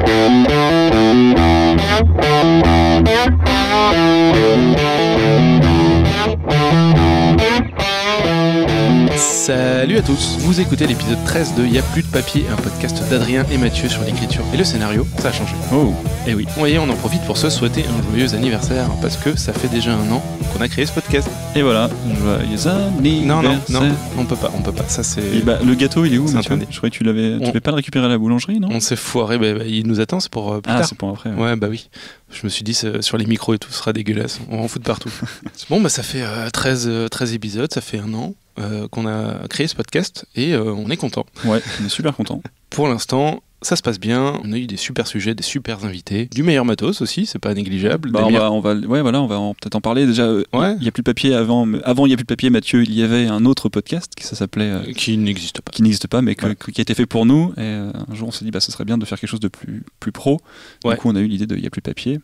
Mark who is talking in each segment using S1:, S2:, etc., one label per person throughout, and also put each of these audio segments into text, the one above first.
S1: Thank you.
S2: Salut à tous, vous écoutez l'épisode 13 de Y'a plus de papier, un podcast d'Adrien et Mathieu sur l'écriture et le scénario, ça a changé. Oh Et eh oui, voyez, on en profite pour se souhaiter un joyeux anniversaire, parce que ça fait déjà un an qu'on a créé ce podcast. Et voilà, joyeux anniversaire Non, non, non,
S3: on peut pas, on peut pas, ça c'est... Bah, le gâteau il est où Mathieu Je croyais que tu l'avais... On... Tu l'avais pas le récupérer à la boulangerie, non On s'est foiré, ben
S2: il nous attend, c'est pour euh, plus ah, c'est pour après. Ouais. bah oui. Je me suis dit, sur les micros et tout, ce sera dégueulasse, on en fout partout. bon, bah ça fait 13, euh, 13 euh, épisodes, ça fait un an. Euh, qu'on a créé ce podcast et euh, on est content. Ouais, on est super content. Pour l'instant, ça se passe bien, on a eu des super sujets, des super invités,
S3: du meilleur matos aussi, c'est pas négligeable. Bah, on, va, voilà, on va peut-être en parler. Déjà, euh, il a plus papier avant, avant il y a plus de papier, Mathieu, il y avait un autre podcast qui ça s'appelait. qui n'existe pas. Qui n'existe pas, mais qui a été fait pour nous. Et un jour, on s'est dit, bah, ce serait bien de faire quelque chose de plus, plus pro. Du coup, on a eu l'idée de Il n'y a plus de papier.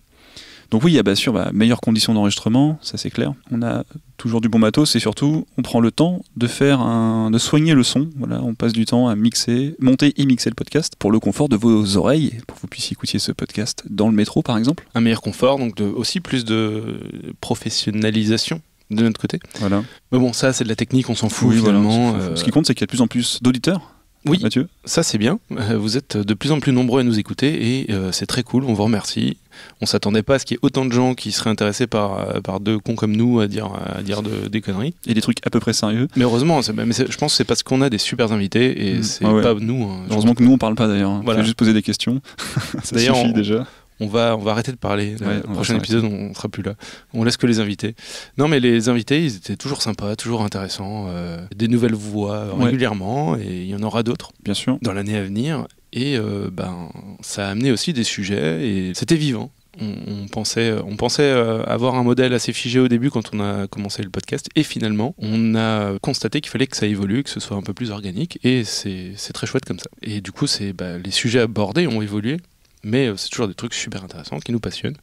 S3: Donc oui, il y a bien sûr bah, meilleures conditions d'enregistrement, ça c'est clair. On a toujours du bon matos et surtout, on prend le temps de faire un, de soigner le son. Voilà, on passe du temps à mixer, monter et mixer le podcast pour le confort de vos oreilles, pour que vous puissiez écouter ce podcast dans le métro par exemple. Un meilleur confort, donc aussi plus de
S2: professionnalisation de notre côté. Voilà. Mais bon, ça c'est de la technique, on s'en fout évidemment. Euh, ce qui compte, c'est qu'il y a de plus en plus d'auditeurs oui, ça c'est bien. Euh, vous êtes de plus en plus nombreux à nous écouter et euh, c'est très cool, on vous remercie. On s'attendait pas à ce qu'il y ait autant de gens qui seraient intéressés par, euh, par deux cons comme nous à dire, à dire des conneries. Et des trucs à peu près sérieux. Mais heureusement, je pense que c'est parce qu'on a des super invités et mm. c'est ah pas nous. Hein, heureusement que nous on parle pas d'ailleurs. on hein. Faut juste
S3: poser des questions. ça suffit déjà
S2: on va, on va arrêter de parler. le prochain épisode, on ne sera plus là. On laisse que les invités. Non, mais les invités, ils étaient toujours sympas, toujours intéressants. Euh, des nouvelles voix régulièrement, et il y en aura d'autres. Bien sûr. Dans l'année à venir. Et euh, ben, ça a amené aussi des sujets, et c'était vivant. On, pensait, on pensait euh, avoir un modèle assez figé au début quand on a commencé le podcast et finalement on a constaté qu'il fallait que ça évolue, que ce soit un peu plus organique et c'est très chouette comme ça. Et du coup, c'est bah, les sujets abordés ont évolué mais euh, c'est toujours des trucs super intéressants qui nous passionnent.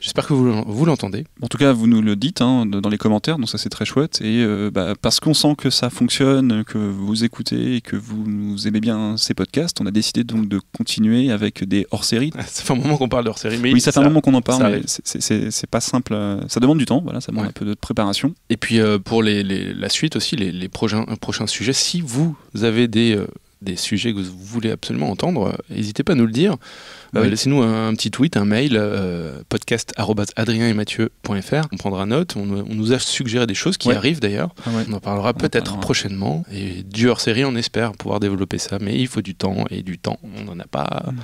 S2: J'espère que vous, vous l'entendez.
S3: En tout cas, vous nous le dites hein, dans les commentaires, donc ça c'est très chouette. Et euh, bah, parce qu'on sent que ça fonctionne, que vous écoutez et que vous aimez bien ces podcasts, on a décidé donc de continuer avec des hors-séries. ça
S2: fait un moment qu'on parle de hors-série. Oui, ça fait un moment qu'on en parle, mais
S3: c'est pas simple. Euh, ça demande du temps, voilà, ça demande un peu de préparation. Et puis pour les, la suite aussi, les, prochains, sujets, si
S2: vous avez des des sujets que vous voulez absolument entendre, n'hésitez pas à nous le dire. Bah euh, laissez-nous un, petit tweet, un mail, euh, On prendra note. On, nous a suggéré des choses qui arrivent d'ailleurs. Ah on en parlera peut-être prochainement. Et du hors série, on espère pouvoir développer ça. Mais il faut du temps. Et du temps, on n'en a pas. Mm.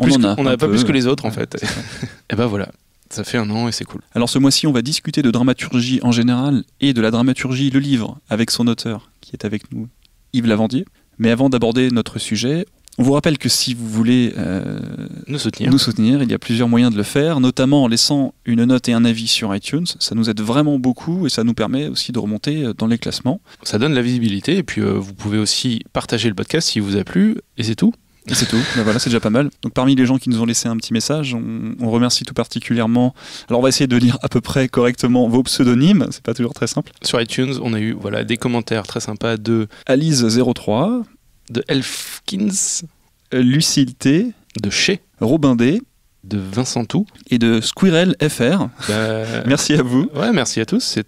S2: On plus pas plus que les autres en fait. et ben voilà. Ça fait un an et c'est cool.
S3: Alors ce mois-ci, on va discuter de dramaturgie en général et de la dramaturgie, le livre, avec son auteur qui est avec nous, Yves Lavandier. Mais avant d'aborder notre sujet, on vous rappelle que si vous voulez euh, nous, soutenir. il y a plusieurs moyens de le faire, notamment en laissant une note et un avis sur iTunes. Ça nous aide vraiment beaucoup et ça nous permet aussi de remonter euh, dans les classements. Ça donne la visibilité et puis euh, vous pouvez aussi partager le podcast si vous a plu et c'est tout. Et c'est tout. Ben voilà, c'est déjà pas mal. Donc parmi les gens qui nous ont laissé un petit message, on, remercie tout particulièrement. Alors on va essayer de lire à peu près correctement vos pseudonymes. C'est pas toujours très simple. Sur iTunes, on a eu voilà des commentaires très sympas de Alice03, de Elfkins, Lucille de Chez, Robin D, de Vincent Tout et de Squirrel FR. Bah, merci à vous.
S2: Ouais, merci à tous.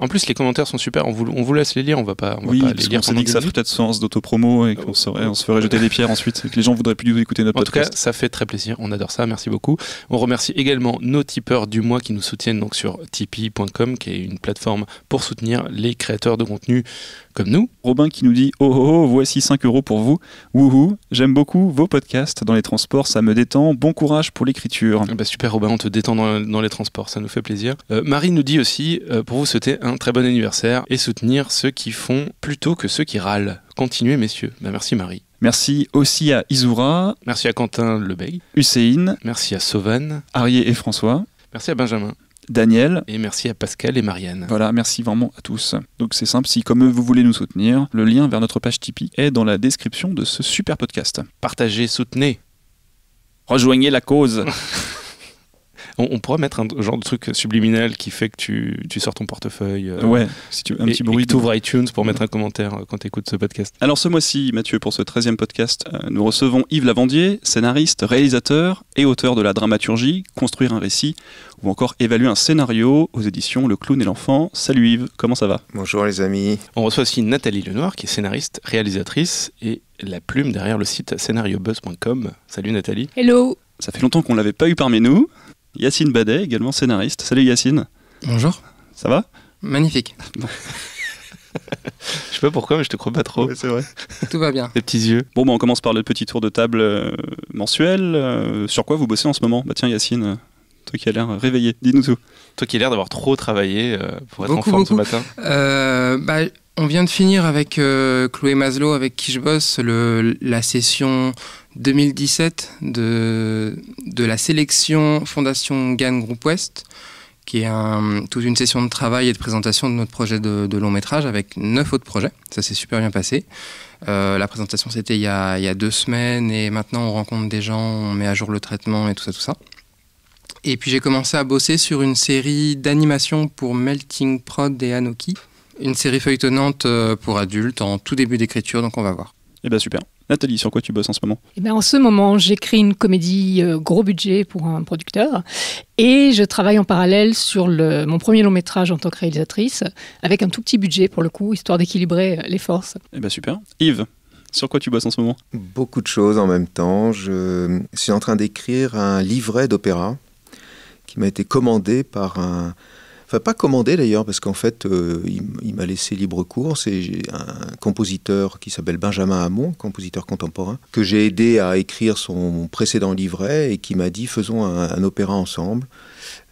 S2: En plus, les commentaires sont super. On vous, on vous laisse les lire. On va pas, on va pas les lire. On dit que ça ferait
S3: peut-être sens d'autopromo et qu'on euh, euh, on se ferait jeter des pierres ensuite et que les gens voudraient plus écouter notre podcast. En tout cas, ça fait très
S2: plaisir. On adore ça. Merci beaucoup. On remercie également nos tipeurs du mois qui nous soutiennent donc sur tipeee.com,
S3: qui est une plateforme pour soutenir les créateurs de contenu comme nous. Robin qui nous dit Oh oh, oh voici 5 euros pour vous. Wouhou, j'aime beaucoup vos podcasts dans les transports, ça me détend. Bon courage pour l'écriture. Ah bah super Robin, on te détend dans, les transports, ça nous fait plaisir. Euh, Marie nous dit
S2: aussi euh, Pour vous souhaiter un très bon anniversaire et soutenir ceux qui font plutôt que ceux qui râlent. Continuez, messieurs. Bah, merci Marie.
S3: Merci aussi à Isoura. Merci à Quentin Lebey. Hussein. Merci à Sauvan. Arié et François. Merci à Benjamin. Daniel. Et merci à Pascal et Marianne. Voilà, merci vraiment à tous. Donc c'est simple, si comme eux vous voulez nous soutenir, le lien vers notre page Tipeee est dans la description de ce super podcast.
S2: Partagez, soutenez.
S3: Rejoignez la cause.
S2: On, pourrait mettre un genre de truc subliminal qui fait que tu, tu sors ton portefeuille. Euh, ouais, si tu, un petit Tu ouvres iTunes pour mettre un commentaire euh, quand tu écoutes ce podcast.
S3: Alors ce mois-ci, Mathieu, pour ce 13e podcast, euh, nous recevons Yves Lavandier, scénariste, réalisateur et auteur de la dramaturgie Construire un récit ou encore Évaluer un scénario aux éditions Le Clown et l'Enfant. Salut Yves, comment ça va Bonjour les amis. On reçoit aussi Nathalie Lenoir qui est scénariste, réalisatrice et la plume derrière le site scénariobuzz.com. Salut Nathalie. Hello. Ça fait longtemps qu'on ne l'avait pas eu parmi nous. Yacine Badet, également scénariste. Salut Yacine. Bonjour. Ça va Magnifique. Bon. je sais pas pourquoi, mais je te crois pas trop. c'est
S1: vrai. Tout va bien.
S3: Les petits yeux. Bon, bah, on commence par le petit tour de table euh, mensuel. Euh, sur quoi vous bossez en ce moment Bah tiens, Yacine, euh, toi qui as l'air réveillé, dis-nous tout. Toi qui as l'air d'avoir trop travaillé pour être en forme ce matin.
S1: Bah, on vient de finir avec Chloé Maslow, avec qui je bosse, le, la session 2017 de, de la sélection Fondation Gan Group West qui est toute une session de travail et de présentation de notre projet de, long métrage avec neuf autres projets. Ça s'est super bien passé. Euh, la présentation, c'était il, il, y a deux semaines et maintenant on rencontre des gens, on met à jour le traitement et tout ça, tout ça. Et puis j'ai commencé à bosser sur une série d'animation pour Melting Prod et Anoki, une série feuilletonnante euh, pour adultes en tout début d'écriture, donc on va voir. et eh bien super. Nathalie, sur quoi tu bosses en ce moment
S4: eh ben, En ce moment, j'écris une comédie euh, gros budget pour un producteur et je travaille en parallèle sur mon premier long métrage en tant que réalisatrice avec un tout petit budget pour le coup, histoire d'équilibrer euh, les forces.
S3: Eh bien super. Yves, sur quoi tu bosses en ce moment Beaucoup de choses en même temps. Je suis en train
S5: d'écrire un livret d'opéra qui m'a été commandé par un, Enfin, pas commandé d'ailleurs, parce qu'en fait, euh, il, m'a laissé libre cours. C'est un compositeur qui s'appelle Benjamin Hamon, compositeur contemporain, que j'ai aidé à écrire son précédent livret et qui m'a dit faisons un, opéra ensemble.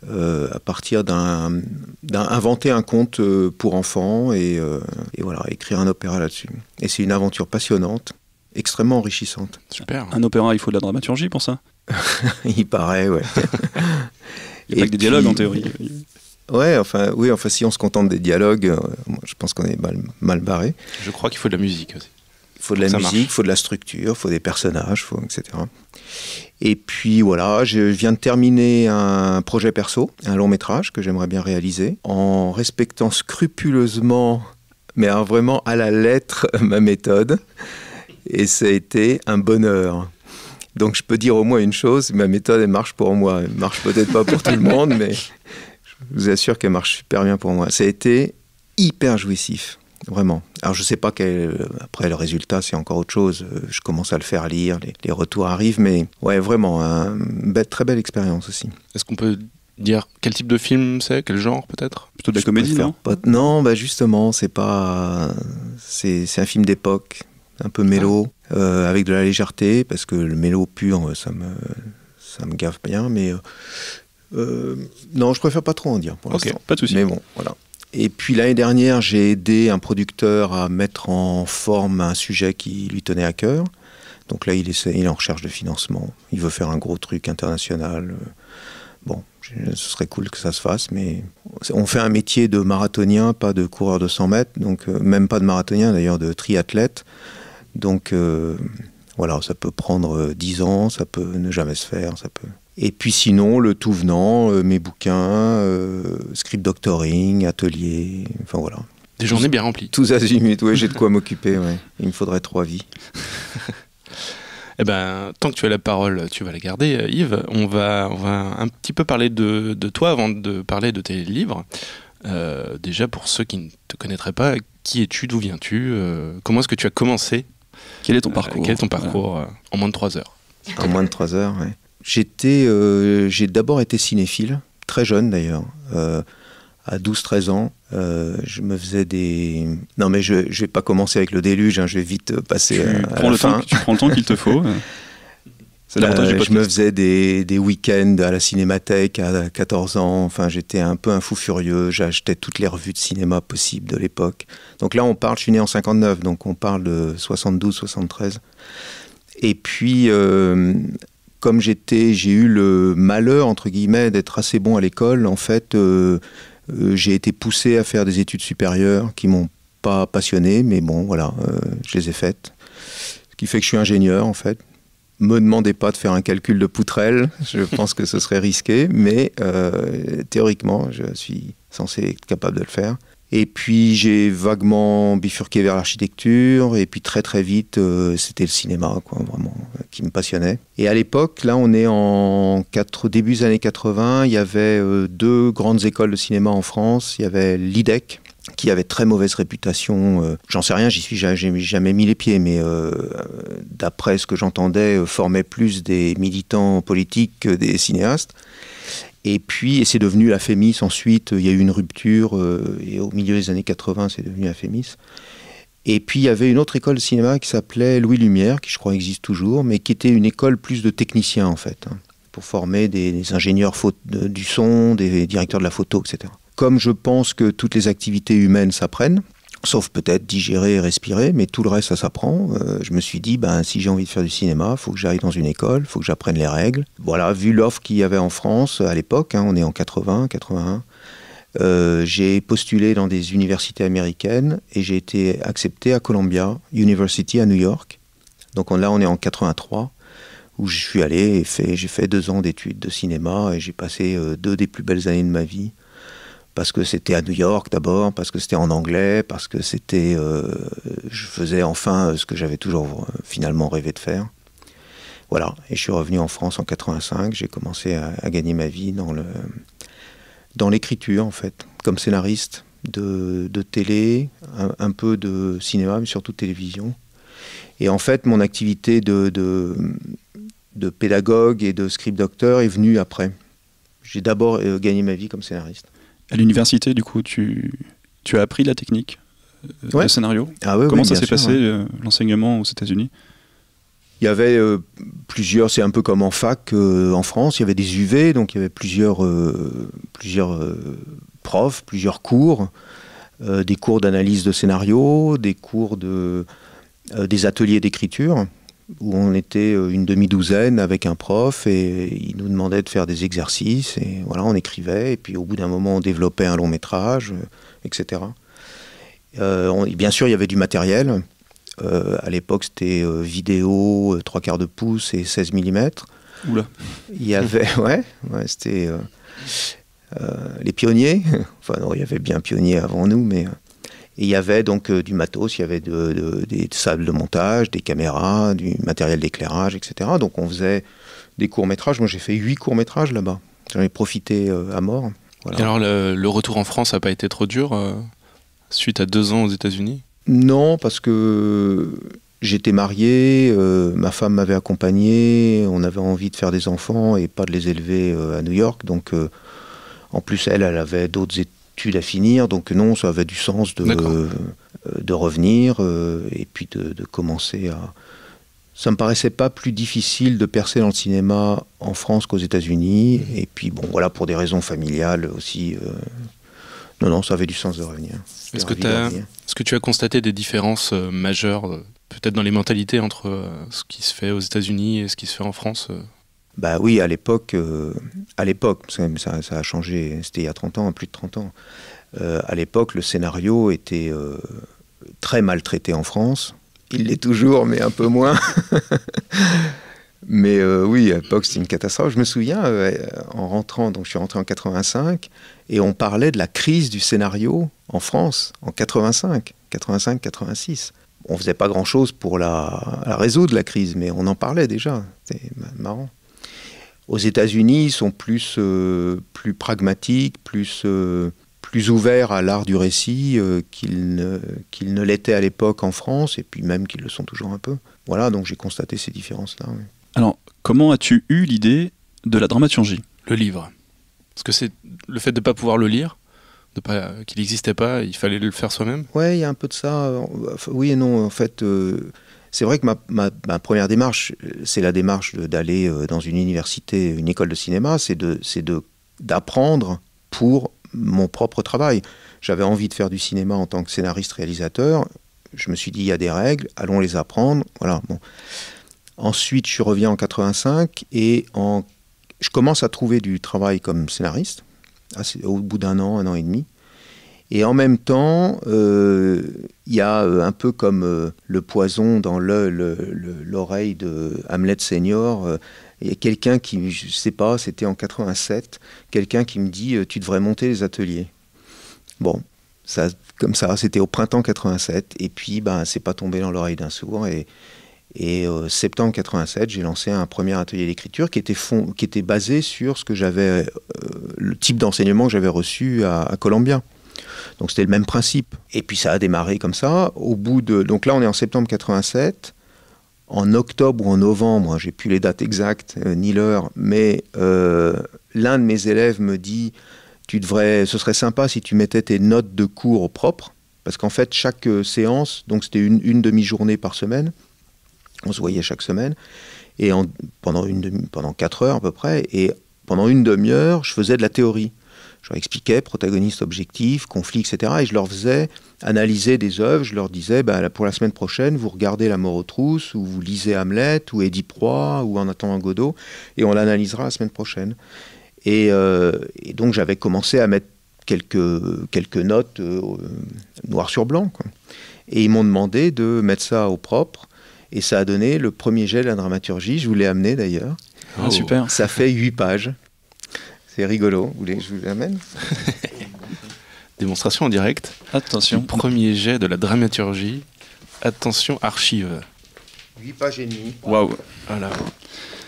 S5: Euh, à partir d'un, un conte euh, pour enfants et, voilà écrire un opéra là-dessus. Et c'est une aventure passionnante, extrêmement enrichissante. Super. Un opéra, il faut de la dramaturgie pour ça. il paraît, ouais. Il n'y a pas que des dialogues en théorie. Ouais, enfin, oui, enfin, si on se contente des dialogues, euh, je pense qu'on est mal, barré.
S2: Je crois qu'il faut de la musique aussi.
S5: Il faut de la musique, il faut de la structure, il faut des personnages, faut, etc. Et puis voilà, je viens de terminer un projet perso, un long métrage que j'aimerais bien réaliser, en respectant scrupuleusement, mais vraiment à la lettre, ma méthode. Et ça a été un bonheur. Donc je peux dire au moins une chose, ma méthode elle marche pour moi. Elle marche peut-être pas pour tout le monde, mais je vous assure qu'elle marche super bien pour moi. Ça a été hyper jouissif, vraiment. Alors je ne sais pas quel, après le résultat, c'est encore autre chose. Euh, je commence à le faire lire, les, retours arrivent, mais ouais, vraiment, une très belle expérience aussi. Est-ce qu'on peut dire quel type de film c'est, quel genre peut-être Plutôt de la comédie, non Non, bah justement, c'est pas, c'est un film d'époque, un peu mélo, euh, avec de la légèreté, parce que le mélo pur, ça me, ça me gaffe bien, mais euh, euh, non, je préfère pas trop en dire pour l'instant. pas de souci. Mais bon, voilà. Et puis l'année dernière, j'ai aidé un producteur à mettre en forme un sujet qui lui tenait à cœur. Donc là, il, est en recherche de financement. Il veut faire un gros truc international. Euh, bon, ce serait cool que ça se fasse, mais on fait un métier de marathonien, pas de coureur de 100 mètres, donc euh, même pas de marathonien d'ailleurs, de triathlète. Donc voilà, ça peut prendre 10 ans, ça peut ne jamais se faire, ça peut. Et puis sinon, le tout venant, euh, mes bouquins, euh, script doctoring, atelier, enfin voilà. Des
S2: journées bien remplies. Tous azimuts, oui, j'ai de quoi
S5: m'occuper, il me faudrait trois vies.
S2: Eh ben, tant que tu as la parole, tu vas la garder, euh, Yves. On va, on va un petit peu parler de, toi avant de parler de tes livres. déjà, pour ceux qui ne te connaîtraient pas, qui es-tu, d'où viens-tu Comment est-ce que tu as commencé Quel est ton parcours Quel est ton parcours en moins de trois heures
S5: En moins de trois heures, oui. J'étais, euh, j'ai d'abord été cinéphile, très jeune d'ailleurs, euh, à 12-13 ans. Euh, je me faisais des. Non, mais je ne vais pas commencer avec le déluge, hein, je vais vite passer tu à, le fin. tu prends le temps qu'il te faut. je me faisais des, des week-ends à la cinémathèque à 14 ans. Enfin, j'étais un peu un fou furieux. J'achetais toutes les revues de cinéma possibles de l'époque. Donc là, on parle, je suis né en 59, donc on parle de 72-73. Et puis, comme j'étais, j'ai eu le malheur entre guillemets d'être assez bon à l'école. En fait, euh, euh, j'ai été poussé à faire des études supérieures qui m'ont pas passionné, mais bon, voilà, euh, je les ai faites. Ce qui fait que je suis ingénieur en fait. Me demandez pas de faire un calcul de poutrelle, je pense que ce serait risqué, mais théoriquement, je suis censé être capable de le faire. Et puis j'ai vaguement bifurqué vers l'architecture, et puis très très vite euh, c'était le cinéma, quoi, vraiment, euh, qui me passionnait. Et à l'époque, là on est en quatre, début des années 80, il y avait euh, deux grandes écoles de cinéma en France, il y avait l'IDEC, qui avait très mauvaise réputation. J'en sais rien, j'y suis jamais, mis les pieds, mais d'après ce que j'entendais, formait plus des militants politiques que des cinéastes. Et puis, c'est devenu la Fémis ensuite. Il y a eu une rupture, euh, et au milieu des années 80, c'est devenu la Fémis. Et puis, il y avait une autre école de cinéma qui s'appelait Louis Lumière, qui je crois existe toujours, mais qui était une école plus de techniciens, en fait, hein, pour former des, ingénieurs du son, des directeurs de la photo, etc. Comme je pense que toutes les activités humaines s'apprennent, sauf peut-être digérer et respirer, mais tout le reste, ça s'apprend. Euh, je me suis dit, ben, si j'ai envie de faire du cinéma, faut que j'aille dans une école, faut que j'apprenne les règles. Voilà, vu l'offre qu'il y avait en France à l'époque, hein, on est en 80, 81, euh, j'ai postulé dans des universités américaines et j'ai été accepté à Columbia University à New York. Donc là, on est en 83 où je suis allé et j'ai fait deux ans d'études de cinéma et j'ai passé euh, deux des plus belles années de ma vie parce que c'était à New York d'abord, parce que c'était en anglais, parce que c'était, euh, je faisais enfin euh, ce que j'avais toujours euh, finalement rêvé de faire. Voilà, et je suis revenu en France en 85. J'ai commencé à, gagner ma vie dans le, dans l'écriture en fait, comme scénariste de, de télé, un, peu de cinéma, mais surtout de télévision. Et en fait, mon activité de, de, pédagogue et de script docteur est venue après. J'ai d'abord gagné ma vie comme scénariste. À l'université, du
S3: coup, tu, tu as appris la technique de euh, scénario. Ah Comment ça s'est passé, euh, l'enseignement aux États-Unis il y avait euh, plusieurs, c'est un peu comme en fac en
S5: France, il y avait des UV, donc il y avait plusieurs, plusieurs profs, plusieurs cours, des cours d'analyse de scénario, des cours de, des ateliers d'écriture où on était euh, une demi-douzaine avec un prof et il nous demandait de faire des exercices et voilà, on écrivait et puis au bout d'un moment on développait un long métrage, euh, etc. Euh, bien sûr il y avait du matériel. à l'époque c'était vidéo, trois quarts de pouce et 16 mm. Oula. Il y avait, ouais, ouais c'était les pionniers. enfin non, il y avait bien pionniers avant nous, mais il y avait donc euh, du matos, il y avait des sables de montage, des caméras, du matériel d'éclairage, etc. Donc on faisait des courts-métrages. Moi j'ai fait huit courts-métrages là-bas. J'en ai profité euh, à mort.
S2: Et alors le, retour en France n'a pas été trop dur euh, suite à deux ans aux États-Unis
S5: Non, parce que j'étais marié, ma femme m'avait accompagné, on avait envie de faire des enfants et pas de les élever à New York. Donc en plus elle, elle avait d'autres études tu à finir. Donc non, ça avait du sens de, euh, de revenir euh, et puis de, commencer à... Ça me paraissait pas plus difficile de percer dans le cinéma en France qu'aux États-Unis. Mhm. Et puis bon, voilà, pour des raisons familiales aussi. Euh, non, non, ça avait du sens de revenir. Est-ce que, que
S2: tu as constaté des différences majeures, peut-être dans les mentalités, entre ce qui se fait aux États-Unis et ce qui se fait en France
S5: bah oui, à l'époque, euh, à l'époque, ça, ça, a changé, c'était il y a 30 ans, plus de 30 ans. Euh, à l'époque, le scénario était euh, très maltraité en France. Il l'est toujours, mais un peu moins. mais oui, à l'époque, c'était une catastrophe. Je me souviens, en rentrant, donc je suis rentré en 85, et on parlait de la crise du scénario en France, en 85, 85, 86 on faisait pas grand-chose pour la, la, résoudre, la crise, mais on en parlait déjà. C'était marrant. Aux États-Unis, ils sont plus, euh, plus pragmatiques, plus, euh, plus ouverts à l'art du récit euh, qu'ils ne, l'étaient à l'époque en France, et puis même qu'ils le sont toujours un peu. Voilà, donc j'ai constaté ces différences-là.
S3: Alors, comment as-tu eu l'idée de la dramaturgie
S5: Le livre. Parce que c'est le fait de ne pas pouvoir le lire, de pas
S2: qu'il n'existait pas, il fallait le faire soi-même.
S5: Ouais, il y a un peu de ça. Oui et non, en fait. C'est vrai que ma, première démarche, c'est la démarche d'aller euh, dans une université, une école de cinéma, c'est d'apprendre pour mon propre travail. J'avais envie de faire du cinéma en tant que scénariste réalisateur. Je me suis dit, il y a des règles, allons les apprendre. Voilà. Ensuite, je reviens en 85 et en... je commence à trouver du travail comme scénariste, au bout d'un an, un an et demi. Et en même temps, euh, il y a euh, un peu comme euh, le poison dans l'oreille de Hamlet Senior. il y a quelqu'un qui, je sais pas, c'était en 87, quelqu'un qui me dit Tu devrais monter les ateliers. Bon, ça, comme ça, c'était au printemps 87. Et puis, ben, c'est pas tombé dans l'oreille d'un sourd. Et, et septembre 87, j'ai lancé un premier atelier d'écriture qui était, fond, qui était basé sur ce que j'avais, le type d'enseignement que j'avais reçu à, à Columbia. Donc c'était le même principe. Et puis ça a démarré comme ça. Au bout de, donc là on est en septembre 87. En octobre ou en novembre, hein, j'ai plus les dates exactes euh, ni l'heure, mais euh, l'un de mes élèves me dit tu devrais, ce serait sympa si tu mettais tes notes de cours au propre, parce qu'en fait chaque euh, séance, donc c'était une, demi-journée par semaine, on se voyait chaque semaine, et en, pendant une pendant quatre heures à peu près, et pendant une demi-heure, je faisais de la théorie. Je leur expliquais protagoniste, objectif, conflit, etc. Et je leur faisais analyser des œuvres. Je leur disais, bah, pour la semaine prochaine, vous regardez La mort aux trousses, ou vous lisez Hamlet, ou Eddie Proie, ou En attendant Godot, et on l'analysera la semaine prochaine. Et, euh, donc j'avais commencé à mettre quelques, quelques notes euh, noir sur blanc. Et ils m'ont demandé de mettre ça au propre. Et ça a donné le premier jet de la dramaturgie. Je vous l'ai amené d'ailleurs. Ah, super. Ça fait huit pages. C'est rigolo. Vous voulez je vous l'amène
S2: Démonstration en direct. Attention. Premier jet de la dramaturgie. Attention, archive.
S5: 8 pages et demie.
S2: Waouh. Voilà.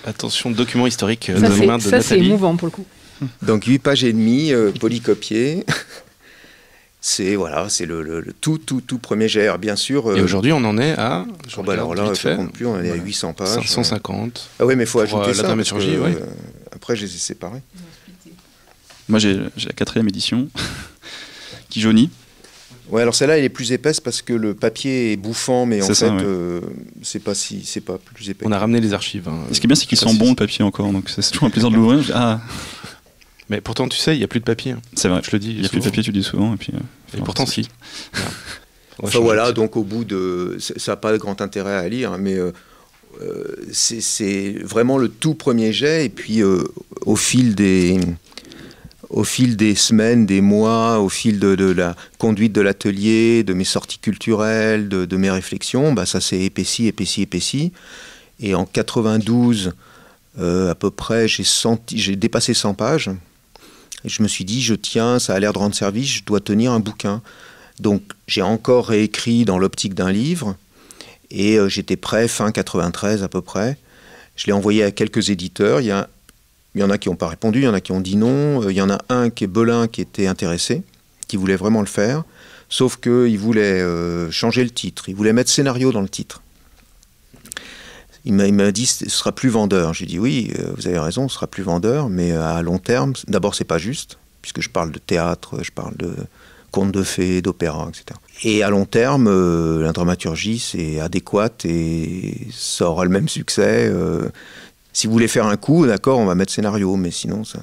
S2: Attention, document historique euh, ça de
S5: main de Ça, c'est émouvant pour le coup. Donc 8 pages et demie, euh, c'est voilà, c'est le, tout, tout, tout premier jet. bien sûr. Euh, et aujourd'hui, on en est à. Oh, bah, alors là, compte plus, on en est à 800 pages. 550. Hein. Ah oui, mais il faut ajouter euh, ça. La dramaturgie, oui. après, je les ai séparés.
S3: Moi, j'ai la quatrième édition qui jaunit.
S5: Ouais, alors celle-là, elle est plus épaisse parce que le papier est bouffant, mais en fait, euh,
S3: c'est pas si, c'est pas plus épais. On a ramené les archives. Hein. Ce qui est bien, c'est qu'ils sont bon le papier encore, donc c'est toujours un plaisir de l'ouvrir. Ah. Mais pourtant, tu sais, il n'y a plus de papier. Hein. C'est vrai. Je le dis. Il n'y a plus de papier, tu le dis souvent. Et, puis, euh, et pourtant, si. Enfin, voilà,
S5: donc au bout de. Ça n'a pas grand intérêt à lire, hein, mais euh, c'est vraiment le tout premier jet. Et puis, au fil des au fil des semaines, des mois, au fil de, la conduite de l'atelier, de mes sorties culturelles, de, mes réflexions, bah, ça s'est épaissi, épaissi, épaissi. Et en 92, euh, à peu près, j'ai, dépassé 100 pages. je me suis dit, je tiens, ça a l'air de rendre service, je dois tenir un bouquin. Donc j'ai encore réécrit dans l'optique d'un livre. Et euh, j'étais prêt fin 93 à peu près. Je l'ai envoyé à quelques éditeurs. Il y a il y en a qui n'ont pas répondu, il y en a qui ont dit non. Euh, il y en a un qui est Belin qui était intéressé, qui voulait vraiment le faire, sauf qu'il voulait euh, changer le titre, il voulait mettre scénario dans le titre. Il m'a dit ce sera plus vendeur. J'ai dit oui, euh, vous avez raison, ce sera plus vendeur, mais à long terme, d'abord c'est pas juste, puisque je parle de théâtre, je parle de contes de fées, d'opéra, etc. Et à long terme, la dramaturgie c'est adéquate et ça aura le même succès. Si vous voulez faire un coup, d'accord, on va mettre scénario, mais sinon ça.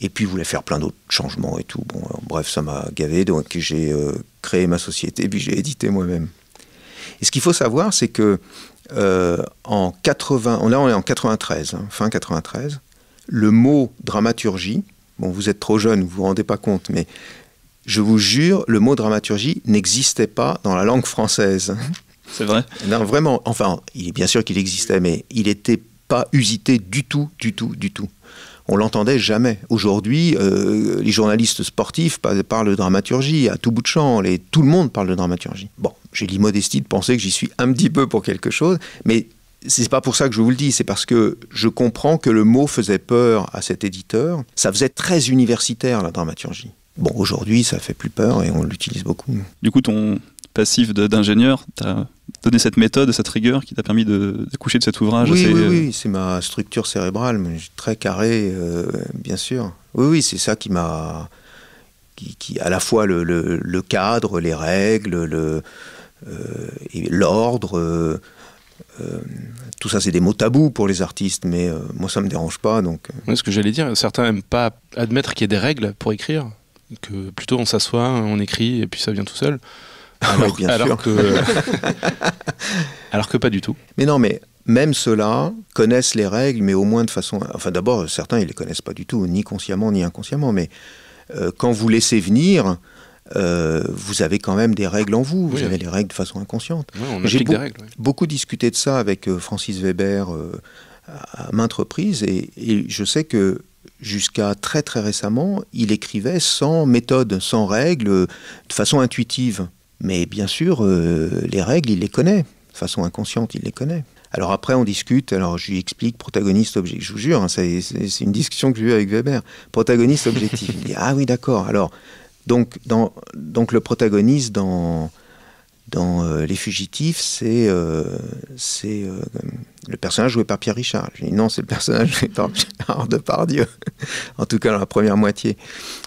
S5: Et puis je voulais faire plein d'autres changements et tout. Bon, bref, ça m'a gavé, donc j'ai euh, créé ma société, puis j'ai édité moi-même. Et ce qu'il faut savoir, c'est que euh, en 80, on est en 93, hein, fin 93, le mot dramaturgie, bon, vous êtes trop jeune, vous vous rendez pas compte, mais je vous jure, le mot dramaturgie n'existait pas dans la langue française.
S3: C'est vrai Non,
S5: vraiment. Enfin, il est bien sûr qu'il existait, mais il était pas usité du tout, du tout, du tout. On l'entendait jamais. Aujourd'hui, euh, les journalistes sportifs parlent de dramaturgie à tout bout de champ. Les, tout le monde parle de dramaturgie. Bon, j'ai l'immodestie de penser que j'y suis un petit peu pour quelque chose, mais c'est pas pour ça que je vous le dis, c'est parce que je comprends que le mot faisait peur à cet éditeur. Ça faisait très universitaire, la dramaturgie. Bon, aujourd'hui, ça fait plus
S3: peur et on l'utilise beaucoup. Du coup, ton, passif d'ingénieur, tu donné cette méthode, cette rigueur qui t'a permis de, coucher de cet ouvrage Oui, euh, oui, c'est ma structure cérébrale, mais très
S5: carré, euh, bien sûr. Oui, oui, c'est ça qui m'a. Qui, à la fois le, cadre, les règles, le, euh, l'ordre. tout ça, c'est des mots tabous pour les artistes, mais moi, ça me dérange pas. Donc. ce que j'allais dire, certains n'aiment pas admettre qu'il y ait des règles pour écrire, que plutôt on s'assoit, on écrit, et puis ça vient tout seul. Ah alors, Que, alors que pas du tout. Mais non, mais même ceux-là connaissent les règles, mais au moins de façon. Enfin, d'abord, certains, ils ne les connaissent pas du tout, ni consciemment, ni inconsciemment. Mais euh, quand vous laissez venir, euh, vous avez quand même des règles en vous, vous avez les règles de façon inconsciente. J'ai beaucoup discuté de ça avec euh, Francis Weber à, maintes reprises et, et, je sais que jusqu'à très très récemment, il écrivait sans méthode, sans règles, de façon intuitive. Mais bien sûr, euh, les règles, il les connaît. De façon inconsciente, il les connaît. Alors après, on discute. Alors je lui explique protagoniste, objectif. Je vous jure, hein, c'est une discussion que j'ai eue avec Weber. Protagoniste, objectif. il dit Ah oui, d'accord. Alors, donc, donc le protagoniste dans, dans euh, Les Fugitifs, c'est euh, euh, le personnage joué par Pierre Richard. Je dis non, c'est le personnage joué par Gérard Depardieu, en tout cas dans la première moitié,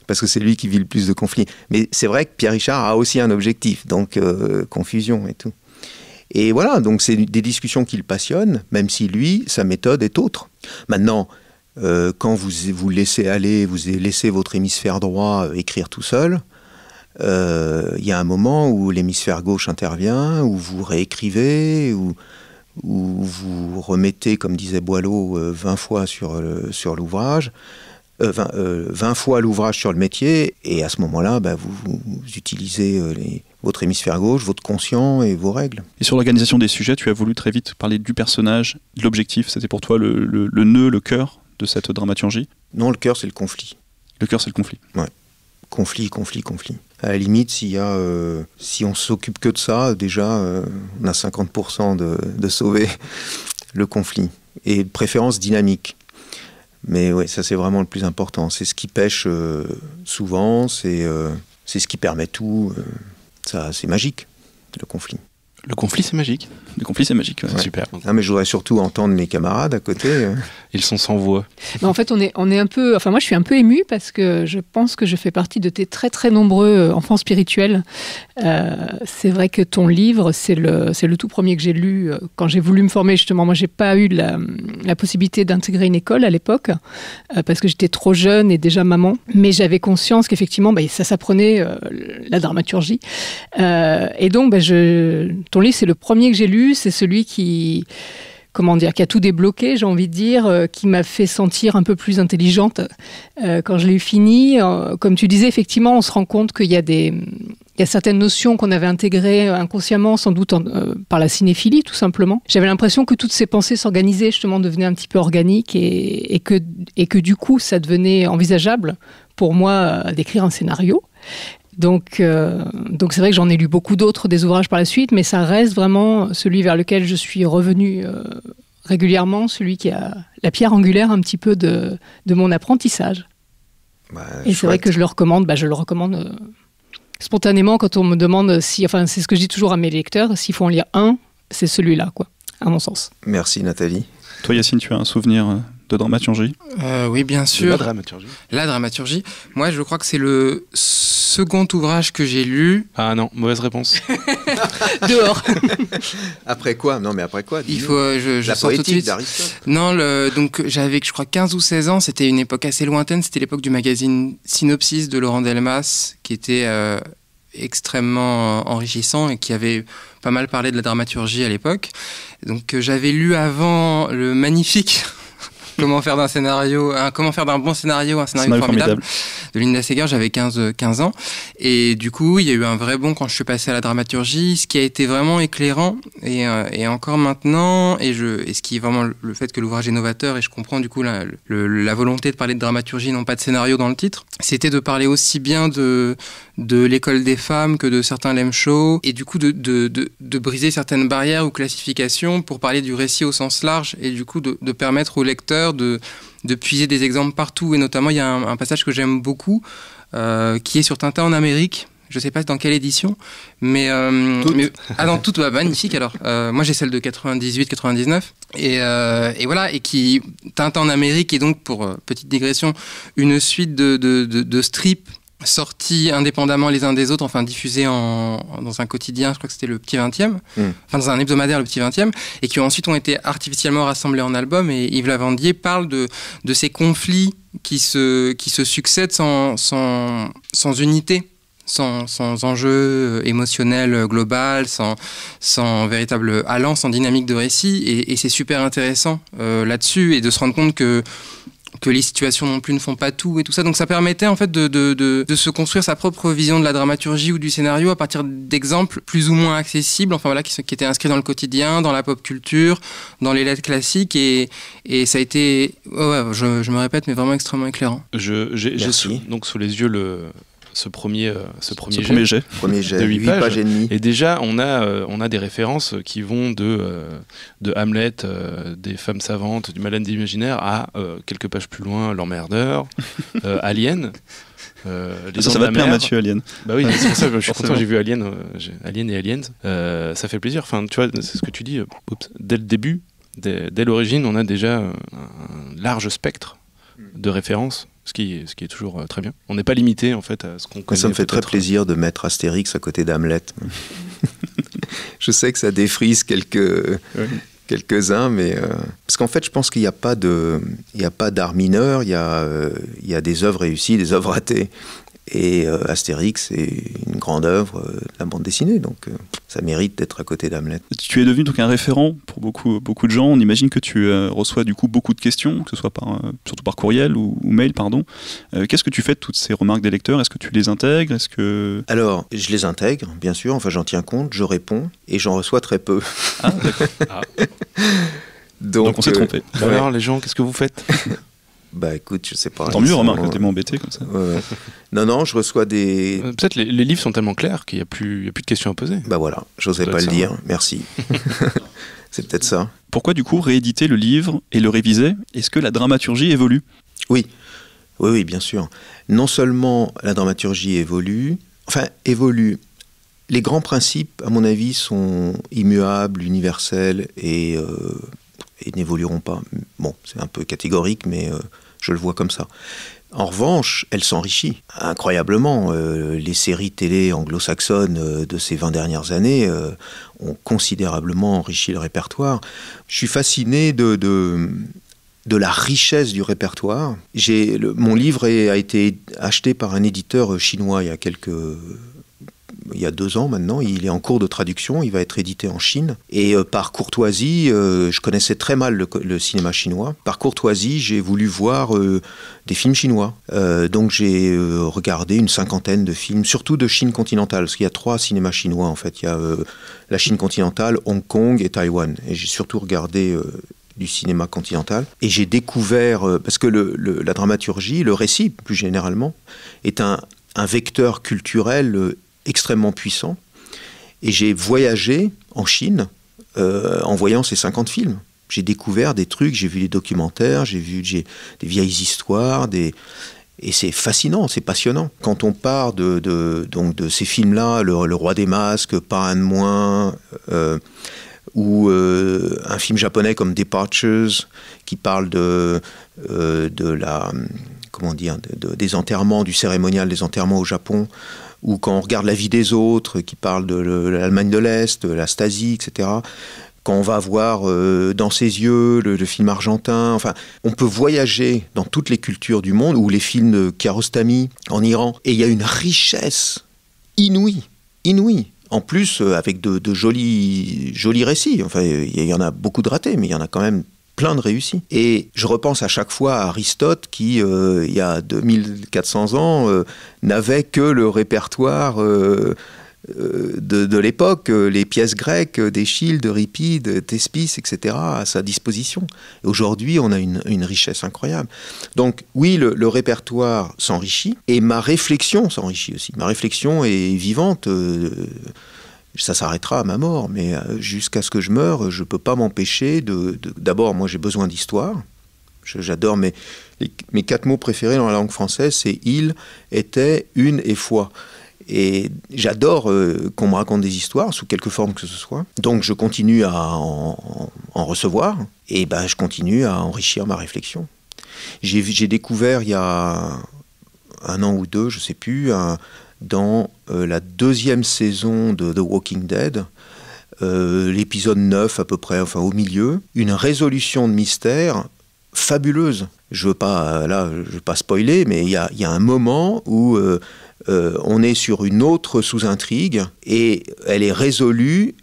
S5: parce que c'est lui qui vit le plus de conflits. Mais c'est vrai que Pierre Richard a aussi un objectif, donc confusion et tout. Et voilà, donc c'est des discussions qui le passionnent, même si lui, sa méthode est autre. Maintenant, quand vous vous laissez aller, vous laissez votre hémisphère droit écrire tout seul, euh, il y a un moment où l'hémisphère gauche intervient, où vous réécrivez, où, vous remettez, comme disait Boileau, 20 euh, fois sur, sur l'ouvrage. 20, euh, fois l'ouvrage sur le métier, et à ce moment-là, bah, vous, utilisez votre hémisphère gauche, votre conscient et vos règles.
S3: Et sur l'organisation des sujets, tu as voulu très vite parler du personnage, de l'objectif. C'était pour toi le, le, nœud, le cœur de cette dramaturgie Non, le cœur, c'est le conflit. Le cœur, c'est le conflit. Ouais. Conflit, conflit, conflit à
S5: la limite, euh, si on s'occupe que de ça, déjà, euh, on a 50% de, sauver le conflit. Et préférence dynamique. Mais oui, ça c'est vraiment le plus important. C'est ce qui pêche euh, souvent, c'est ce qui permet tout. ça, c'est magique, le conflit. Le conflit, c'est magique. Le conflit, c'est magique. super. Non, mais je voudrais surtout entendre mes camarades à côté. Euh. Ils sont sans voix.
S4: Mais en fait, on est, on est un peu. Enfin, moi, je suis un peu ému parce que je pense que je fais partie de tes très, très nombreux euh, enfants spirituels. Euh, c'est vrai que ton livre, c'est le, c'est le tout premier que j'ai lu quand j'ai voulu me former. Justement, moi, j'ai pas eu la, possibilité d'intégrer une école à l'époque parce que j'étais trop jeune et déjà maman. Mais j'avais conscience qu'effectivement, bah, ça s'apprenait la dramaturgie. et donc, bah, je ton livre, c'est le premier que j'ai lu, c'est celui qui, comment dire, qui a tout débloqué, j'ai envie de dire, euh, qui m'a fait sentir un peu plus intelligente euh, quand je l'ai fini. Euh, comme tu disais, effectivement, on se rend compte qu'il y a des, il certaines notions qu'on avait intégrées inconsciemment, sans doute par la cinéphilie, tout simplement. J'avais l'impression que toutes ces pensées s'organisaient, justement, devenaient un petit peu organiques que, et que du coup, ça devenait envisageable pour moi d'écrire un scénario. Donc, euh, donc c'est vrai que j'en ai lu beaucoup d'autres des ouvrages par la suite, mais ça reste vraiment celui vers lequel je suis revenu euh, régulièrement, celui qui a la pierre angulaire un petit peu de, de mon apprentissage. Bah, Et c'est vrai que je le recommande, bah, je le recommande euh, spontanément quand on me demande si, enfin c'est ce que je dis toujours à mes lecteurs, s'il faut en lire un, c'est celui-là, quoi, à mon sens.
S3: Merci Nathalie. Toi Yacine, tu as un souvenir de dramaturgie
S1: euh, Oui, bien sûr. la dramaturgie. La dramaturgie. Moi, je crois que c'est le second ouvrage que j'ai lu. Ah non, mauvaise réponse. Dehors. après quoi Non,
S5: mais après quoi Il faut. Euh, la poétique d'Aristote.
S1: Non, donc j'avais, je crois, 15 ou 16 ans. C'était une époque assez lointaine. C'était l'époque du magazine Synopsis de Laurent Delmas, qui était euh, extrêmement enrichissant et qui avait pas mal parlé de la dramaturgie à l'époque. Donc j'avais lu avant le magnifique comment faire d'un scénario, comment faire d'un bon scénario, un scénario, formidable, formidable, de Linda Segar. J'avais 15, 15 ans. Et du coup, il y a eu un vrai bon quand je suis passé à la dramaturgie, ce qui a été vraiment éclairant et, euh, encore maintenant. Et, je, et ce qui est vraiment le, fait que l'ouvrage est novateur, et je comprends du coup la, la volonté de parler de dramaturgie, non pas de scénario dans le titre, c'était de parler aussi bien de, de l'école des femmes que de certains lem et du coup de, briser certaines barrières ou classifications pour parler du récit au sens large, et du coup de, permettre aux lecteurs de, puiser des exemples partout, et notamment il y a un, passage que j'aime beaucoup, euh, qui est sur Tintin en Amérique, je sais pas dans quelle édition, mais, euh, ah non toute, magnifique alors. Euh, moi j'ai celle de 98, 99 et, voilà et qui Tintin en Amérique est donc pour petite digression une suite de, de, de, de strips sortis indépendamment les uns des autres, enfin diffusés dans un quotidien, je crois que c'était le Petit 20e, mm. enfin dans un hebdomadaire le Petit 20e, et qui ensuite ont été artificiellement rassemblés en album. Et Yves Lavandier parle de, de ces conflits qui se, qui se succèdent sans, sans, sans unité. Sans, sans, enjeu émotionnel global, sans, sans, véritable allant, sans dynamique de récit. Et, c'est super intéressant euh, là-dessus et de se rendre compte que que les situations non plus ne font pas tout et tout ça. Donc ça permettait en fait de, de, de, se construire sa propre vision de la dramaturgie ou du scénario à partir d'exemples plus ou moins accessibles, enfin voilà, qui, qui étaient inscrits dans le quotidien, dans la pop culture, dans les lettres classiques et, et ça a été, oh je, je, me répète, mais vraiment extrêmement éclairant.
S2: J'ai donc sous les yeux le, ce premier, euh, ce premier, jet, de 8, pages. et Et déjà, on a, euh, on a des références qui vont de, euh, de Hamlet, des femmes savantes, du malade imaginaire, à quelques pages plus loin, l'emmerdeur, Alien. ça, va te plaire Mathieu Alien. Bah oui, c'est pour ça que je suis content, j'ai vu Alien, Alien et Aliens. ça fait plaisir, enfin tu vois, c'est ce que tu dis, dès le début, dès l'origine, on a déjà un large spectre de références ce qui, ce qui est toujours euh, très bien. On n'est pas limité en fait à ce qu'on connaît. Ça me fait très
S5: plaisir euh, de mettre Astérix à côté d'Hamlet. je sais que ça défrise quelques, quelques-uns, mais... Euh, parce qu'en fait, je pense qu'il n'y a pas d'art mineur, il y a, il y a des œuvres réussies, des œuvres ratées. Et euh, Astérix est une
S3: grande œuvre euh, de la bande dessinée, donc euh, ça mérite d'être à côté d'Hamlet. Tu es devenu donc un référent pour beaucoup, beaucoup de gens. On imagine que tu reçois du coup beaucoup de questions, que ce soit par, surtout par courriel ou, mail, pardon. Qu'est-ce que tu fais de toutes ces remarques des lecteurs Est-ce que tu les intègres Est-ce que alors je les intègre, bien sûr. Enfin, j'en tiens compte, je réponds et j'en reçois très peu. Ah,
S5: ah. donc, on s'est trompé. Alors
S2: les gens, qu'est-ce que vous faites
S5: Bah écoute, je sais pas.
S2: Tant mieux, remarque, t'es
S5: embêté comme ça. ouais. Non, non, je reçois des.
S2: Euh, peut-être les, les, livres sont
S3: tellement clairs qu'il n'y a, plus, plus de questions à poser. Bah voilà, j'osais pas le dire, merci. C'est peut-être ça. Pourquoi du coup rééditer le livre et le réviser Est-ce que la dramaturgie évolue
S5: Oui, oui, oui, bien sûr. Non seulement la dramaturgie évolue, enfin évolue. Les grands principes, à mon avis, sont immuables, universels et, euh, n'évolueront pas. Bon, c'est un peu catégorique, mais euh, je le vois comme ça. En revanche, elle s'enrichit incroyablement. Euh, les séries télé anglo-saxonnes euh, de ces 20 dernières années euh, ont considérablement enrichi le répertoire. Je suis fasciné de, de, la richesse du répertoire. mon livre a été acheté par un éditeur chinois il y a quelques il y a deux ans maintenant. Il est en cours de traduction, il va être édité en Chine. Et euh, par courtoisie, euh, je connaissais très mal le, cinéma chinois. Par courtoisie, j'ai voulu voir euh, des films chinois. donc j'ai regardé une cinquantaine de films, surtout de Chine continentale, parce qu'il y a trois cinémas chinois en fait. Il y a la Chine continentale, Hong Kong et Taïwan. Et j'ai surtout regardé du cinéma continental. Et j'ai découvert, parce que la dramaturgie, le récit plus généralement, est un, vecteur culturel extrêmement puissant. Et j'ai voyagé en Chine euh, en voyant ces 50 films. J'ai découvert des trucs, j'ai vu des documentaires, j'ai vu des vieilles histoires, des... et c'est fascinant, c'est passionnant. Quand on part de, donc de ces films-là, le, Roi des Masques, Pas un de moins, euh, ou euh, un film japonais comme Departures, qui parle de, de la comment dire, des enterrements, du cérémonial des enterrements au Japon, ou quand on regarde la vie des autres qui parle de l'Allemagne de l'Est, de la Stasi, etc. Quand on va voir euh, dans ses yeux le, film argentin, enfin, on peut voyager dans toutes les cultures du monde ou les films de Kiarostami en Iran, et il y a une richesse inouïe, inouïe. En plus, euh, avec de, jolis, jolis récits. Enfin, il y en a beaucoup de ratés, mais il y en a quand même plein de réussites. Et je repense à chaque fois à Aristote qui, euh, il y a 2400 ans, euh, n'avait que le répertoire euh, de, l'époque, les pièces grecques d'Eschyle, de Ripide, Thespis, etc., à sa disposition. Aujourd'hui, on a une, richesse incroyable. Donc oui, le, le répertoire s'enrichit, et ma réflexion s'enrichit aussi. Ma réflexion est vivante ça s'arrêtera à ma mort, mais euh, jusqu'à ce que je meure, je ne peux pas m'empêcher de... D'abord, moi j'ai besoin d'histoire. J'adore mes, mes quatre mots préférés dans la langue française, c'est il, était, une et foi. Et j'adore euh, qu'on me raconte des histoires, sous quelque forme que ce soit. Donc je continue à en, recevoir, et ben, je continue à enrichir ma réflexion. J'ai découvert il y a un an ou deux, je sais plus, un, dans euh, la deuxième saison de The Walking Dead, euh, l'épisode 9 à peu près, enfin au milieu, une résolution de mystère fabuleuse. Je veux pas, euh, là, je veux pas spoiler, mais il y a, un moment où on est sur une autre sous-intrigue et elle est résolue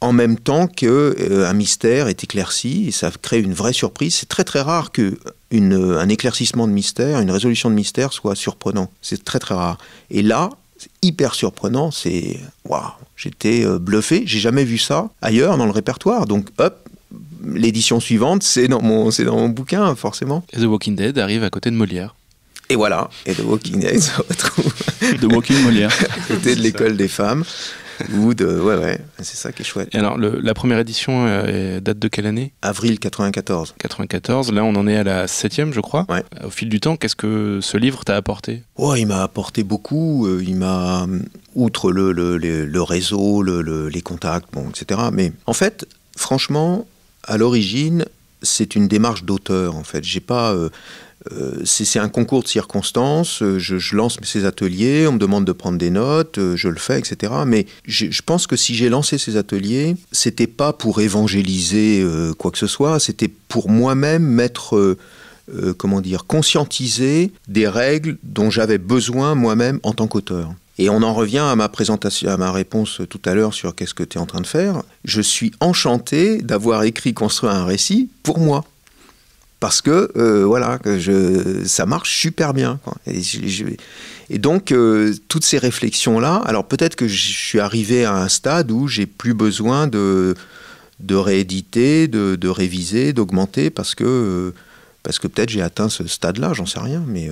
S5: en même temps que un mystère est éclairci et ça crée une vraie surprise. C'est très très rare que une, un éclaircissement de mystère, une résolution de mystère soit surprenant. C'est très très rare. Et là, hyper surprenant. C'est waouh, j'étais euh, bluffé. J'ai jamais vu ça ailleurs dans le répertoire. Donc hop, l'édition suivante, c'est dans mon, c'est dans mon bouquin forcément.
S2: The Walking Dead arrive à côté de
S5: Molière. Et voilà, et The Walking Dead retrouve. Walking Molière. à côté de l'école des femmes. ou euh, Ouais, ouais, c'est ça qui est chouette. alors, la première édition euh,
S2: date de quelle année Avril 94. 94, là on en est à la septième, je crois. Au fil du temps, qu'est-ce que ce livre t'a apporté Ouais,
S5: oh, il m'a apporté beaucoup. Euh, il m'a. Outre le, le, réseau, les contacts, bon, etc. Mais en fait, franchement, à l'origine, c'est une démarche d'auteur en fait. J'ai pas, euh, c'est un concours de circonstances. Euh, je, lance ces ateliers, on me demande de prendre des notes, euh, je le fais, etc. Mais je, pense que si j'ai lancé ces ateliers, c'était pas pour évangéliser quoi que ce soit, c'était pour moi-même mettre, comment dire, conscientiser des règles dont j'avais besoin moi-même en tant qu'auteur. Et on en revient à ma présentation, à ma réponse tout à l'heure sur qu'est-ce que tu es en train de faire. Je suis enchanté d'avoir écrit, construit un récit pour moi parce que euh, voilà, ça marche super bien. Et, donc euh, toutes ces réflexions là. Alors peut-être que je suis arrivé à un stade où j'ai plus besoin de, rééditer, de, réviser, d'augmenter parce que euh, parce que peut-être j'ai atteint ce stade là. J'en sais rien, mais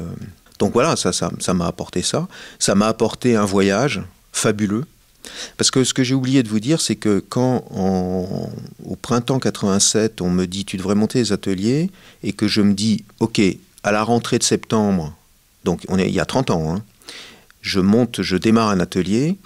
S5: donc voilà, ça ça m'a apporté ça. Ça m'a apporté un voyage fabuleux parce que ce que j'ai oublié de vous dire, c'est que quand au printemps 87, on me dit tu devrais monter les ateliers, et que je me dis ok, à la rentrée de septembre, donc on est il y a 30 ans, hein, je monte, je démarre un atelier,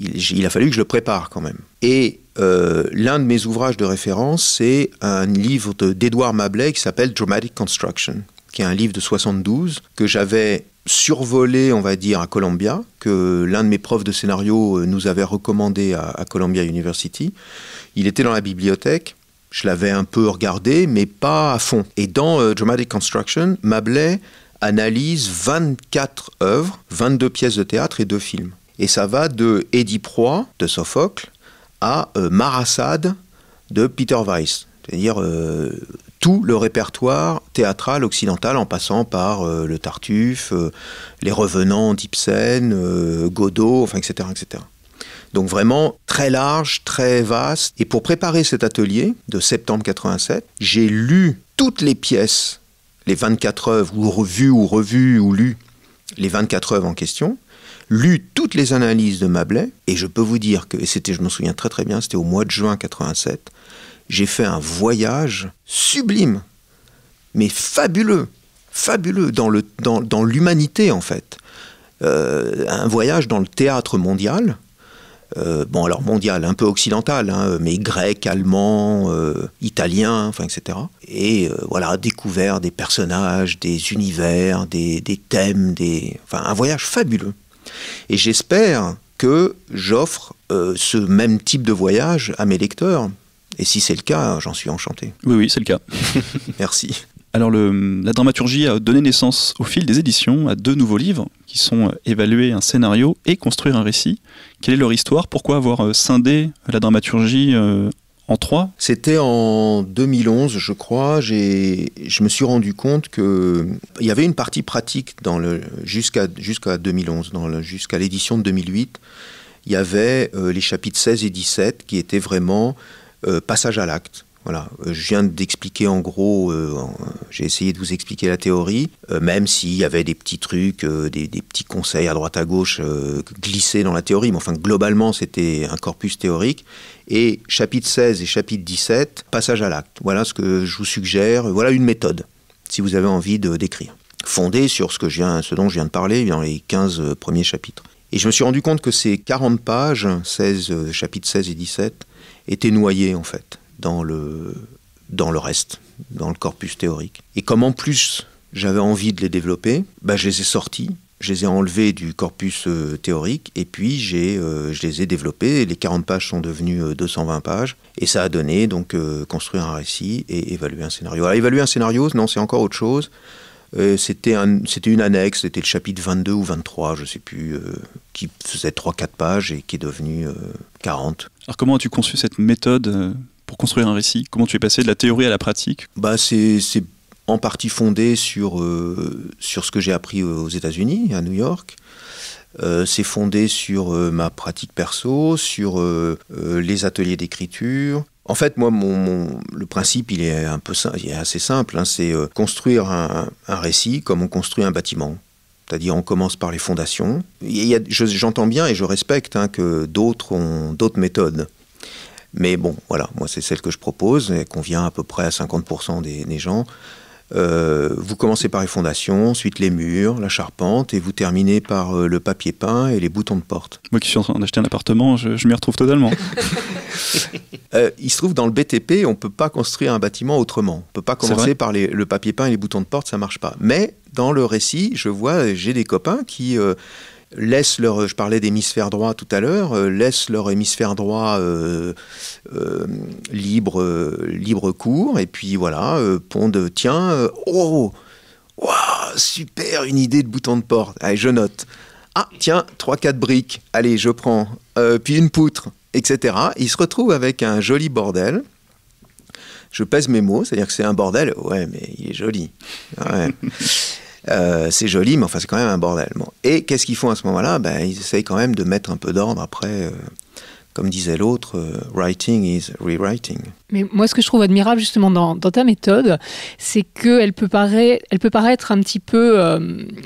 S5: il, a fallu que je le prépare quand même. Et euh, l'un de mes ouvrages de référence, c'est un livre d'Edouard de, qui s'appelle Dramatic Construction, qui est un livre de 72 que j'avais survolé, on va dire, à Columbia, que l'un de mes profs de scénario euh, nous avait recommandé à, Columbia University. Il était dans la bibliothèque. Je l'avais un peu regardé, mais pas à fond. Et dans euh, Dramatic Construction, Mabley analyse 24 œuvres, 22 pièces de théâtre et deux films. Et ça va de Eddie Proie de Sophocle à euh, Marassade de Peter Weiss. C'est-à-dire tout le répertoire théâtral occidental en passant par euh, le Tartuffe, euh, les Revenants d'Ibsen, euh, Godot, enfin, etc., etc. Donc vraiment très large, très vaste. Et pour préparer cet atelier de septembre 87, j'ai lu toutes les pièces, les 24 œuvres, ou revues, ou revues, ou lues, les 24 œuvres en question, lu toutes les analyses de Mablet. et je peux vous dire que, et c'était, je m'en souviens très très bien, c'était au mois de juin 87, j'ai fait un voyage sublime, mais fabuleux, fabuleux dans l'humanité en fait. Euh, un voyage dans le théâtre mondial, euh, bon alors mondial, un peu occidental, hein, mais grec, allemand, euh, italien, etc. Et voilà, découvert des personnages, des univers, des, thèmes, des, un voyage fabuleux. Et j'espère que j'offre ce même type de voyage à mes lecteurs, et si c'est le cas, j'en suis enchanté.
S3: Oui, oui, c'est le cas. Merci. Alors le, la dramaturgie a donné naissance au fil des éditions à deux nouveaux livres qui sont euh, évaluer un scénario et construire un récit. Quelle est leur histoire Pourquoi avoir euh, scindé euh, la dramaturgie en trois C'était
S5: en 2011, je crois. Je me suis rendu compte qu'il y avait une partie pratique jusqu'à jusqu'à 2011, jusqu'à l'édition de 2008. Il y avait les chapitres 16 et 17 qui étaient vraiment euh, passage à l'acte. Voilà, euh, je viens d'expliquer en gros, euh, j'ai essayé de vous expliquer la théorie, même s'il y avait des petits trucs, des, petits conseils à droite à gauche glissés dans la théorie, mais enfin globalement c'était un corpus théorique. Et chapitre 16 et chapitre 17, passage à l'acte. Voilà ce que je vous suggère, voilà une méthode, si vous avez envie de d'écrire, fondée sur ce, dont je viens de parler dans les 15 premiers chapitres. Et je me suis rendu compte que ces 40 pages, 16, chapitre 16 et 17, étaient noyés en fait dans le, dans le reste, dans le corpus théorique. Et comme en plus j'avais envie de les développer, bah, je les ai sortis, je les ai enlevés du corpus euh, théorique et puis j'ai, euh, je les ai développés. Les 40 pages sont devenues 220 euh, pages et ça a donné donc construire un récit et évaluer un scénario. Alors évaluer un scénario, non, c'est encore autre chose. Euh, c'était une annexe, c'était le chapitre 22 ou 23, je ne sais plus, euh, qui faisait 3-4 pages
S3: et qui est devenu 40. Euh, Alors comment as-tu conçu cette méthode pour construire un récit Comment tu es passé de la théorie à la pratique bah, C'est en partie fondé sur,
S5: ce que j'ai appris aux États-Unis, à New York. c'est fondé sur ma pratique perso, sur les ateliers d'écriture, en fait, moi, mon, le principe, il est un peu il est assez simple. Hein. c'est euh, construire un, récit comme on construit un bâtiment. C'est-à-dire, on commence par les fondations. J'entends bien et je respecte hein, que d'autres ont d'autres méthodes. Mais bon, voilà, moi, c'est celle que je propose et convient à peu près à 50% des gens. Euh, vous commencez par les fondations, ensuite les murs, la charpente, et vous terminez par euh, le papier peint et les boutons de porte. Moi qui suis en train d'acheter un
S3: appartement, je,
S5: m'y retrouve totalement. Euh, il se trouve dans le BTP, on ne peut pas construire un bâtiment autrement. On ne peut pas commencer par le papier peint et les boutons de porte, ça marche pas. Mais dans le récit, je vois, j'ai des copains qui laisse leur, je parlais d'hémisphère droit tout à l'heure, euh, laisse leur hémisphère droit euh, euh, libre, libre cours, et puis voilà, de tiens, oh, oh super, une idée de bouton de porte, allez, je note. Ah, tiens, 3-4 briques, allez, je prends, puis une poutre, etc. Ils se retrouvent avec un joli bordel. Je pèse mes mots, c'est-à-dire que c'est un bordel, ouais, mais il est joli. Ouais. Euh, c'est joli, mais enfin, c'est quand même un bordel. Et qu'est-ce qu'ils font à ce moment-là ben, Ils essayent quand même de mettre un peu d'ordre après. Euh, comme disait l'autre, euh, writing is rewriting.
S4: Mais moi, ce que je trouve admirable justement dans, ta méthode, c'est qu'elle peut, paraître, peut paraître un petit peu,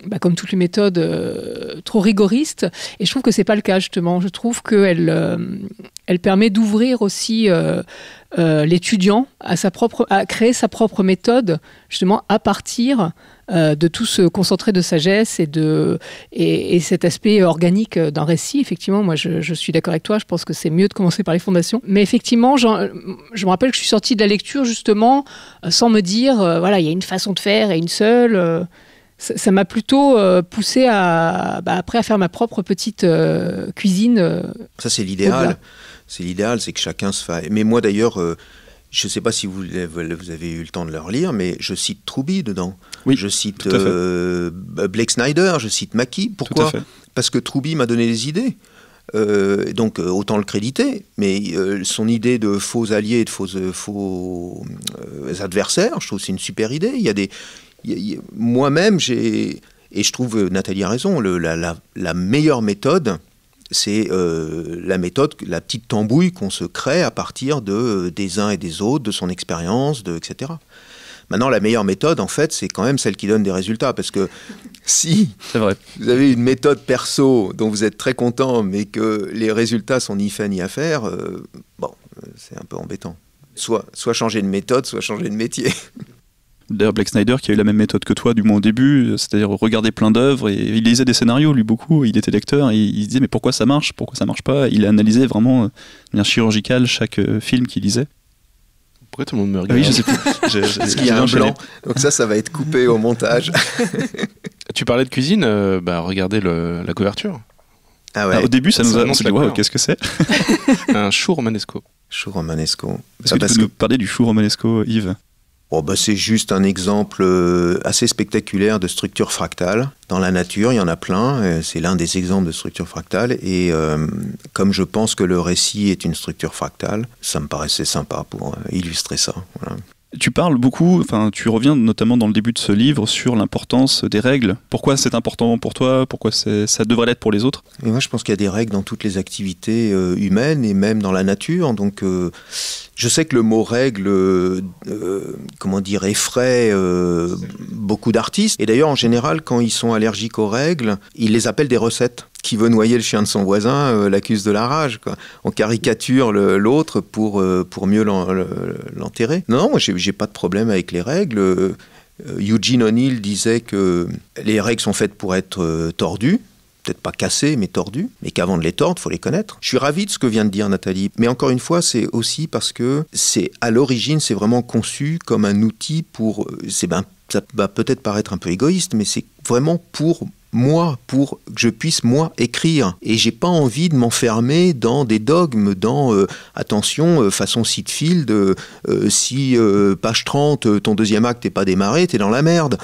S4: bah, comme toutes les méthodes, trop rigoriste. Et je trouve que c'est pas le cas justement. Je trouve qu'elle elle permet d'ouvrir aussi euh, l'étudiant à, sa propre, à créer sa propre méthode, justement, à partir euh, de tout ce concentré de sagesse et, de, et, cet aspect organique d'un récit. Effectivement, moi, je, suis d'accord avec toi, je pense que c'est mieux de commencer par les fondations. Mais effectivement, je me rappelle que je suis sortie de la lecture, justement, euh, sans me dire, voilà, il y a une façon de faire et une seule ça m'a plutôt poussé à, bah, après à faire ma propre petite cuisine.
S5: ça, c'est l'idéal c'est l'idéal, c'est que chacun se fasse. Mais moi d'ailleurs, euh, je ne sais pas si vous, avez eu le temps de le relire, mais je cite Trouby dedans. Oui, je cite euh, Blake Snyder, je cite Mackie. Pourquoi Parce que Trouby m'a donné des idées. Euh, donc autant le créditer, mais son idée de faux alliés et de faux, adversaires, je trouve c'est une super idée. Il y a des, moi-même j'ai et je trouve Nathalie a raison, la, meilleure méthode, c'est euh, la méthode, la petite tambouille qu'on se crée à partir euh, des uns et des autres, de son expérience, de, etc. Maintenant, la meilleure méthode, en fait, c'est quand même celle qui donne des résultats. Parce que si vous avez une méthode perso dont vous êtes très content, mais que les résultats sont ni faits ni à faire, euh, bon, c'est un peu embêtant. Soit, soit changer de
S3: méthode, soit changer de métier. D'ailleurs, Black Snyder, qui a eu la même méthode que toi, du moins au début, c'est-à-dire regarder plein d'œuvres, et il lisait des scénarios, lui, beaucoup, il était lecteur, et il se disait, mais pourquoi ça marche, pourquoi ça marche pas Il analysait vraiment euh, de manière chirurgicale chaque euh, film qu'il lisait. Pourquoi tout le monde me ah regarde Oui, je sais plus.
S5: qu'il y a un blanc. Donc ça, ça va être coupé au montage.
S2: tu parlais de cuisine, euh, bah, regardez le, la couverture. Ah ah, au début, ça, nous annonce la qu'est-ce que c'est Un chou romanesco. Chou romanesco. est que tu peux nous
S5: parler du chou romanesco, Yves bah, c'est juste un exemple euh, assez spectaculaire de structure fractale. Dans la nature, il y en a plein. Euh, c'est l'un des exemples de structure fractale. Et euh, comme je pense que le récit est une structure fractale, ça me paraissait sympa pour illustrer ça.
S3: Tu parles beaucoup, enfin, tu reviens notamment dans le début de ce livre sur l'importance des règles. Pourquoi c'est important pour toi Pourquoi ça devrait l'être pour les autres et Moi, je pense qu'il y a des règles dans toutes les
S5: activités euh, humaines et même dans la nature. Donc, euh, je sais que le mot règle, euh, comment dire, effraie beaucoup d'artistes. Et d'ailleurs, en général, quand ils sont allergiques aux règles, ils les appellent des recettes qui veut noyer le chien de son voisin euh, l'accuse de la rage. Quoi. On caricature l'autre pour, euh, pour mieux l'enterrer. Non, non, j'ai pas de problème avec les règles. Euh, Eugene O'Neill disait que les règles sont faites pour être tordues, peut-être pas cassées, mais tordues, mais qu'avant de les tordre, faut les connaître. Je suis ravi de ce que vient de dire Nathalie, mais encore une fois, c'est aussi parce que c'est à l'origine, c'est vraiment conçu comme un outil pour. ben, ça va peut-être paraître un peu égoïste, mais c'est vraiment pour moi, pour que je puisse, moi, écrire. Et j'ai pas envie de m'enfermer dans des dogmes, dans euh, attention, euh, façon sitefield euh, si page 30, ton deuxième acte n'est pas démarré, t'es dans la merde.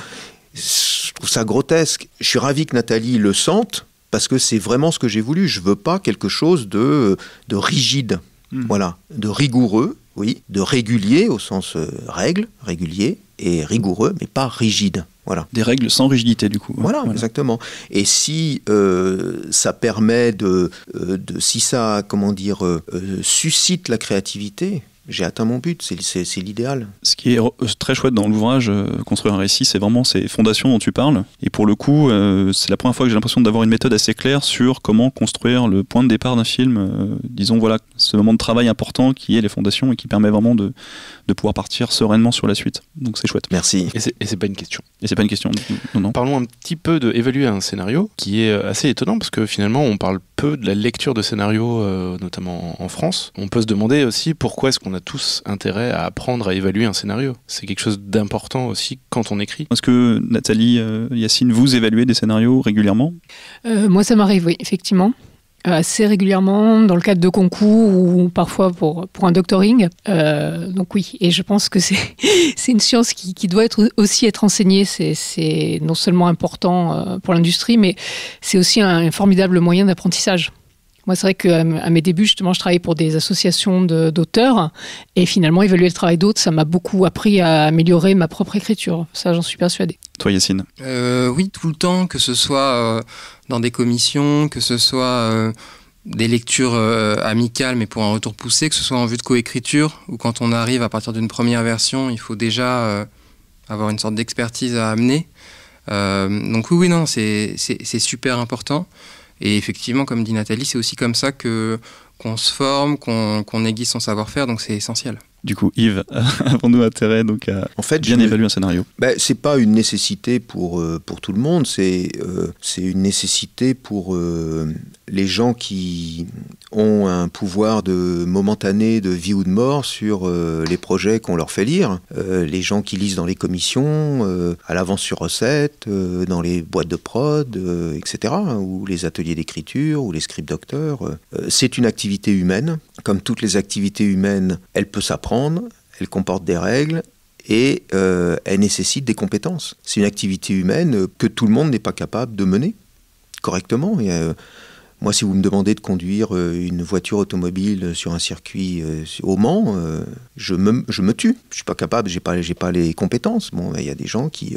S5: Je trouve ça grotesque. Je suis ravi que Nathalie le sente, parce que c'est vraiment ce que j'ai voulu. Je veux pas quelque chose de, rigide, hmm. voilà, de rigoureux, oui, de régulier au sens règle, régulier, et rigoureux, mais pas rigide. Voilà. Des règles sans rigidité, du coup. Voilà, exactement. Et si euh, ça permet euh, de, Si ça, comment dire, euh, suscite la créativité, j'ai atteint mon but, c'est l'idéal.
S3: Ce qui est euh, très chouette dans l'ouvrage euh, Construire un récit, c'est vraiment ces fondations dont tu parles. Et pour le coup, euh, c'est la première fois que j'ai l'impression d'avoir une méthode assez claire sur comment construire le point de départ d'un film. disons, voilà, ce moment de travail important qui est les fondations et qui permet vraiment de, de pouvoir partir sereinement sur la suite. Donc c'est chouette. Merci. Et c'est pas une question. Et c'est pas une question, non, non. Parlons un
S2: petit peu de évaluer un scénario qui est assez étonnant parce que finalement, on parle peu de la lecture de scénarios, notamment en France. On peut se demander aussi pourquoi est-ce qu'on on a tous intérêt à apprendre à
S3: évaluer un scénario. C'est quelque chose d'important aussi quand on écrit. Est-ce que Nathalie, euh, Yacine, vous évaluez des scénarios régulièrement
S4: euh, Moi, ça m'arrive, oui, effectivement euh, assez régulièrement dans le cadre de concours ou parfois pour, pour un doctoring. donc oui, et je pense que c'est une science qui, doit aussi être enseignée. C'est non seulement important pour l'industrie, mais c'est aussi un formidable moyen d'apprentissage. Moi, c'est vrai qu'à euh, mes débuts, justement, je travaillais pour des associations d'auteurs. et finalement, évaluer le travail d'autres, ça m'a beaucoup appris à améliorer ma propre écriture. Ça, j'en suis persuadée.
S3: Toi, Yacine
S1: euh, Oui, tout le temps, que ce soit euh, dans des commissions, que ce soit des lectures amicales, mais pour un retour poussé, que ce soit en vue de coécriture, ou quand on arrive à partir d'une première version, il faut déjà avoir une sorte d'expertise à amener. donc oui, oui, non, c'est super important. Et effectivement, comme dit Nathalie, c'est aussi comme ça que qu'on se forme, qu'on aiguise son savoir-faire, donc c'est essentiel.
S3: Du coup, Yves, avons-nous intérêt donc à en fait, bien évaluer un scénario
S5: ben, bah, Ce n'est pas une nécessité pour, euh, pour tout le monde, c'est euh, c'est une nécessité pour euh, les gens qui ont un pouvoir de momentané de vie ou de mort sur les projets qu'on leur fait lire. les gens qui lisent dans les commissions, à l'avance sur recette, dans les boîtes de prod, etc., ou les ateliers d'écriture, ou les script docteurs. c'est une activité humaine comme toutes les activités humaines, elle peut s'apprendre, elle comporte des règles et euh, elle nécessite des compétences. C'est une activité humaine que tout le monde n'est pas capable de mener correctement. Euh, moi, si vous me demandez de conduire euh, une voiture automobile sur un circuit au Mans, je, me, je me tue. Je suis pas capable, j'ai pas, pas les compétences. Bon, il y a des gens qui.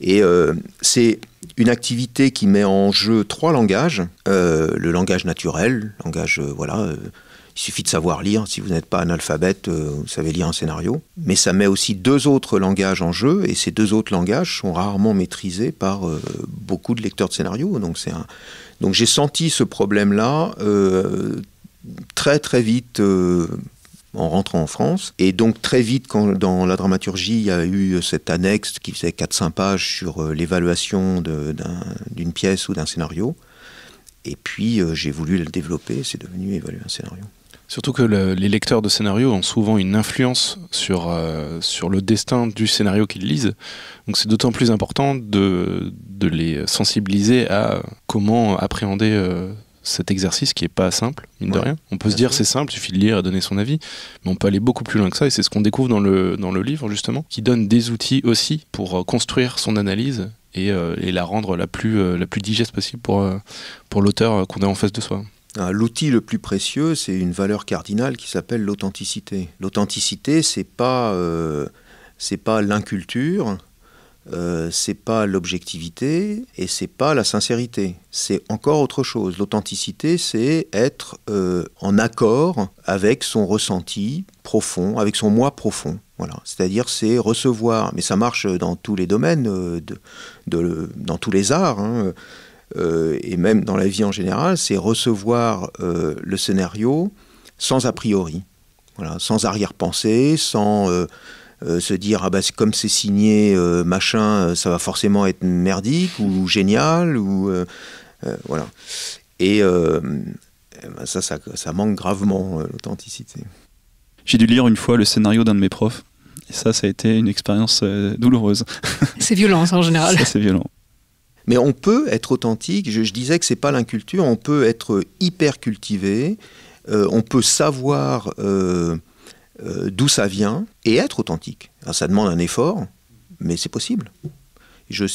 S5: et c'est une activité qui met en jeu trois langages le langage naturel, langage voilà il suffit de savoir lire. Si vous n'êtes pas analphabète, euh, vous savez lire un scénario. Mais ça met aussi deux autres langages en jeu, et ces deux autres langages sont rarement maîtrisés par euh, beaucoup de lecteurs de scénarios. Donc, un... Donc j'ai senti ce problème-là euh, très très vite. en rentrant en France. Et donc très vite, quand, dans la dramaturgie, il y a eu cette annexe qui faisait 4-5 pages sur l'évaluation d'une pièce ou d'un scénario. Et puis j'ai voulu le développer, c'est devenu évaluer un scénario. Surtout que les lecteurs de scénarios ont souvent une influence sur,
S2: euh, sur le destin du scénario qu'ils lisent. Donc c'est d'autant plus important de, les sensibiliser à comment appréhender euh, cet exercice qui n'est pas simple, mine de rien. On peut se dire c'est simple, il suffit de lire et donner son avis, mais on peut aller beaucoup plus loin que ça, et c'est ce qu'on découvre dans le, dans le livre justement, qui donne des outils aussi pour euh, construire son analyse et, et la rendre
S5: la plus, la plus digeste possible pour, pour l'auteur qu'on a en face de soi. L'outil le plus précieux, c'est une valeur cardinale qui s'appelle l'authenticité. L'authenticité, c'est pas euh, c'est pas l'inculture, euh, c'est pas l'objectivité et c'est pas la sincérité. C'est encore autre chose. L'authenticité, c'est être euh, en accord avec son ressenti profond, avec son moi profond. Voilà. C'est-à-dire, c'est recevoir. Mais ça marche dans tous les domaines, euh, dans tous les arts. Hein. Euh, et même dans la vie en général, c'est recevoir euh, le scénario sans a priori, voilà, sans arrière-pensée, sans euh, se dire ah bah comme c'est signé machin, ça va forcément être merdique ou génial ou voilà. Et eh ben, ça,
S3: ça, manque gravement l'authenticité. J'ai dû lire une fois le scénario d'un de mes profs. Et ça, ça a été une expérience douloureuse.
S4: C'est violent, en général. c'est
S3: violent.
S5: Mais on peut être authentique. Je, disais que c'est pas l'inculture. On peut être hyper cultivé. Euh, on peut savoir euh, euh, d'où ça vient et être authentique. ça demande un effort, mais c'est possible. Je,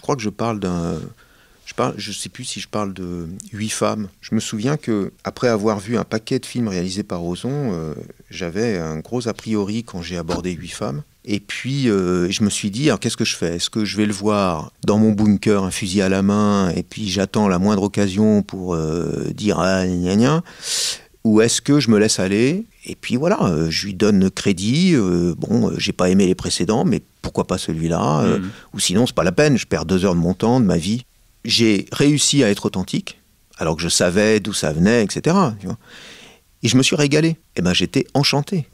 S5: crois que je parle d'un. Je ne je sais plus si je parle de huit femmes. Je me souviens que après avoir vu un paquet de films réalisés par Ozon, j'avais un gros a priori quand j'ai abordé huit femmes. Et puis, euh, je me suis dit, alors qu'est-ce que je fais Est-ce que je vais le voir dans mon bunker, un fusil à la main, et puis j'attends la moindre occasion pour euh, dire ah, Ou est-ce que je me laisse aller Et puis voilà, euh, je lui donne crédit. bon, j'ai pas aimé les précédents, mais pourquoi pas celui-là mm. Ou sinon, c'est pas la peine, je perds deux heures de mon temps, de ma vie. J'ai réussi à être authentique, alors que je savais d'où ça venait, etc. et je me suis régalé. Et eh ben, j'étais enchanté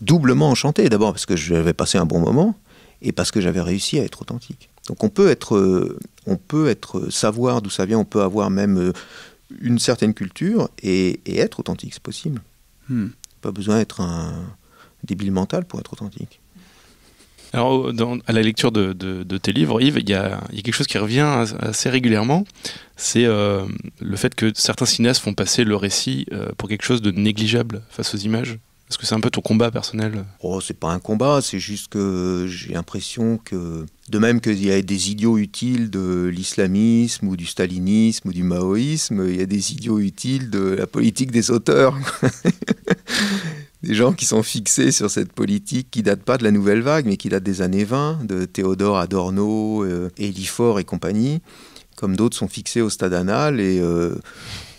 S5: doublement enchanté. D'abord parce que j'avais passé un bon moment et parce que j'avais réussi à être authentique. Donc on peut être, euh, on peut être euh, savoir d'où ça vient, on peut avoir même euh, une certaine culture et, être authentique, c'est possible. Hmm. Pas besoin d'être un débile mental pour être authentique.
S2: Alors, à la lecture de, tes livres, Yves, il y, a quelque chose qui revient assez régulièrement, c'est le fait que certains cinéastes font passer le récit pour quelque chose de négligeable face aux images. Est-ce que c'est un peu ton combat personnel.
S5: Oh, c'est pas un combat, c'est juste que j'ai l'impression que, de même qu'il y a des idiots utiles de l'islamisme ou du stalinisme ou du maoïsme, il y a des idiots utiles de la politique des auteurs. des gens qui sont fixés sur cette politique qui date pas de la nouvelle vague, mais qui date des années 20, de Théodore Adorno, euh, et compagnie, comme d'autres sont fixés au stade anal. Et euh,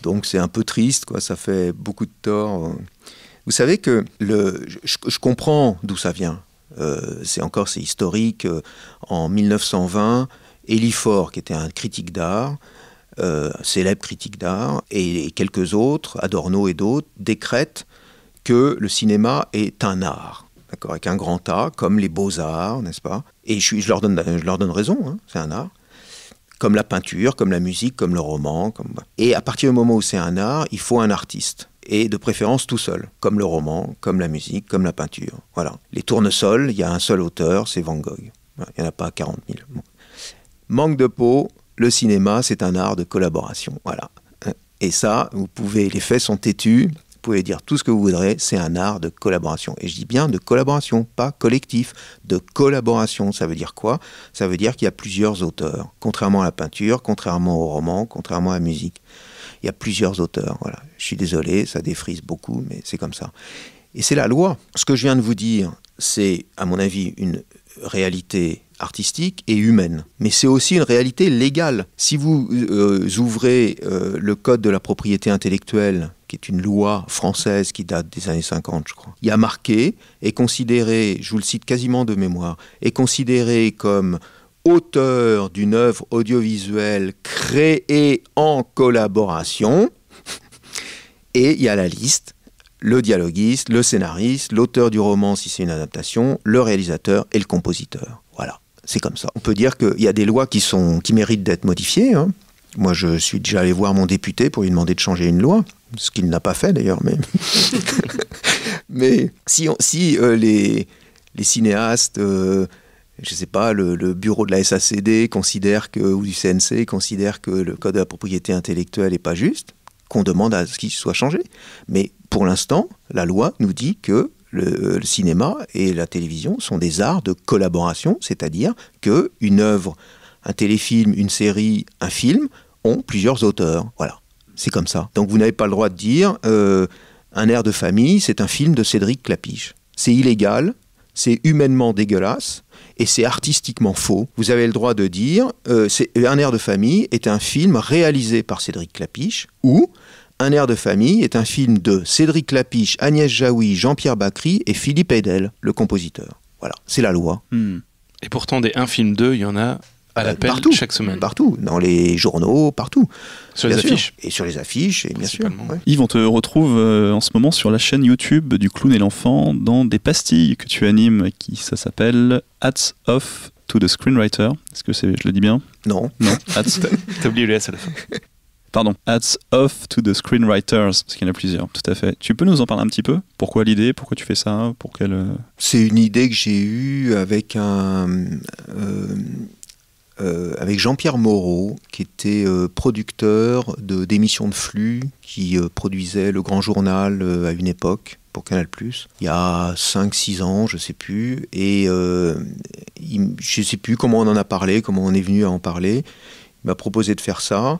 S5: donc c'est un peu triste, quoi. ça fait beaucoup de tort. Euh, vous savez que je, comprends d'où ça vient. Euh, c'est encore c'est historique. Euh, en 1920, Élie qui était un critique d'art, euh, célèbre critique d'art, et, quelques autres, Adorno et d'autres, décrètent que le cinéma est un art. D'accord, avec un grand A, comme les beaux-arts, n'est-ce pas Et je, leur donne, je leur donne raison, hein, c'est un art comme la peinture, comme la musique, comme le roman. Et à partir du moment où c'est un art, il faut un artiste et de préférence tout seul, comme le roman, comme la musique, comme la peinture. Voilà. Les tournesols, il y a un seul auteur, c'est Van Gogh. Il n'y en a pas 40 000. Manque de peau, le cinéma, c'est un art de collaboration. Voilà. Et ça, vous pouvez, les faits sont têtus, vous pouvez dire tout ce que vous voudrez, c'est un art de collaboration. Et je dis bien de collaboration, pas collectif, de collaboration. Ça veut dire quoi Ça veut dire qu'il y a plusieurs auteurs, contrairement à la peinture, contrairement au roman, contrairement à la musique il y a plusieurs auteurs. Voilà. Je suis désolé, ça défrise beaucoup, mais c'est comme ça. Et c'est la loi. Ce que je viens de vous dire, c'est, à mon avis, une réalité artistique et humaine. Mais c'est aussi une réalité légale. Si vous euh, ouvrez euh, le Code de la propriété intellectuelle, qui est une loi française qui date des années 50, je crois, il y a marqué, et considéré, je vous le cite quasiment de mémoire, est considéré comme auteur d'une œuvre audiovisuelle créée en collaboration. Et il y a la liste, le dialoguiste, le scénariste, l'auteur du roman si c'est une adaptation, le réalisateur et le compositeur. Voilà, c'est comme ça. On peut dire qu'il y a des lois qui, sont, qui méritent d'être modifiées. Hein. Moi, je suis déjà allé voir mon député pour lui demander de changer une loi, ce qu'il n'a pas fait d'ailleurs. Mais, mais si, si euh, les, les, cinéastes... Euh, je ne sais pas, le, bureau de la SACD considère que, ou du CNC considère que le code de la propriété intellectuelle n'est pas juste, qu'on demande à ce qu'il soit changé. Mais pour l'instant, la loi nous dit que le, cinéma et la télévision sont des arts de collaboration, c'est-à-dire que une œuvre, un téléfilm, une série, un film ont plusieurs auteurs. Voilà, c'est comme ça. Donc vous n'avez pas le droit de dire euh, un air de famille, c'est un film de Cédric Clapiche. C'est illégal, c'est humainement dégueulasse, et c'est artistiquement faux. Vous avez le droit de dire euh, euh, Un air de famille est un film réalisé par Cédric Clapiche ou Un air de famille est un film de Cédric Clapiche, Agnès Jaoui, Jean-Pierre Bacry et Philippe Heidel, le compositeur. Voilà, c'est la loi. Hmm. Et
S2: pourtant, des un film 2, il y en a à partout, chaque semaine. Partout,
S3: dans les journaux, partout. Sur les affiches.
S5: Et sur les affiches, et bien sûr.
S3: Ils Yves, on te retrouve euh, en ce moment sur la chaîne YouTube du Clown et l'Enfant dans des pastilles que tu animes, qui ça s'appelle Hats Off to the Screenwriter. Est-ce que je le dis bien Non. Non, T'as oublié le S à la fin. Pardon, Hats Off to the Screenwriters, parce qu'il y en a plusieurs, tout à fait. Tu peux nous en parler un petit peu Pourquoi l'idée Pourquoi tu fais ça Pour quelle... Euh, c'est une idée que j'ai
S5: eue avec un... Euh, euh, avec Jean-Pierre Moreau, qui était euh, producteur de d'émissions de flux, qui euh, produisait le Grand Journal à une époque pour Canal+, il y a 5-6 ans, je ne sais plus, et je je sais plus comment on en a parlé, comment on est venu à en parler. Il m'a proposé de faire ça,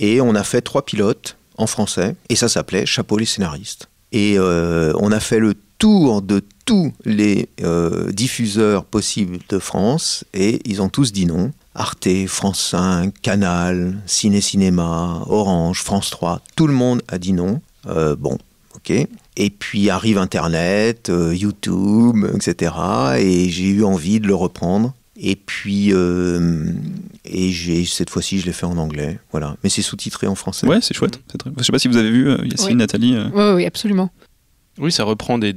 S5: et on a fait trois pilotes en français, et ça s'appelait Chapeau les scénaristes. Et on a fait le tour de tous les diffuseurs possibles de France et ils ont tous dit non. Arte, France 5, Canal, Ciné Cinéma, Orange, France 3, tout le monde a dit non. Euh, bon, ok. Et puis arrive Internet, euh, YouTube, etc. Et j'ai eu envie de le reprendre. Et puis, euh, et j'ai cette fois-ci, je l'ai fait en anglais, voilà. Mais c'est sous-titré en français. Ouais, c'est chouette.
S3: Je Je sais pas si vous avez vu
S5: Yacine,
S4: Nathalie. Oui, oui, absolument.
S2: Oui, ça reprend des,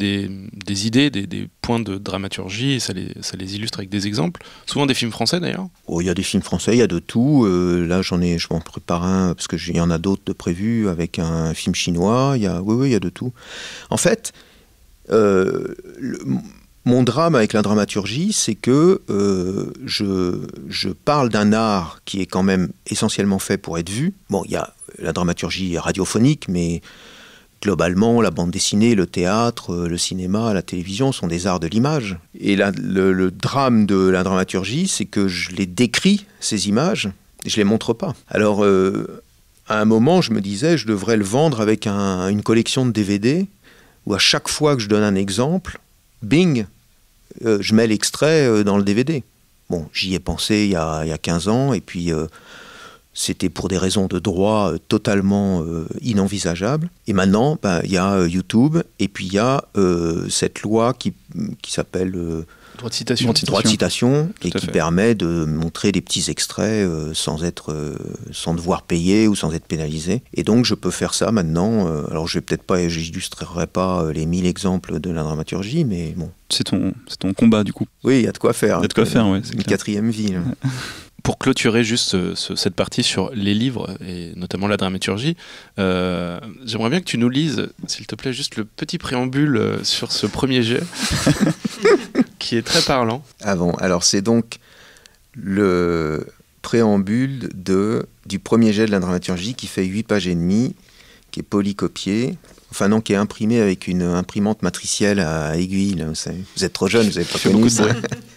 S2: idées, des, points de dramaturgie, et ça les, illustre avec des exemples. Souvent des films français d'ailleurs
S5: oh, Il y a des films français, il y a de tout. Euh, là, j'en ai, je m'en prépare un, parce qu'il y en a d'autres de prévus, avec un film chinois. Y a, oui, oui, il y a de tout. En fait, euh, mon drame avec la dramaturgie, c'est que euh, je, je, parle d'un art qui est quand même essentiellement fait pour être vu. Bon, il y a la dramaturgie radiophonique, mais globalement, la bande dessinée, le théâtre, euh, le cinéma, la télévision sont des arts de l'image. Et le, drame de la dramaturgie, c'est que je les décris, ces images, et je les montre pas. Alors, euh, à un moment, je me disais, je devrais le vendre avec une collection de DVD, où à chaque fois que je donne un exemple, bing, euh, je mets l'extrait dans le DVD. Bon, j'y ai pensé il y, a, 15 ans, et puis... C'était pour des raisons de droit euh, totalement euh, inenvisageables. Et maintenant, ben, il y a euh, YouTube et puis il y a cette loi qui s'appelle droit de citation. Droit de citation et qui permet de montrer des petits extraits euh, sans être, euh, sans devoir payer ou sans être pénalisé. Et donc je peux faire ça maintenant. Euh, alors je vais peut-être pas, j'illustrerai pas les mille exemples de la dramaturgie, mais bon. C'est ton, c'est ton combat du coup. Oui, il y a de quoi faire. Il y a de quoi faire, oui. Une quatrième vie. Pour clôturer juste cette
S2: partie sur les livres et notamment la dramaturgie, j'aimerais bien que tu nous lises, s'il te plaît, juste le petit préambule sur ce premier jet. qui est très parlant.
S5: Ah bon, alors c'est donc le préambule de, du premier jet de la dramaturgie qui fait 8 pages et demie, qui est polycopié, enfin non, qui est imprimé avec une imprimante matricielle à aiguille. Là, vous, êtes trop jeune, vous n'avez pas connu ça.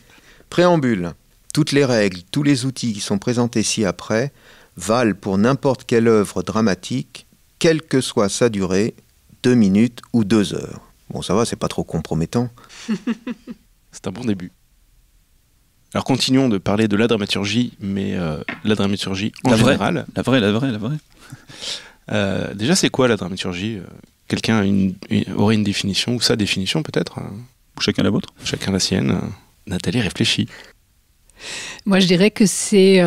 S5: préambule. Toutes les règles, tous les outils qui sont présentés ci-après valent pour n'importe quelle œuvre dramatique, quelle que soit sa durée, deux minutes ou deux heures. Bon, ça va, c'est pas trop compromettant. C'est un bon
S2: début. Alors continuons de parler de la dramaturgie, mais euh, la dramaturgie en la général. La vraie, la vraie, la vraie. Euh, déjà, c'est quoi la dramaturgie euh? Quelqu'un aurait une définition, ou sa définition peut-être hein? Ou chacun la vôtre Chacun la sienne. Nathalie réfléchit.
S4: Moi, je dirais que c'est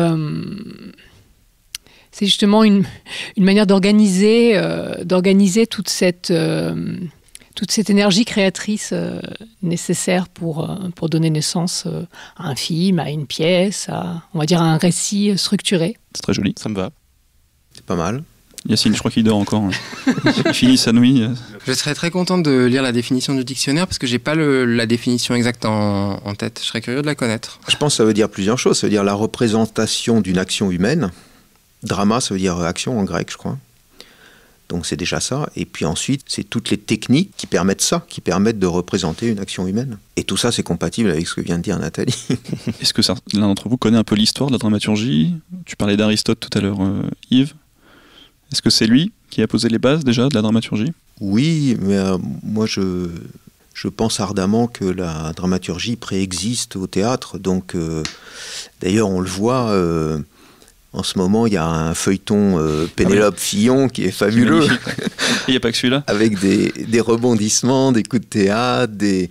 S4: c'est justement une, manière d'organiser d'organiser toute cette toute cette énergie créatrice euh, nécessaire pour, euh, pour donner naissance euh, à un film, à une pièce, à, on va dire à un récit structuré.
S3: C'est très joli, ça me va. C'est pas mal. Yacine, je crois qu'il dort encore. Hein.
S1: il finit sa nuit. Je serais très content de lire la définition du dictionnaire parce que j'ai pas la définition exacte en, en, tête. Je serais curieux de la connaître. Je pense que
S5: ça veut dire plusieurs choses. Ça veut dire la représentation d'une action humaine. Drama, ça veut dire action en grec, je crois. Donc c'est déjà ça. Et puis ensuite, c'est toutes les techniques qui permettent ça, qui permettent de représenter une action humaine. Et tout ça, c'est compatible avec
S3: ce que vient de dire Nathalie. Est-ce que l'un d'entre vous connaît un peu l'histoire de la dramaturgie Tu parlais d'Aristote tout à l'heure, euh, Yves. Est-ce que c'est lui qui a posé les bases déjà de la dramaturgie
S5: Oui, mais euh, moi je, je pense ardemment que la dramaturgie préexiste au théâtre. Donc, euh, d'ailleurs, on le voit en ce moment, il y a un feuilleton euh, Pénélope ah Fillon qui est fabuleux. il n'y a pas que celui-là. Avec des, des, rebondissements, des coups de théâtre, des...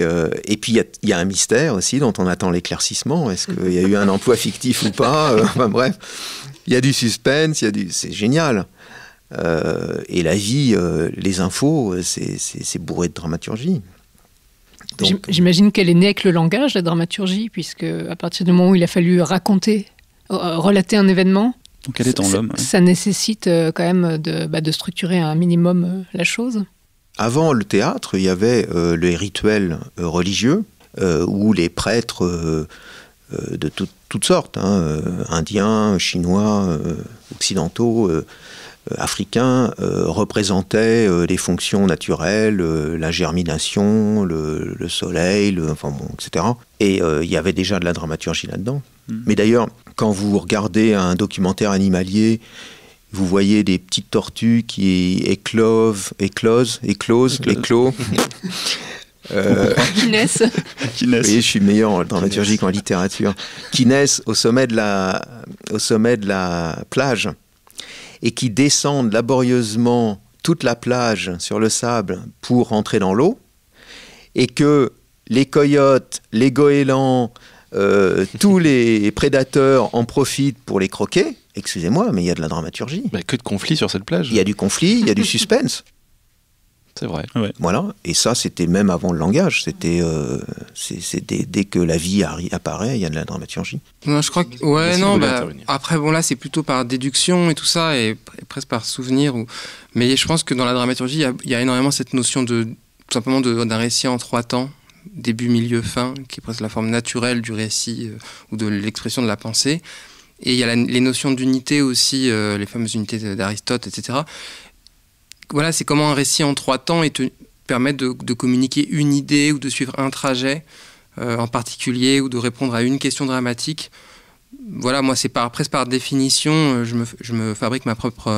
S5: Euh, et puis il y, y, a un mystère aussi dont on attend l'éclaircissement. Est-ce qu'il y a eu un emploi fictif ou pas euh, enfin, Bref, il y a du suspense, il du... c'est génial. et la vie, les infos, c'est bourré de dramaturgie.
S4: J'imagine qu'elle est née avec le langage, la dramaturgie, puisque à partir du moment où il a fallu raconter euh, relater un événement, Ça nécessite euh, quand même bah, de, structurer un minimum euh, la chose.
S5: Avant le théâtre, il y avait les rituels religieux où les prêtres de toutes sortes, hein, indiens, chinois, occidentaux, africains, représentaient les fonctions naturelles, la germination, le, soleil, le, enfin bon, etc. Et il y avait déjà de la dramaturgie là-dedans. Mm. Mais d'ailleurs, quand vous regardez un documentaire animalier, vous voyez des petites tortues qui éclosent... éclosent, éclosent, Éclosent euh, qui naissent. Vous voyez, je suis meilleur en dramaturgie qu'en littérature. Qui naissent au sommet de la, au sommet de la plage et qui descendent laborieusement toute la plage sur le sable pour rentrer dans l'eau, et que les coyotes, les goélands, euh, tous les prédateurs en profitent pour les croquer. Excusez-moi, mais il y a de la dramaturgie. que de conflits sur cette plage. Il y a du conflit, il y a du suspense. C'est vrai. Voilà. Et ça, c'était même avant le langage. C'était, euh, dès que la vie apparaît, il y a de la dramaturgie.
S4: je
S1: crois non. Bah, après, bon là, c'est plutôt par déduction et tout ça, et, presque par souvenir. Mais je pense que dans la dramaturgie, il y, y, a énormément cette notion de tout simplement d'un récit en trois temps début, milieu, fin, qui est la forme naturelle du récit euh, ou de l'expression de la pensée. Et il y a les notions d'unité aussi, euh, les fameuses unités d'Aristote, etc. Voilà, c'est comment un récit en trois temps euh, permet de, communiquer une idée ou de suivre un trajet en particulier ou de répondre à une question dramatique. Voilà, moi, c'est par, presque par définition, je me, fabrique ma propre,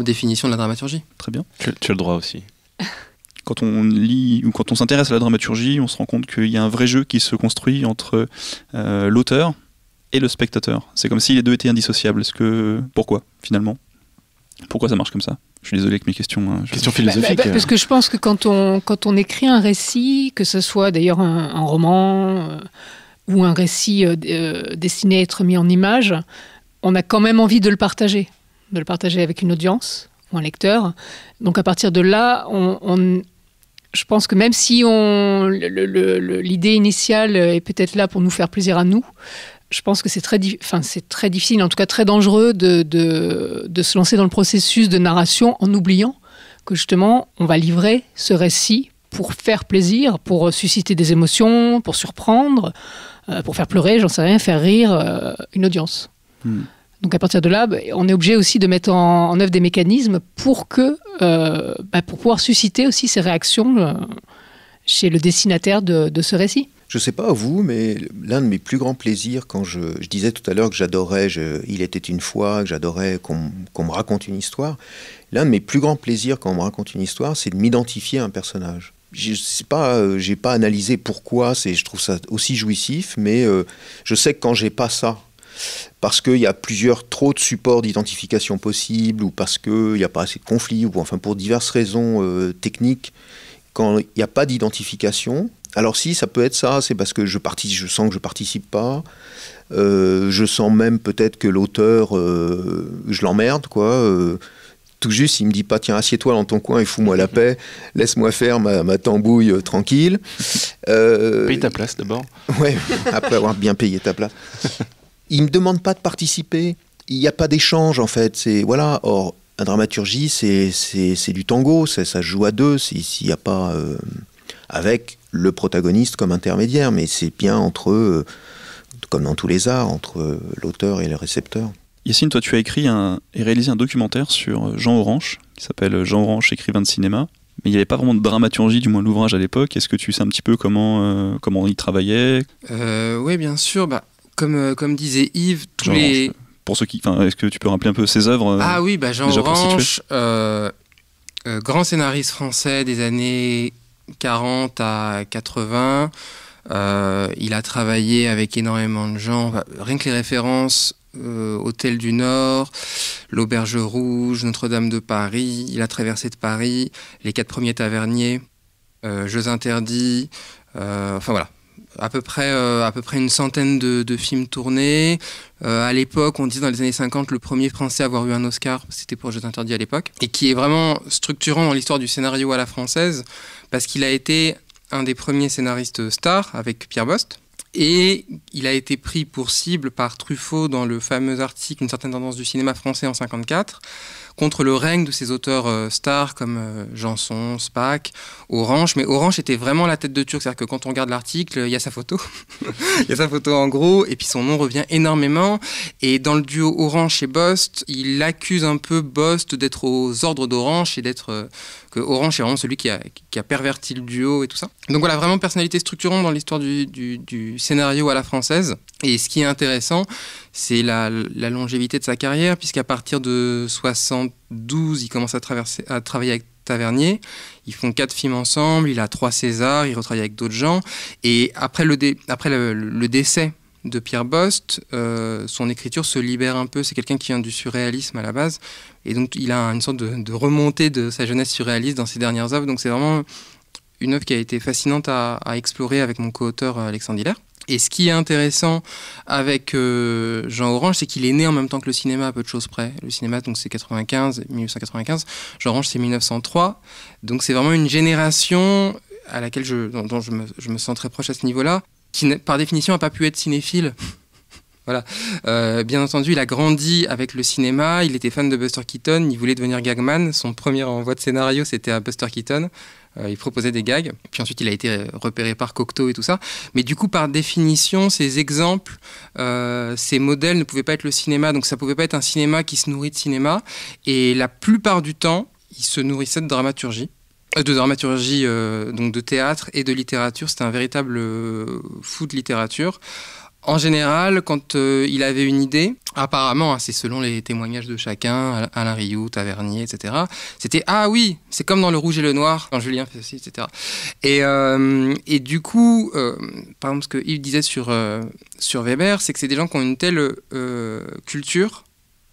S1: définition de la dramaturgie. Très
S3: bien. Tu, tu as le droit aussi.
S1: quand on lit
S3: ou quand on s'intéresse à la dramaturgie, on se rend compte qu'il y a un vrai jeu qui se construit entre euh, l'auteur et le spectateur. C'est comme si les deux étaient indissociables. Est-ce que pourquoi finalement Pourquoi ça marche comme ça je suis désolé avec mes questions. Hein. philosophiques. Bah, bah, parce que
S4: je pense que quand on, quand on écrit un récit, que ce soit d'ailleurs un, roman euh, ou un récit euh, destiné à être mis en image, on a quand même envie de le partager, de le partager avec une audience ou un lecteur. Donc à partir de là, on, on, je pense que même si on l'idée initiale est peut-être là pour nous faire plaisir à nous, je pense que c'est très, très difficile, en tout cas très dangereux de, se lancer dans le processus de narration en oubliant que justement on va livrer ce récit pour faire plaisir, pour susciter des émotions, pour surprendre, euh, pour faire pleurer, j'en sais rien, faire rire euh, une audience. Hmm. Donc à partir de là, bah, on est obligé aussi de mettre en, œuvre des mécanismes pour que, euh, bah, pour pouvoir susciter aussi ces réactions euh, chez le destinataire de, ce récit.
S5: Je ne sais pas vous, mais l'un de mes plus grands plaisirs, quand je, disais tout à l'heure que j'adorais Il était une fois, que j'adorais qu'on me raconte une histoire, l'un de mes plus grands plaisirs quand on me raconte une histoire, c'est de m'identifier à un personnage. Je sais pas, euh, j'ai pas analysé pourquoi, je trouve ça aussi jouissif, mais je sais que quand j'ai pas ça parce qu'il y a plusieurs trop de supports d'identification possibles, ou parce qu'il n'y a pas assez de conflits, ou enfin pour diverses raisons euh, techniques, quand il n'y a pas d'identification, alors si, ça peut être ça, c'est parce que je, sens que je participe pas, euh, je sens même peut-être que l'auteur, euh, je l'emmerde, quoi tout juste, il me dit pas tiens assieds-toi dans ton coin et fous-moi la paix, laisse-moi faire ma, tambouille tranquille. Paye ta place d'abord. Ouais, après avoir bien payé ta place. Il ne me demande pas de participer. Il n'y a pas d'échange, en fait. C'est voilà. Or, la dramaturgie, c'est du tango. Ça, ça joue à deux. S'il n'y a pas. Euh, avec le protagoniste comme intermédiaire, mais c'est bien entre euh, comme dans tous les arts, entre euh, l'auteur et le récepteur.
S3: Yacine, toi tu as écrit et réalisé un documentaire sur Jean Orange, qui s'appelle Jean Orange, écrivain de cinéma. Mais il n'y avait pas vraiment de dramaturgie, du moins l'ouvrage à l'époque. Est-ce que tu sais un petit peu comment, euh, comment y travaillait
S1: Oui, bien sûr. Bah, euh, comme, disait Yves, tous les.
S3: Pour ceux qui. Est-ce que tu peux rappeler un peu ses œuvres euh, Ah
S1: oui, bah, Jean Orange, euh, grand scénariste français des années 40 à 80. il a travaillé avec énormément de gens, rien que les références. Hôtel du Nord, l'Auberge Rouge, Notre-Dame de Paris, il a traversé de Paris, les quatre premiers taverniers, Jeux interdits, enfin voilà, à peu près, euh, à peu près une centaine de, films tournés. Euh, à l'époque, on dit dans les années 50, le premier français à avoir eu un Oscar, c'était pour Jeux interdits à l'époque, et qui est vraiment structurant dans l'histoire du scénario à la française, parce qu'il a été un des premiers scénaristes stars avec Pierre Bost. Et il a été pris pour cible par Truffaut dans le fameux article Une certaine tendance du cinéma français en 54 contre le règne de ces auteurs euh, stars comme euh, Janson, Spack, Orange. Mais Orange était vraiment la tête de Turc, c'est-à-dire que quand on regarde l'article, il y a sa photo, il y a sa photo en gros, et puis son nom revient énormément. Et dans le duo Orange et Bost, il accuse un peu Bost d'être aux ordres d'Orange et d'être euh, Orange est vraiment celui qui a, perverti le duo et tout ça. Donc voilà, vraiment personnalité structurante dans l'histoire du, scénario à la française. Et ce qui est intéressant, c'est la, longévité de sa carrière, puisqu'à partir de 72, il commence à, traverser, à travailler avec Tavernier. Ils font quatre films ensemble, il a trois Césars, il retravaille avec d'autres gens. Et après le, après le décès de Pierre Bost, euh, son écriture se libère un peu. C'est quelqu'un qui vient du surréalisme à la base. Et donc, il a une sorte de, remontée de sa jeunesse surréaliste dans ses dernières œuvres. Donc, c'est vraiment une œuvre qui a été fascinante à, explorer avec mon co-auteur euh, Alexandre Diller. Et ce qui est intéressant avec euh, Jean Orange, c'est qu'il est né en même temps que le cinéma, à peu de choses près. Le cinéma, donc c'est 95, 1995. Jean Orange, c'est 1903. Donc c'est vraiment une génération à laquelle je me sens très proche à ce niveau-là qui par définition n'a pas pu être cinéphile. voilà. Euh, bien entendu, il a grandi avec le cinéma, il était fan de Buster Keaton, il voulait devenir gagman. Son premier envoi de scénario, c'était à Buster Keaton. Euh, il proposait des gags. Puis ensuite, il a été euh, repéré par Cocteau et tout ça. Mais du coup, par définition, ces exemples, euh, ces modèles ne pouvaient pas être le cinéma. Donc ça ne pouvait pas être un cinéma qui se nourrit de cinéma. Et la plupart du temps, il se nourrissait de dramaturgie de dramaturgie euh, donc de théâtre et de littérature. C'était un véritable euh, fou de littérature. En général, quand euh, il avait une idée, apparemment, hein, c'est selon les témoignages de chacun, Alain Rioux, Tavernier, etc., c'était Ah oui, c'est comme dans Le Rouge et le Noir, quand Julien fait etc. Et, et du coup, par exemple, ce qu'il disait sur, sur Weber, c'est que c'est des gens qui ont une telle culture,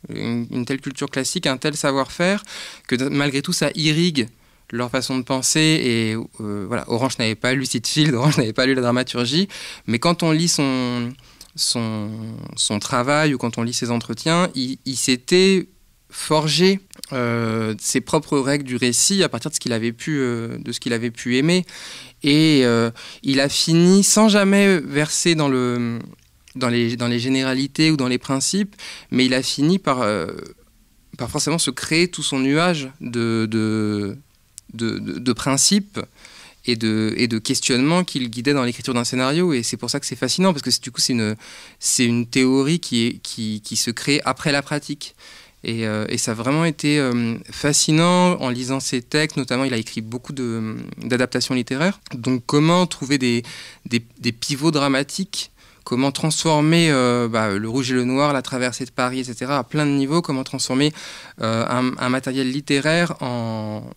S1: une, telle culture classique, un tel savoir-faire, que malgré tout, ça irrigue leur façon de penser. Et euh, voilà, Orange n'avait pas lu Sitfield, Orange n'avait pas lu la dramaturgie. Mais quand on lit son, son, son travail ou quand on lit ses entretiens, il, s'était forgé euh, ses propres règles du récit à partir de ce qu'il avait pu euh, de ce qu'il avait pu aimer et il a fini sans jamais verser dans le dans les, dans les généralités ou dans les principes mais il a fini par par forcément se créer tout son nuage de de, principes et de, questionnements qu'il guidait dans l'écriture d'un scénario. Et c'est pour ça que c'est fascinant, parce que du coup, c'est une, théorie qui, se crée après la pratique. Et, euh, ça a vraiment été euh, fascinant en lisant ses textes, notamment il a écrit beaucoup de, d'adaptations littéraires. Donc comment trouver des, pivots dramatiques comment transformer euh, bah, le rouge et le noir, la traversée de Paris, etc., à plein de niveaux, comment transformer un, matériel littéraire en,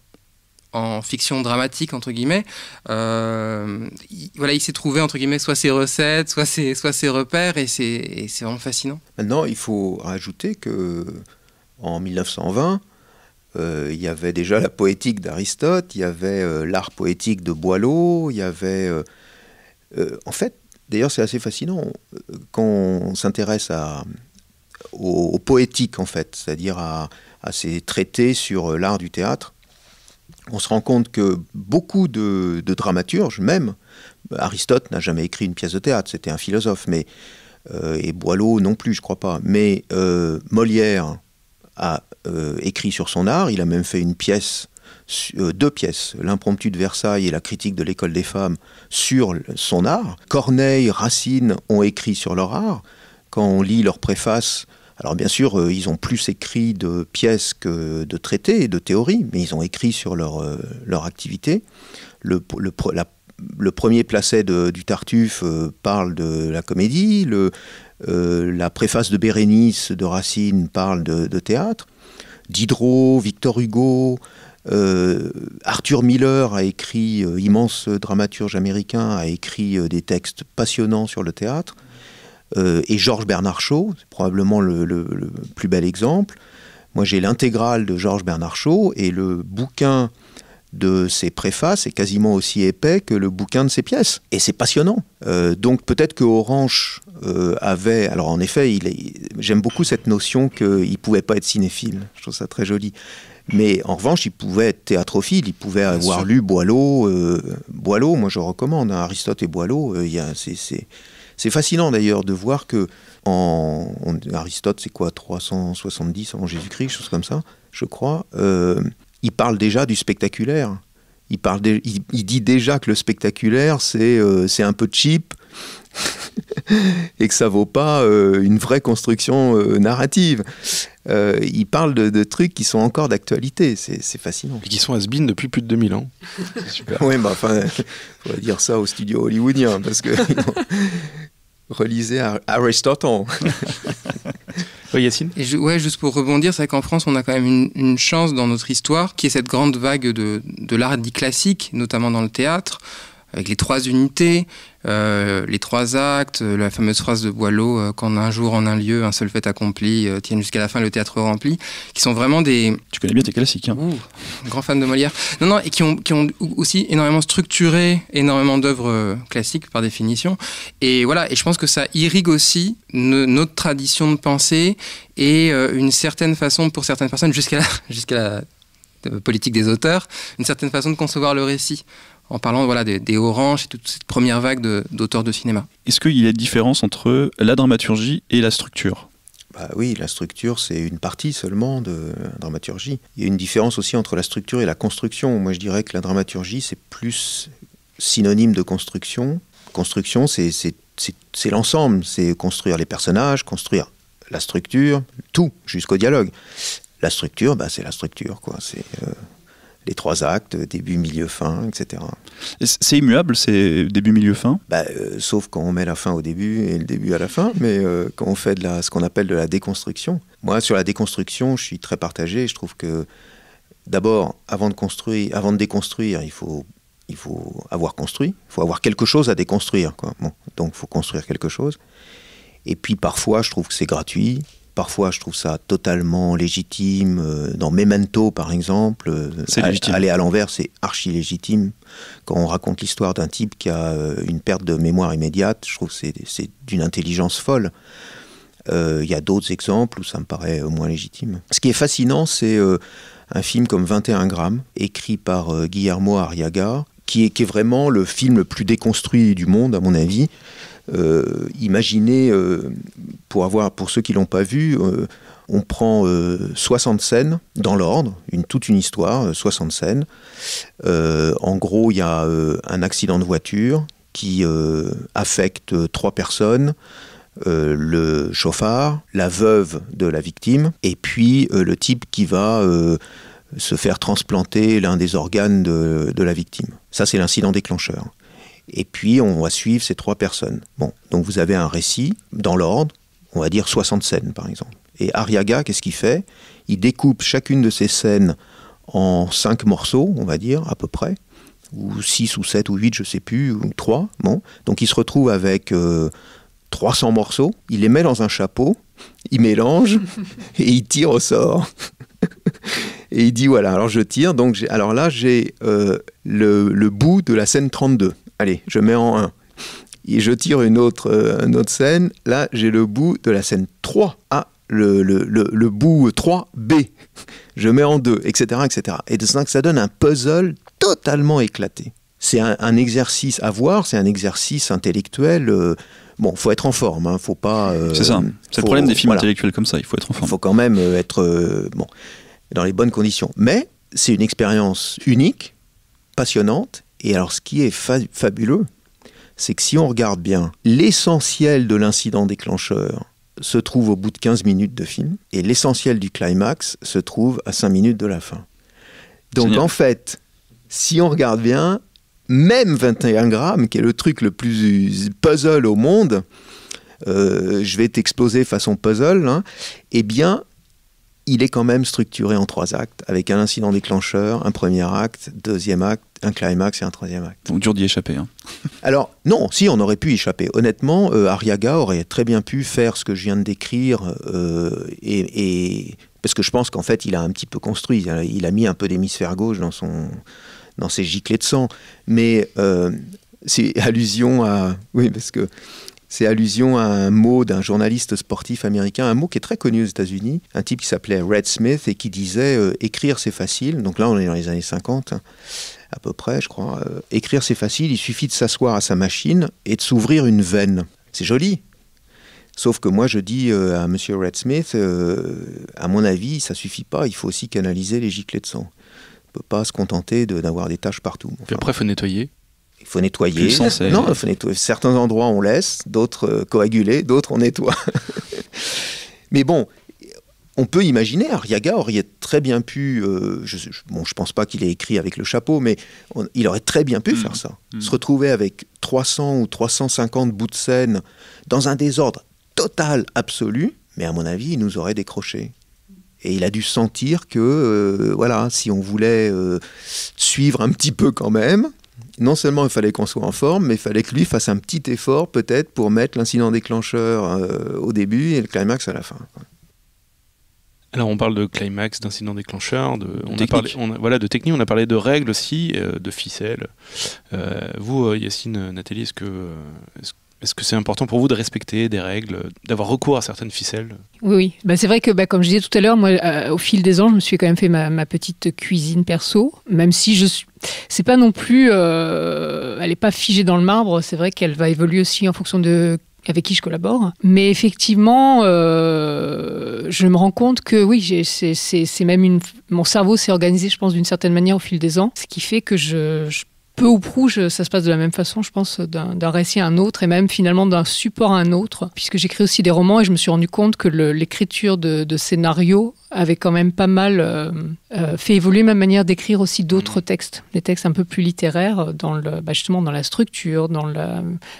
S1: en fiction dramatique entre guillemets euh, il, voilà il s'est trouvé entre guillemets soit ses recettes soit ses, soit ses repères et c'est vraiment fascinant
S5: maintenant il faut rajouter que en 1920 euh, il y avait déjà la poétique d'Aristote il y avait euh, l'art poétique de Boileau il y avait en fait d'ailleurs c'est assez fascinant quand on s'intéresse à au, poétique en fait c'est-à-dire à, à ces traités sur l'art du théâtre on se rend compte que beaucoup de, dramaturges, même Aristote n'a jamais écrit une pièce de théâtre, c'était un philosophe, mais euh, et Boileau non plus, je crois pas. Mais euh, Molière a euh, écrit sur son art, il a même fait une pièce, deux pièces, l'impromptu de Versailles et la critique de l'école des femmes sur son art. Corneille, Racine ont écrit sur leur art. Quand on lit leur préface, alors bien sûr, euh, ils ont plus écrit de pièces que de traités et de théories, mais ils ont écrit sur leur, euh, leur activité. Le, premier placet du Tartuffe euh, parle de la comédie, la préface de Bérénice de Racine parle de, théâtre, Diderot, Victor Hugo, Arthur Miller a écrit, immense dramaturge américain, a écrit des textes passionnants sur le théâtre. Euh, et Georges Bernard Shaw, c'est probablement le, plus bel exemple. Moi, j'ai l'intégrale de Georges Bernard Shaw et le bouquin de ses préfaces est quasiment aussi épais que le bouquin de ses pièces. Et c'est passionnant. Euh, donc peut-être que Orange euh, avait... Alors en effet, j'aime beaucoup cette notion qu'il ne pouvait pas être cinéphile. Je trouve ça très joli. Mais en revanche, il pouvait être théâtrophile, il pouvait avoir lu Boileau. Boileau, moi je recommande, hein, Aristote et Boileau, il y a, c'est, c'est fascinant d'ailleurs de voir que en, Aristote, c'est quoi 370 avant Jésus-Christ, chose comme ça, je crois. Euh, il parle déjà du spectaculaire. Il, parle il, dit déjà que le spectaculaire, c'est euh, c'est un peu cheap et que ça vaut pas euh, une vraie construction narrative. il parle de, trucs qui sont encore d'actualité, c'est fascinant. Et qui sont has depuis plus de 2000 ans. Super. oui, bah, enfin, dire ça au studio hollywoodien, parce
S1: que relisez Aristote. oui, Yacine ouais, juste pour rebondir, c'est qu'en France, on a quand même une, chance dans notre histoire qui est cette grande vague de, de l'art dit classique, notamment dans le théâtre, avec les trois unités, euh, les trois actes, euh, la fameuse phrase de Boileau, euh, qu'en un jour, en un lieu, un seul fait accompli, tienne jusqu'à la fin le théâtre rempli, qui sont vraiment des... Tu connais bien tes classiques. Hein. grand fan de Molière. Non, non, et qui ont, qui ont aussi énormément structuré énormément d'œuvres classiques par définition. Et voilà, et je pense que ça irrigue aussi notre tradition de pensée et une certaine façon pour certaines personnes, jusqu'à jusqu'à la politique des auteurs, une certaine façon de concevoir le récit en parlant voilà, des, Oranges et toute cette première vague d'auteurs de, cinéma.
S3: Est-ce qu'il y a une différence entre la dramaturgie et la structure bah oui,
S5: la structure, c'est une partie seulement de la dramaturgie. Il y a une différence aussi entre la structure et la construction. Moi, je dirais que la dramaturgie, c'est plus synonyme de construction. Construction, c'est l'ensemble. C'est construire les personnages, construire la structure, tout, jusqu'au dialogue. La structure, bah, c'est la structure. quoi. C'est... Euh, les trois actes, début, milieu, fin, etc. C'est immuable, c'est début, milieu, fin bah, euh, Sauf quand on met la fin au début et le début à la fin, mais euh, quand on fait de la, ce qu'on appelle de la déconstruction. Moi, sur la déconstruction, je suis très partagé. Je trouve que d'abord, avant de construire, avant de déconstruire, il faut il faut avoir construit, il faut avoir quelque chose à déconstruire. Quoi. Bon, donc il faut construire quelque chose. Et puis parfois, je trouve que c'est gratuit, Parfois, je trouve ça totalement légitime. Euh, dans Memento, par exemple, euh, aller à l'envers, c'est archi légitime. Quand on raconte l'histoire d'un type qui a euh, une perte de mémoire immédiate, je trouve que c'est d'une intelligence folle. Il y a d'autres exemples où ça me paraît moins légitime. Ce qui est fascinant, c'est un film comme 21 grammes, écrit par Guillermo Arriaga, qui qui est, vraiment le film le plus déconstruit du monde, à mon avis. Euh, imaginez, euh, pour, avoir, pour ceux qui ne l'ont pas vu, euh, on prend 60 scènes dans l'ordre, une, toute une histoire, 60 scènes. en gros, il y a un accident de voiture qui affecte trois personnes. le chauffard, la veuve de la victime, et puis le type qui va se faire transplanter l'un des organes de la victime. Ça, c'est l'incident déclencheur. Et puis, on va suivre ces trois personnes. Bon, donc vous avez un récit dans l'ordre, on va dire 60 scènes par exemple. Et Ariaga, qu'est-ce qu'il fait Il découpe chacune de ces scènes en cinq morceaux, on va dire, à peu près, ou six ou sept ou huit, je sais plus, ou trois. Bon. Donc il se retrouve avec 300 euh, morceaux, il les met dans un chapeau, il mélange et il tire au sort. et il dit voilà, alors je tire, donc alors là j'ai euh, le, le bout de la scène 32. Allez, je mets en 1. Et je tire une autre, euh, une autre scène. Là, j'ai le bout de la scène 3. a ah, le, bout 3B, je mets en 2, etc. etc. Et de ça, ça donne un puzzle totalement éclaté. C'est un, exercice à voir, c'est un exercice intellectuel. Bon, euh, bon, faut être en forme, hein, faut pas. Euh, c'est ça. C'est le problème des films intellectuels comme ça. Il faut être en forme. Il faut quand même être bon dans les bonnes conditions. Mais c'est une expérience unique, passionnante et alors ce qui est fabuleux, c'est que si on regarde bien, l'essentiel de l'incident déclencheur se trouve au bout de 15 minutes de film, et l'essentiel du climax se trouve à 5 minutes de la fin. Donc en fait, si on regarde bien, même 21 grammes, qui est le truc le plus puzzle au monde, euh, je vais t'exploser façon puzzle, hein, eh bien, il est quand même structuré en trois actes, avec un incident déclencheur, un premier acte, deuxième acte, un climax et un troisième acte. Donc dur d'y échapper. Hein. Alors non, si on aurait pu y échapper. Honnêtement, euh, Ariaga aurait très bien pu faire ce que je viens de décrire euh, et, parce que je pense qu'en fait il a un petit peu construit, il a mis un peu d'hémisphère gauche dans son dans ses giclées de sang, mais euh, c'est allusion à oui parce que c'est allusion à un mot d'un journaliste sportif américain, un mot qui est très connu aux États-Unis, un type qui s'appelait Red Smith et qui disait euh, écrire c'est facile. Donc là, on est dans les années 50 à peu près, je crois. Euh, écrire c'est facile, il suffit de s'asseoir à sa machine et de s'ouvrir une veine. C'est joli. Sauf que moi, je dis euh, à Monsieur Red Smith, à mon avis, ça suffit pas. Il faut aussi canaliser les giclées de sang. On peut pas se contenter d'avoir des taches partout. Et après, faut nettoyer. Il faut nettoyer. non, il faut nettoyer. Certains endroits on laisse, d'autres euh, coaguler, d'autres on nettoie. Mais bon, on peut imaginer, Ariaga aurait très bien pu, euh, je, ne bon, je pense pas qu'il ait écrit avec le chapeau, mais il aurait très bien pu mm. faire ça. Mm. Se retrouver avec 300 ou 350 bouts de scène dans un désordre total, absolu, mais à mon avis, il nous aurait décroché. Et il a dû sentir que, euh, voilà, si on voulait suivre un petit peu quand même, non seulement il fallait qu'on soit en forme, mais il fallait que lui fasse un petit effort peut-être pour mettre l'incident déclencheur euh, au début et le climax à la fin.
S2: Alors on parle de climax, d'incident déclencheur, de, technique. on a, voilà, de on a parlé de règles aussi, euh, de ficelles. Euh, vous, Yacine, Nathalie, est-ce que, est-ce que c'est important pour vous de respecter des règles, d'avoir recours à certaines ficelles
S4: Oui, bah, c'est vrai que, bah, comme je disais tout à l'heure, moi, euh, au fil des ans, je me suis quand même fait ma, petite cuisine perso, même si je suis. C'est pas non plus. Euh, elle n'est pas figée dans le marbre. C'est vrai qu'elle va évoluer aussi en fonction de avec qui je collabore. Mais effectivement, euh, je me rends compte que oui, c'est même une. Mon cerveau s'est organisé, je pense, d'une certaine manière au fil des ans, ce qui fait que je, je peu ou prou, ça se passe de la même façon, je pense, d'un récit à un autre et même finalement d'un support à un autre, puisque j'écris aussi des romans et je me suis rendu compte que l'écriture de, scénarios avait quand même pas mal euh, euh, fait évoluer ma manière d'écrire aussi d'autres mm-hmm. textes, des textes un peu plus littéraires, dans le, bah, justement dans la structure, dans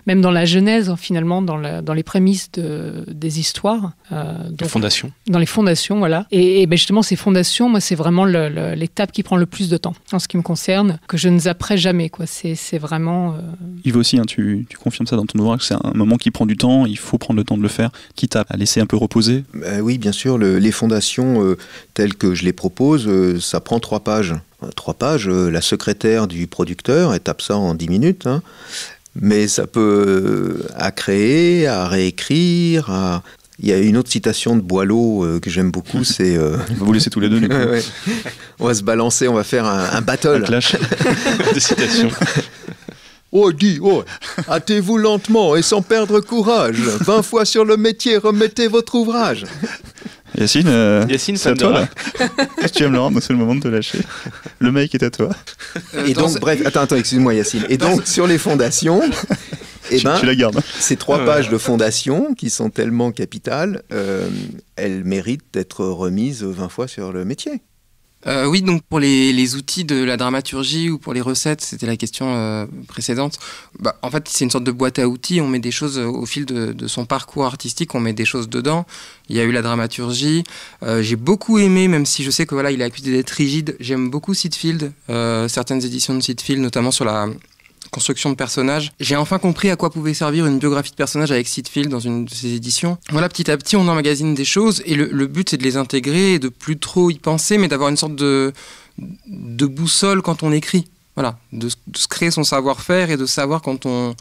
S4: même dans la genèse hein, finalement, dans, dans les prémices de, des histoires. Euh, dans les fondations. Dans les fondations, voilà. Et, bah, justement, ces fondations, moi, c'est vraiment l'étape qui prend le plus de temps en ce qui me concerne, que je ne zapperai jamais. Quoi. C'est, vraiment. Euh,
S3: Yves aussi, hein, tu, confirmes ça dans ton ouvrage, c'est un moment qui prend du temps, il faut prendre le temps de le faire, quitte à laisser un peu reposer ben Oui, bien sûr, les fondations euh, telles que je les propose, euh, ça prend trois pages. Trois pages,
S5: la secrétaire du producteur, est tape ça en dix minutes. Hein. mais ça peut à créer, à réécrire, à, il y a une autre citation de Boileau euh, que j'aime beaucoup, c'est... Euh, on va vous laisser tous les deux. ouais, On va se balancer, on va faire un, un battle. Un clash de citations. Oh, dis, oh, hâtez-vous lentement et sans perdre courage. Vingt fois sur le métier, remettez votre ouvrage.
S3: Yacine, euh, c'est à toi là. si tu aimes Laurent, c'est le moment de te lâcher. Le mec est à toi.
S4: et donc,
S5: bref,
S3: attends, attends, excuse-moi Yacine. Et donc, sur les fondations,
S4: eh ben, tu, la gardes.
S5: Ces trois pages de fondation qui sont tellement capitales, euh, elles méritent
S1: d'être remises 20 fois sur le métier. Euh, oui, donc pour les, outils de la dramaturgie ou pour les recettes, c'était la question euh, précédente. Bah, en fait, c'est une sorte de boîte à outils. On met des choses au fil de, son parcours artistique, on met des choses dedans. Il y a eu la dramaturgie. j'ai beaucoup aimé, même si je sais que voilà, il est accusé d'être rigide. J'aime beaucoup Sitfield, certaines éditions de Sitfield, notamment sur la, construction de personnages. J'ai enfin compris à quoi pouvait servir une biographie de personnage avec Sitfield dans une de ses éditions. Voilà, petit à petit, on emmagasine des choses et le, but c'est de les intégrer et de plus trop y penser, mais d'avoir une sorte de, de boussole quand on écrit. Voilà, de, se créer son savoir-faire et de savoir quand on,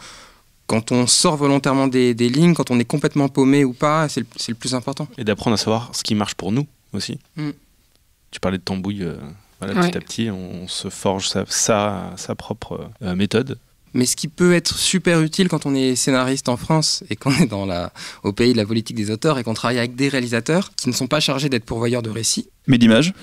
S1: quand on sort volontairement des, lignes, quand on est complètement paumé ou pas, c'est le, plus important. Et d'apprendre à savoir ce qui marche pour nous aussi. Mm. Tu parlais de tambouille. Euh, voilà, Petit à petit, on se forge sa, propre euh, méthode. Mais ce qui peut être super utile quand on est scénariste en France et qu'on est dans la, au pays de la politique des auteurs et qu'on travaille avec des réalisateurs qui ne sont pas chargés d'être pourvoyeurs de récits. Mais d'images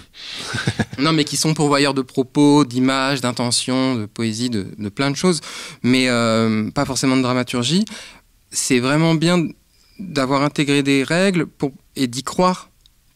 S1: Non, mais qui sont pourvoyeurs de propos, d'images, d'intentions, de poésie, de, plein de choses, mais euh, pas forcément de dramaturgie. C'est vraiment bien d'avoir intégré des règles pour, et d'y croire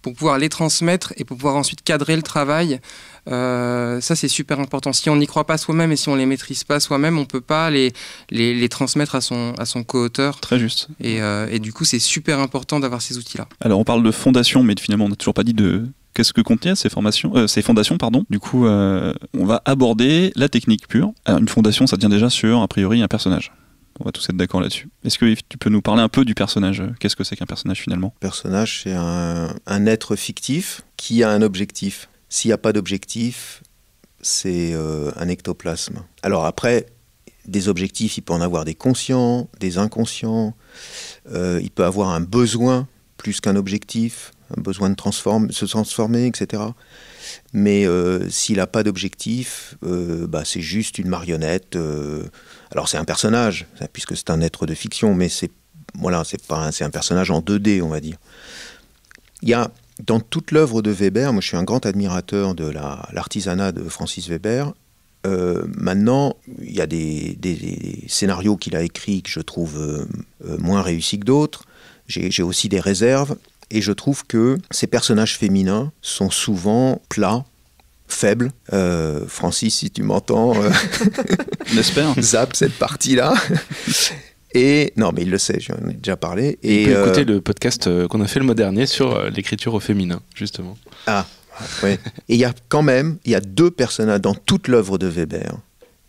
S1: pour pouvoir les transmettre et pour pouvoir ensuite cadrer le travail. Euh, ça, c'est super important. Si on n'y croit pas soi-même et si on ne les maîtrise pas soi-même, on peut pas les, les, transmettre à son, à son co-auteur. Très juste. Euh, et, du coup, c'est super important d'avoir ces outils-là.
S3: Alors, on parle de fondation, mais finalement, on n'a toujours pas dit de, qu'est-ce que contient ces formations, euh, ces fondations, pardon. Du coup, on va aborder la technique pure. une fondation, ça tient déjà sur a priori un personnage. On va tous être d'accord là-dessus. Est-ce que tu peux nous parler un peu du personnage Qu'est-ce que c'est qu'un personnage finalement un Personnage, c'est un,
S5: être fictif qui a un objectif. S'il n'y a pas d'objectif, c'est euh, un ectoplasme. Alors après, des objectifs, il peut en avoir des conscients, des inconscients. Euh, il peut avoir un besoin plus qu'un objectif, un besoin de se transformer, etc. Mais euh, s'il n'a pas d'objectif, bah, c'est juste une marionnette alors c'est un personnage, puisque c'est un être de fiction, mais c'est voilà, c'est pas c'est un personnage en 2D, on va dire. Il y a dans toute l'œuvre de Weber, moi je suis un grand admirateur de l'artisanat de Francis Weber. Euh, maintenant, il y a des, scénarios qu'il a écrits que je trouve euh, euh, moins réussis que d'autres. J'ai aussi des réserves et je trouve que ces personnages féminins sont souvent plats, faible. Euh, Francis, si tu m'entends, euh, Zap cette partie-là. Et non, mais il le sait, j'en ai déjà parlé. Et il euh, écouter le
S2: podcast euh, qu'on a fait le mois dernier sur l'écriture au
S5: féminin, justement. Ah, oui. Et il y a quand même, il y a deux personnages dans toute l'œuvre de Weber.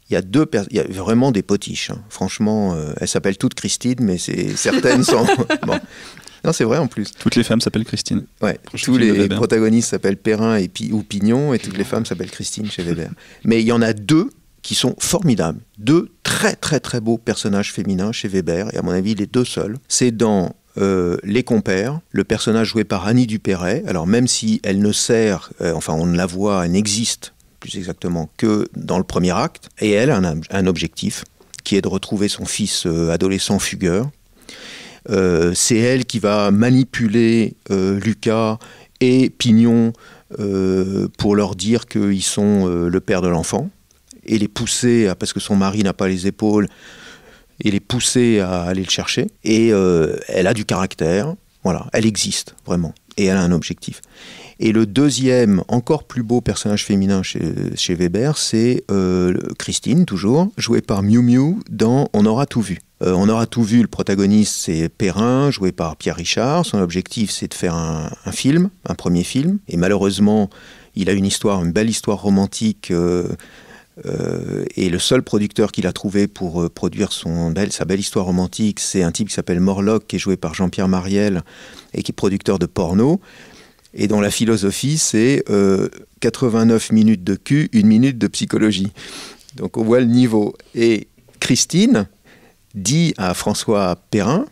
S5: Il y a deux il y a vraiment des potiches. Hein. Franchement, elles s'appellent toutes Christine, mais certaines sont. bon. Non, c'est vrai en plus. Toutes les femmes s'appellent Christine. Ouais, tous les protagonistes s'appellent Perrin et puis ou Pignon, et toutes les femmes s'appellent Christine chez Weber. Mais il y en a deux qui sont formidables. Deux très très très beaux personnages féminins chez Weber, et à mon avis les deux seuls. C'est dans euh, les compères, le personnage joué par Annie Dupéret, alors même si elle ne sert, euh, enfin on ne la voit, elle n'existe plus exactement que dans le premier acte, et elle a un, objectif qui est de retrouver son fils euh, adolescent fugueur. Euh, c'est elle qui va manipuler euh, Lucas et Pignon euh, pour leur dire qu'ils sont le père de l'enfant et les pousser, parce que son mari n'a pas les épaules, et les pousser à aller le chercher. Et elle a du caractère, voilà, elle existe vraiment, et elle a un objectif. Et le deuxième, encore plus beau personnage féminin chez, chez Weber, c'est Christine, toujours, jouée par Miu Miu dans On aura tout vu. Euh, on aura tout vu, le protagoniste c'est Perrin, joué par Pierre Richard. Son objectif c'est de faire un, film, un premier film. Et malheureusement, il a une histoire, une belle histoire romantique. Euh, euh, et le seul producteur qu'il a trouvé pour produire son belle, sa belle histoire romantique, c'est un type qui s'appelle Morlock, qui est joué par Jean-Pierre Mariel et qui est producteur de porno et dont la philosophie, c'est 89 minutes de cul, une minute de psychologie. Donc on voit le niveau. Et Christine, dit à François Perrin,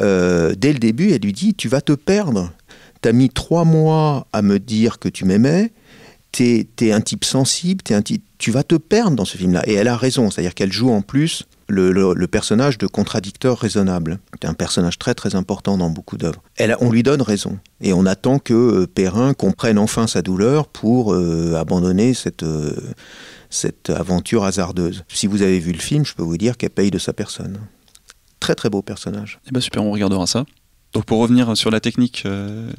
S5: euh, dès le début, elle lui dit Tu vas te perdre. T'as mis trois mois à me dire que tu m'aimais. T'es es un type sensible. Es un tu vas te perdre dans ce film-là. Et elle a raison. C'est-à-dire qu'elle joue en plus le, personnage de contradicteur raisonnable. C'est un personnage très très important dans beaucoup d'œuvres. On lui donne raison. Et on attend que euh, Perrin comprenne enfin sa douleur pour euh, abandonner cette cette aventure hasardeuse. Si vous avez vu le film, je peux vous dire qu'elle paye de sa personne.
S3: Très très beau personnage. Eh ben super, on regardera ça. Donc pour revenir sur la technique euh,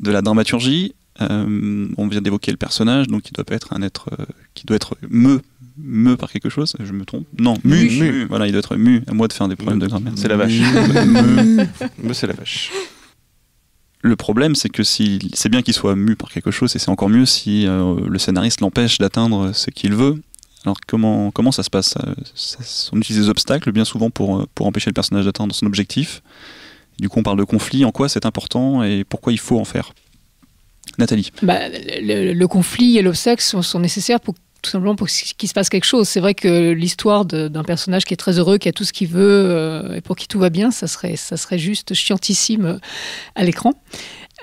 S3: de la dramaturgie, euh, on vient d'évoquer le personnage, donc qui doit être un être euh, qui doit être me me par quelque chose, je me trompe Non, mu, Voilà, il doit être mu. À moi de faire des problèmes de grammaire. C'est la vache. me c'est la vache le problème, c'est que si, c'est bien qu'il soit mu par quelque chose, et c'est encore mieux si euh, le scénariste l'empêche d'atteindre ce qu'il veut. Alors comment, comment ça se passe On utilise des obstacles bien souvent pour, euh, pour empêcher le personnage d'atteindre son objectif. Du coup, on parle de conflit, en quoi c'est important et pourquoi il faut en faire. Nathalie.
S4: Bah, le, conflit et l'obstacle sont, nécessaires pour tout simplement pour qu'il se passe quelque chose. C'est vrai que l'histoire d'un personnage qui est très heureux, qui a tout ce qu'il veut euh, et pour qui tout va bien, ça serait, ça serait juste chiantissime euh, à l'écran.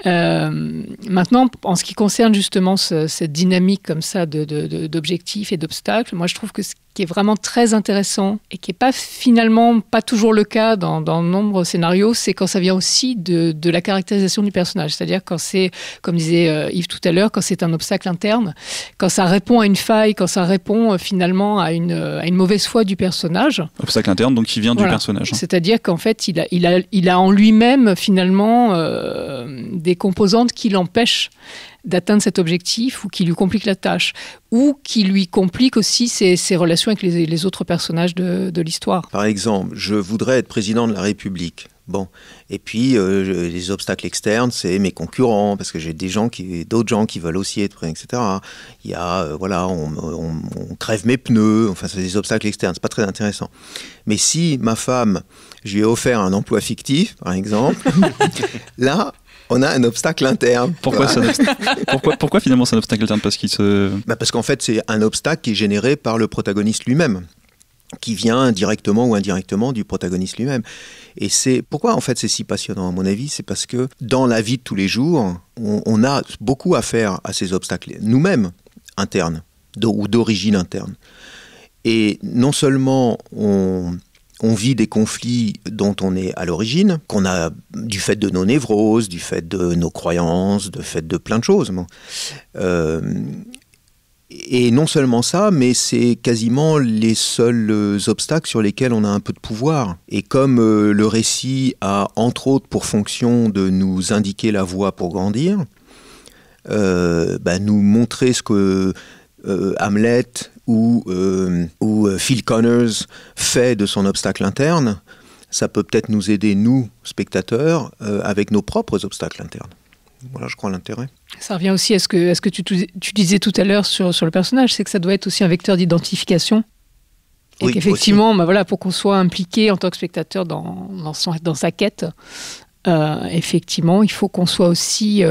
S4: Euh, maintenant, en ce qui concerne justement cette dynamique comme ça d'objectifs de, et d'obstacles, moi je trouve que ce qui est vraiment très intéressant et qui n'est pas finalement pas toujours le cas dans, dans nombre de scénarios, c'est quand ça vient aussi de, de la caractérisation du personnage. C'est-à-dire quand c'est, comme disait euh, Yves tout à l'heure, quand c'est un obstacle interne, quand ça répond à une faille, quand ça répond euh, finalement à une, euh, à une mauvaise foi du personnage.
S3: Obstacle interne donc qui vient du personnage. Hein.
S4: C'est-à-dire qu'en fait, il a, il a, il a en lui-même finalement des composantes qui l'empêchent d'atteindre cet objectif ou qui lui complique la tâche ou qui lui complique aussi ses, relations avec les, autres personnages de, l'histoire.
S5: Par exemple, je voudrais être président de la République. Bon, et puis euh, les obstacles externes, c'est mes concurrents, parce que j'ai des gens qui, d'autres gens qui veulent aussi être, etc. Il y a, euh, voilà, on, on, crève mes pneus, enfin, c'est des obstacles externes, c'est pas très intéressant. Mais si ma femme, je lui ai offert un emploi fictif, par exemple, là, on a un obstacle interne. Pourquoi, finalement c'est un obstacle interne Parce qu'il se... Bah, parce qu'en fait c'est un obstacle qui est généré par le protagoniste lui-même qui vient directement ou indirectement du protagoniste lui-même. Et c'est pourquoi en fait c'est si passionnant à mon avis, c'est parce que dans la vie de tous les jours, on, on a beaucoup à faire à ces obstacles nous-mêmes internes ou d'origine interne. Et non seulement on, on vit des conflits dont on est à l'origine, qu'on a du fait de nos névroses, du fait de nos croyances, du fait de plein de choses. Euh, et non seulement ça, mais c'est quasiment les seuls obstacles sur lesquels on a un peu de pouvoir. Et comme euh, le récit a entre autres pour fonction de nous indiquer la voie pour grandir, euh, bah, nous montrer ce que euh, Hamlet ou, euh, ou euh, Phil Connors fait de son obstacle interne, ça peut peut-être nous aider, nous, spectateurs, avec nos propres obstacles internes. Voilà, je crois, l'intérêt.
S4: Ça revient aussi à ce que, ce que tu, disais tout à l'heure sur, sur le personnage, c'est que ça doit être aussi un vecteur d'identification. Et qu'effectivement, bah voilà, pour qu'on soit impliqué en tant que spectateur dans, dans, sa quête, effectivement, il faut qu'on soit aussi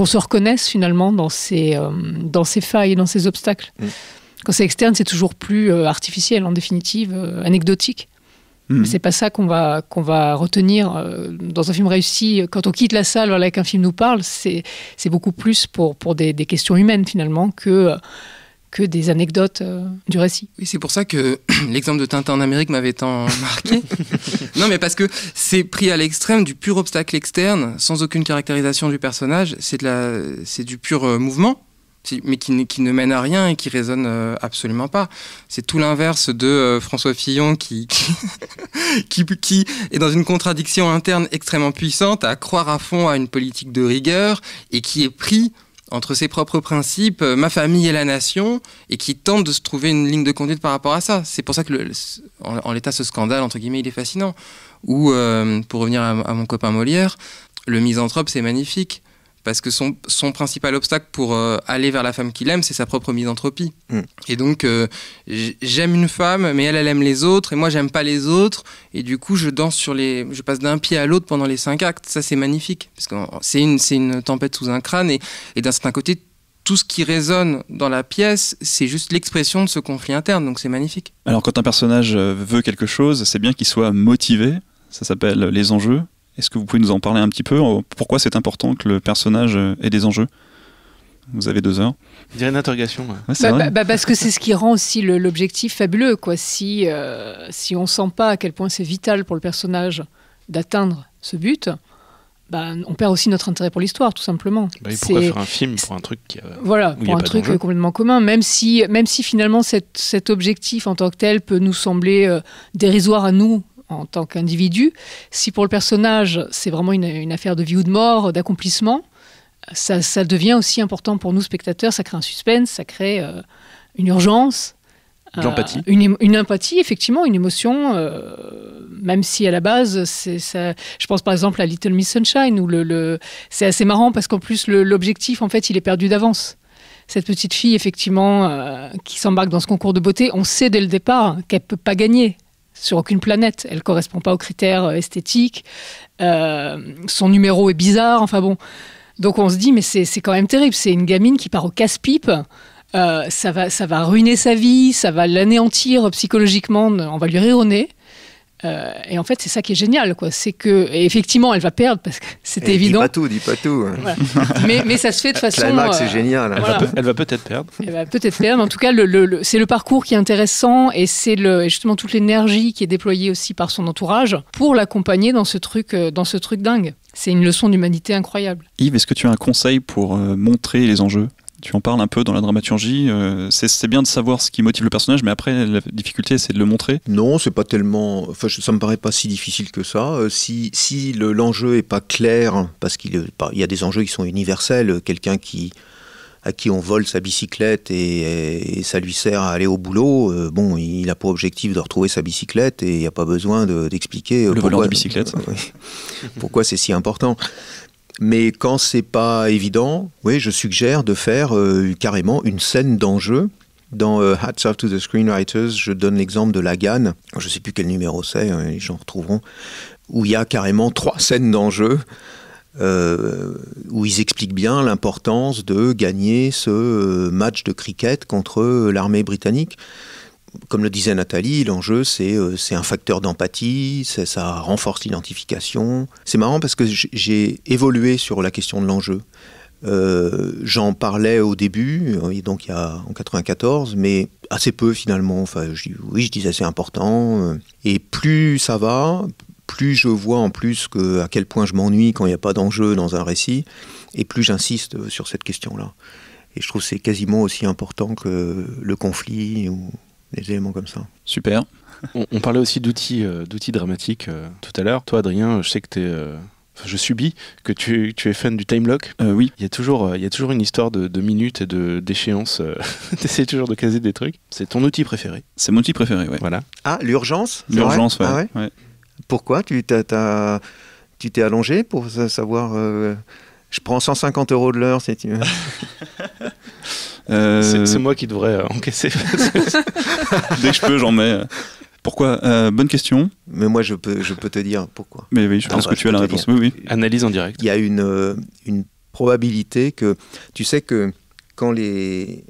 S4: qu'on se reconnaisse finalement dans ces, euh, dans ces failles dans ces obstacles. Mm. Quand c'est externe, c'est toujours plus euh, artificiel, en définitive, euh, anecdotique. Mm. C'est pas ça qu'on va, qu'on va retenir dans un film réussi. Quand on quitte la salle voilà, et qu'un film nous parle, c'est beaucoup plus pour, pour des, des questions humaines finalement que que des anecdotes euh, du récit.
S1: Oui, c'est pour ça que l'exemple de Tintin en Amérique m'avait tant marqué. non, mais parce que c'est pris à l'extrême du pur obstacle externe, sans aucune caractérisation du personnage. C'est, de la, c'est du pur euh, mouvement, mais qui, qui, ne mène à rien et qui résonne euh, absolument pas. C'est tout l'inverse de François Fillon qui, qui, qui est dans une contradiction interne extrêmement puissante à croire à fond à une politique de rigueur et qui est pris entre ses propres principes, euh, ma famille et la nation, et qui tente de se trouver une ligne de conduite par rapport à ça. C'est pour ça que, en, l'état, ce scandale, entre guillemets, il est fascinant. Ou, euh, pour revenir à, mon copain Molière, le misanthrope, c'est magnifique. Parce que son, principal obstacle pour euh, aller vers la femme qu'il aime, c'est sa propre misanthropie. Hmm. Et donc, euh, j'aime une femme, mais elle, elle aime les autres, et moi, j'aime pas les autres. Et du coup, je danse sur les. Je passe d'un pied à l'autre pendant les cinq actes. Ça, c'est magnifique. Parce que c'est une, une tempête sous un crâne. Et, et d'un certain côté, tout ce qui résonne dans la pièce, c'est juste l'expression de ce conflit interne, donc c'est magnifique.
S3: Alors quand un personnage euh, veut quelque chose, c'est bien qu'il soit motivé, ça s'appelle les enjeux. Est-ce que vous pouvez nous en parler un petit peu Pourquoi c'est important que le personnage euh, ait des enjeux vous avez deux heures.
S2: Il une interrogation. Bah, bah, bah, parce que
S4: c'est ce qui rend aussi l'objectif fabuleux. Quoi. Si, euh, si on ne sent pas à quel point c'est vital pour le personnage d'atteindre ce but, on perd aussi notre intérêt pour l'histoire, tout simplement. pourquoi faire un
S2: film pour un truc qui Voilà, pour un truc
S4: complètement commun, même si, même si finalement cet objectif en tant que tel peut nous sembler euh, dérisoire à nous, en tant qu'individu. Si pour le personnage, c'est vraiment une, affaire de vie ou de mort, d'accomplissement, ça, devient aussi important pour nous, spectateurs. Ça crée un suspense, ça crée euh, une urgence. Euh, une, empathie, effectivement, une émotion, euh, même si à la base, je pense par exemple à Little Miss Sunshine, où le, c'est assez marrant parce qu'en plus, l'objectif, en fait, il est perdu d'avance. Cette petite fille, effectivement, qui s'embarque dans ce concours de beauté, on sait dès le départ qu'elle ne peut pas gagner sur aucune planète. Elle correspond pas aux critères euh, esthétiques. Euh, son numéro est bizarre. Enfin bon. Donc on se dit, mais c'est quand même terrible. C'est une gamine qui part au casse-pipe. Euh, ça, va, ça va ruiner sa vie, ça va l'anéantir psychologiquement. On va lui rire au nez. Euh, et en fait, c'est ça qui est génial, quoi. C'est que effectivement, elle va perdre parce que c'est eh, évident. Dis pas
S5: tout, dis pas tout. Hein. mais,
S4: ça se fait de façon. c'est euh, génial. Hein.
S5: Elle, va, peut-être perdre.
S4: Elle va peut-être perdre. En tout cas, c'est le parcours qui est intéressant et c'est justement toute l'énergie qui est déployée aussi par son entourage pour l'accompagner dans ce truc, euh, dans ce truc dingue. C'est une leçon d'humanité incroyable.
S3: Yves, est-ce que tu as un conseil pour montrer les enjeux tu en parles un peu dans la dramaturgie. Euh, c'est bien de savoir ce qui motive le personnage, mais après, la difficulté, c'est de le montrer.
S5: Non, c'est pas tellement. ça me paraît pas si difficile que ça. Euh, si si l'enjeu n'est est pas clair, parce qu'il y a des enjeux qui sont universels, quelqu'un qui à qui on vole sa bicyclette et, ça lui sert à aller au boulot, euh, bon, il a pour objectif de retrouver sa bicyclette et il n'y a pas besoin d'expliquer de, le pourquoi, de bicyclette. pourquoi c'est si important. Mais quand c'est pas évident, oui, je suggère de faire euh, carrément une scène d'enjeu. Dans euh, Hats Off to the Screenwriters, je donne l'exemple de Lagan, je ne sais plus quel numéro c'est, ils hein, les gens retrouveront, où il y a carrément trois scènes d'enjeu. Euh, où ils expliquent bien l'importance de gagner ce match de cricket contre l'armée britannique comme le disait Nathalie, l'enjeu c'est euh, un facteur d'empathie, ça renforce l'identification. C'est marrant parce que j'ai évolué sur la question de l'enjeu. Euh, j'en parlais au début, donc il y a, en 94, mais assez peu finalement. Enfin, je, oui, je disais c'est important. Et plus ça va, plus je vois en plus que, à quel point je m'ennuie quand il n'y a pas d'enjeu dans un récit, et plus j'insiste sur cette question-là. Et je trouve que c'est quasiment aussi important que le conflit ou, des éléments comme ça. Super. on, parlait aussi d'outils euh, dramatiques euh, tout à
S2: l'heure. Toi, Adrien, je sais que tu es. Euh, je subis que tu, tu, es fan du time lock. oui. Il y, a toujours, il y a toujours une histoire de, minutes et de, d'échéances. tu toujours de caser des trucs. C'est ton
S3: outil préféré. C'est mon outil préféré, oui. Voilà.
S5: Ah, l'urgence L'urgence, ah ouais. Pourquoi tu, tu t'es allongé pour savoir. je prends 150 euros de l'heure, c'est. Euh, c'est moi
S3: qui devrais euh, encaisser. Dès que je peux, j'en mets. Euh. Pourquoi Bonne question. Mais moi, je peux, te dire
S5: pourquoi. Mais oui, je pense ah, que tu as la réponse. Oui, Analyse en direct. Il y a une, probabilité que. Tu sais que quand les,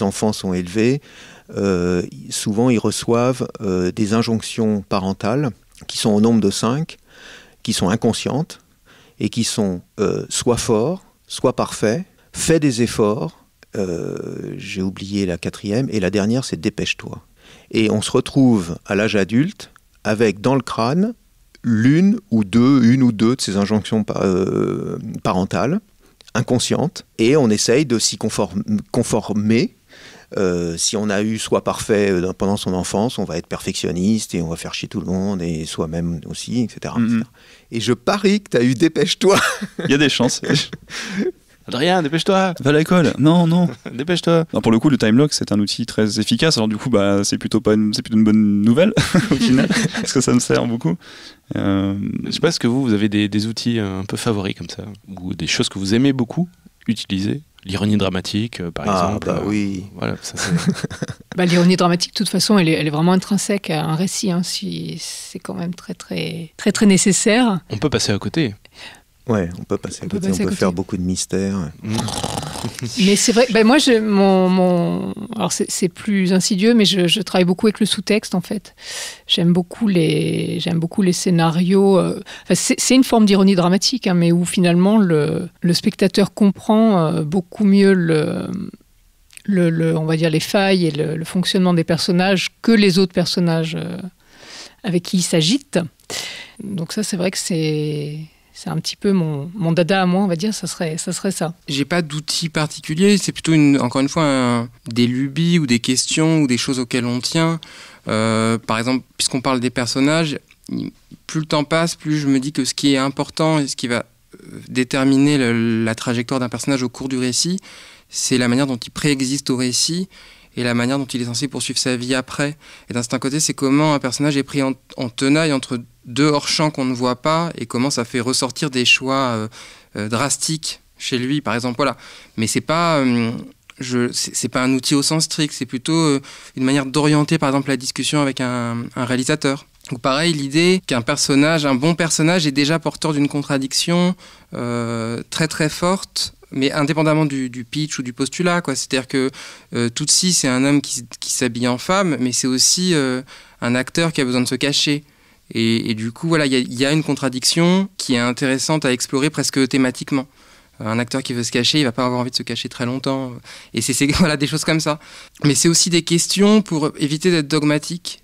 S5: enfants sont élevés, souvent ils reçoivent des injonctions parentales qui sont au nombre de 5, qui sont inconscientes et qui sont soit fort, soit parfait, fais des efforts, euh, j'ai oublié la quatrième, et la dernière, c'est Dépêche-toi. Et on se retrouve à l'âge adulte avec dans le crâne l'une ou deux, une ou deux de ces injonctions euh, parentales, inconscientes, et on essaye de s'y conformer. Euh, si on a eu soit parfait pendant son enfance, on va être perfectionniste et on va faire chier tout le monde et soi-même aussi, etc.,
S3: mm-hmm. Et je parie que tu as eu Dépêche-toi. Il y a des chances. Adrien, dépêche-toi Va à l'école Non, non Dépêche-toi Pour le coup, le time lock, c'est un outil très efficace. Alors, du coup, bah, c'est plutôt, pas une, plutôt une bonne nouvelle, au final, parce que ça me sert beaucoup. Euh... Je sais pas, est-ce que vous, vous avez des, outils euh, un peu favoris comme ça Ou des choses que vous aimez beaucoup
S2: utiliser L'ironie dramatique, euh, par ah, exemple. Ah, bah euh, oui voilà,
S4: bah, L'ironie dramatique, de toute façon, elle est, vraiment intrinsèque à un récit. Hein, si, c'est quand même très, très, très, très nécessaire.
S5: On peut passer à côté Ouais, on peut passer peut faire beaucoup de mystères.
S4: mais c'est vrai, ben, moi, mon, alors c'est plus insidieux, mais je, travaille beaucoup avec le sous-texte en fait. J'aime beaucoup les, j'aime beaucoup les scénarios. Euh, c'est une forme d'ironie dramatique, hein, mais où finalement le, spectateur comprend euh, beaucoup mieux le, le, on va dire les failles et le, fonctionnement des personnages que les autres personnages euh, avec qui il s'agite. Donc ça, c'est vrai que c'est c'est un petit peu mon, dada à moi, on va dire, ça serait ça. Serait ça. J'ai
S1: pas d'outils particuliers, c'est plutôt une, encore une fois des lubies ou des questions ou des choses auxquelles on tient. Euh, par exemple, puisqu'on parle des personnages, plus le temps passe, plus je me dis que ce qui est important et ce qui va euh, déterminer la trajectoire d'un personnage au cours du récit, c'est la manière dont il préexiste au récit et la manière dont il est censé poursuivre sa vie après. Et d'un certain côté, c'est comment un personnage est pris en, en tenaille entre de hors-champ qu'on ne voit pas et comment ça fait ressortir des choix euh, euh, drastiques chez lui, par exemple. Voilà. Mais c'est pas. Euh, je, pas un outil au sens strict, c'est plutôt une manière d'orienter par exemple la discussion avec un, réalisateur. ou pareil, l'idée qu'un personnage, un bon personnage, est déjà porteur d'une contradiction très très forte, mais indépendamment du, pitch ou du postulat. Quoi. C'est-à-dire que euh, Tutsi, c'est un homme qui, s'habille en femme, mais c'est aussi un acteur qui a besoin de se cacher. Et, du coup, voilà, il y, a une contradiction qui est intéressante à explorer presque thématiquement. Un acteur qui veut se cacher, il va pas avoir envie de se cacher très longtemps. Et c'est voilà, des choses comme ça. Mais c'est aussi des questions pour éviter d'être dogmatique.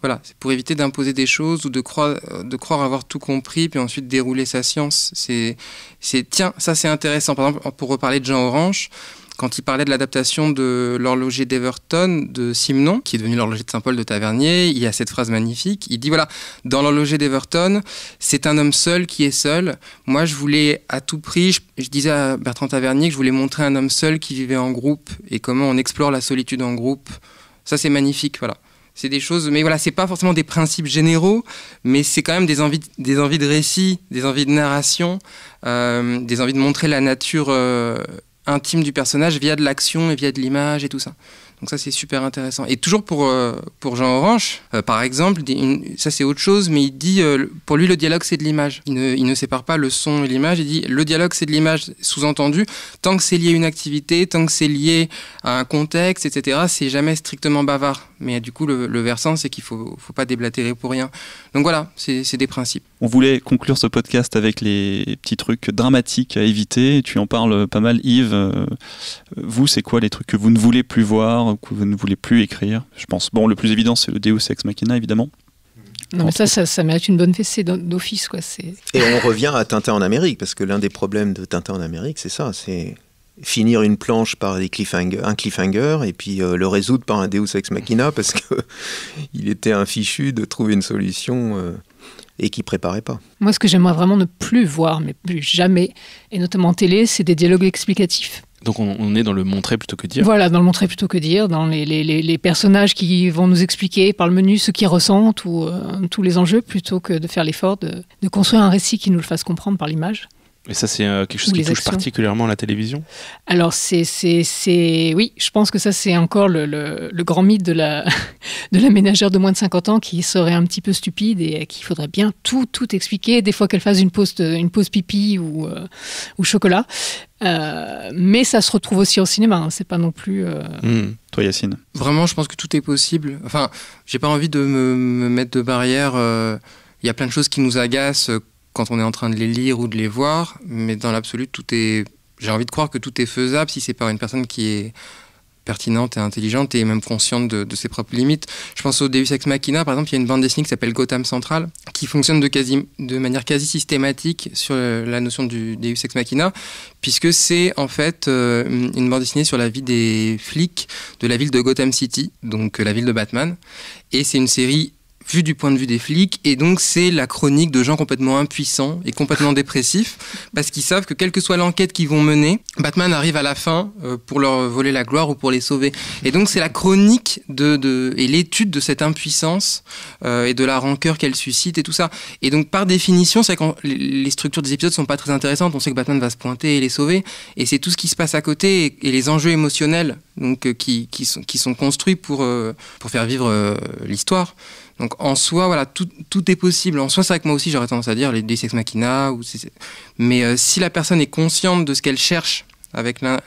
S1: Voilà, c'est pour éviter d'imposer des choses ou de croire, de croire avoir tout compris, puis ensuite dérouler sa science. C'est, tiens, ça c'est intéressant. Par exemple, pour reparler de Jean Orange, quand il parlait de l'adaptation de l'horloger d'Everton de Simon, qui est devenu l'horloger de Saint-Paul de Tavernier, il y a cette phrase magnifique. Il dit voilà, dans l'horloger d'Everton, c'est un homme seul qui est seul. Moi, je voulais à tout prix, je, disais à Bertrand Tavernier que je voulais montrer un homme seul qui vivait en groupe et comment on explore la solitude en groupe. Ça, c'est magnifique, voilà. C'est des choses, mais voilà, c'est pas forcément des principes généraux, mais c'est quand même des envies, des envies de récit, des envies de narration, euh, des envies de montrer la nature. Euh, intime du personnage via de l'action et via de l'image et tout ça. Donc ça c'est super intéressant. Et toujours pour, euh, pour Jean Orange, euh, par exemple, ça c'est autre chose, mais il dit, euh, pour lui le dialogue c'est de l'image. Il ne, sépare pas le son et l'image, il dit le dialogue c'est de l'image, sous-entendu, tant que c'est lié à une activité, tant que c'est lié à un contexte, etc., c'est jamais strictement bavard. Mais du coup le, versant c'est qu'il ne faut, faut pas déblatérer pour rien. Donc voilà, c'est des principes.
S3: On voulait conclure ce podcast avec les petits trucs dramatiques à éviter. Tu en parles pas mal, Yves. Euh, vous, c'est quoi les trucs que vous ne voulez plus voir, que vous ne voulez plus écrire Je pense. Bon, le plus évident, c'est le Deus Ex Machina, évidemment.
S4: Non, mais ça, ça, mérite une bonne fessée d'office. quoi. Et
S5: on revient à Tintin en Amérique, parce que l'un des problèmes de Tintin en Amérique, c'est ça c'est finir une planche par un cliffhanger et puis euh, le résoudre par un Deus Ex Machina, parce que il était un fichu de trouver une solution. Euh, et qui préparait pas.
S4: Moi, ce que j'aimerais vraiment ne plus voir, mais plus jamais, et notamment en télé, c'est des dialogues explicatifs.
S2: Donc on, est dans le montrer plutôt que dire. Voilà,
S4: dans le montrer plutôt que dire, dans les, personnages qui vont nous expliquer par le menu ce qu'ils ressentent ou euh, tous les enjeux, plutôt que de faire l'effort de construire un récit qui nous le fasse comprendre par l'image.
S2: Et ça, c'est euh, quelque chose qui touche particulièrement la télévision
S4: Alors, c'est, oui, je pense que ça, c'est encore le, grand mythe de la, de la ménagère de moins de 50 ans qui serait un petit peu stupide et qu'il faudrait bien tout, tout expliquer, des fois qu'elle fasse une pause, euh, une pause pipi ou, euh, ou chocolat. mais ça se retrouve aussi au cinéma, hein, c'est pas non plus. Hmm.
S3: Toi, Yacine
S1: Vraiment, je pense que tout est possible. Enfin, j'ai pas envie de me, me mettre de barrière. Il y a plein de choses qui nous agacent quand on est en train de les lire ou de les voir, mais dans l'absolu, tout est. J'ai envie de croire que tout est faisable si c'est par une personne qui est pertinente et intelligente et même consciente de, ses propres limites. Je pense au Deus Ex Machina, par exemple, il y a une bande dessinée qui s'appelle Gotham Central, qui fonctionne de, manière quasi systématique sur la notion du Deus Ex Machina, puisque c'est en fait euh, une bande dessinée sur la vie des flics de la ville de Gotham City, donc euh, la ville de Batman. Et c'est une série vu du point de vue des flics. Et donc, c'est la chronique de gens complètement impuissants et complètement dépressifs, parce qu'ils savent que quelle que soit l'enquête qu'ils vont mener, Batman arrive à la fin euh, pour leur voler la gloire ou pour les sauver. Et donc, c'est la chronique de, de et l'étude de cette impuissance euh, et de la rancœur qu'elle suscite et tout ça. Et donc, par définition, c'est quand les structures des épisodes sont pas très intéressantes. On sait que Batman va se pointer et les sauver. Et c'est tout ce qui se passe à côté et, les enjeux émotionnels donc, euh, qui, qui, sont, qui sont construits pour, pour faire vivre l'histoire. Donc en soi, voilà, tout, est possible. En soi, c'est vrai que moi aussi, j'aurais tendance à dire les, deus ex machina. Ou Mais euh, si la personne est consciente de ce qu'elle cherche avec euh,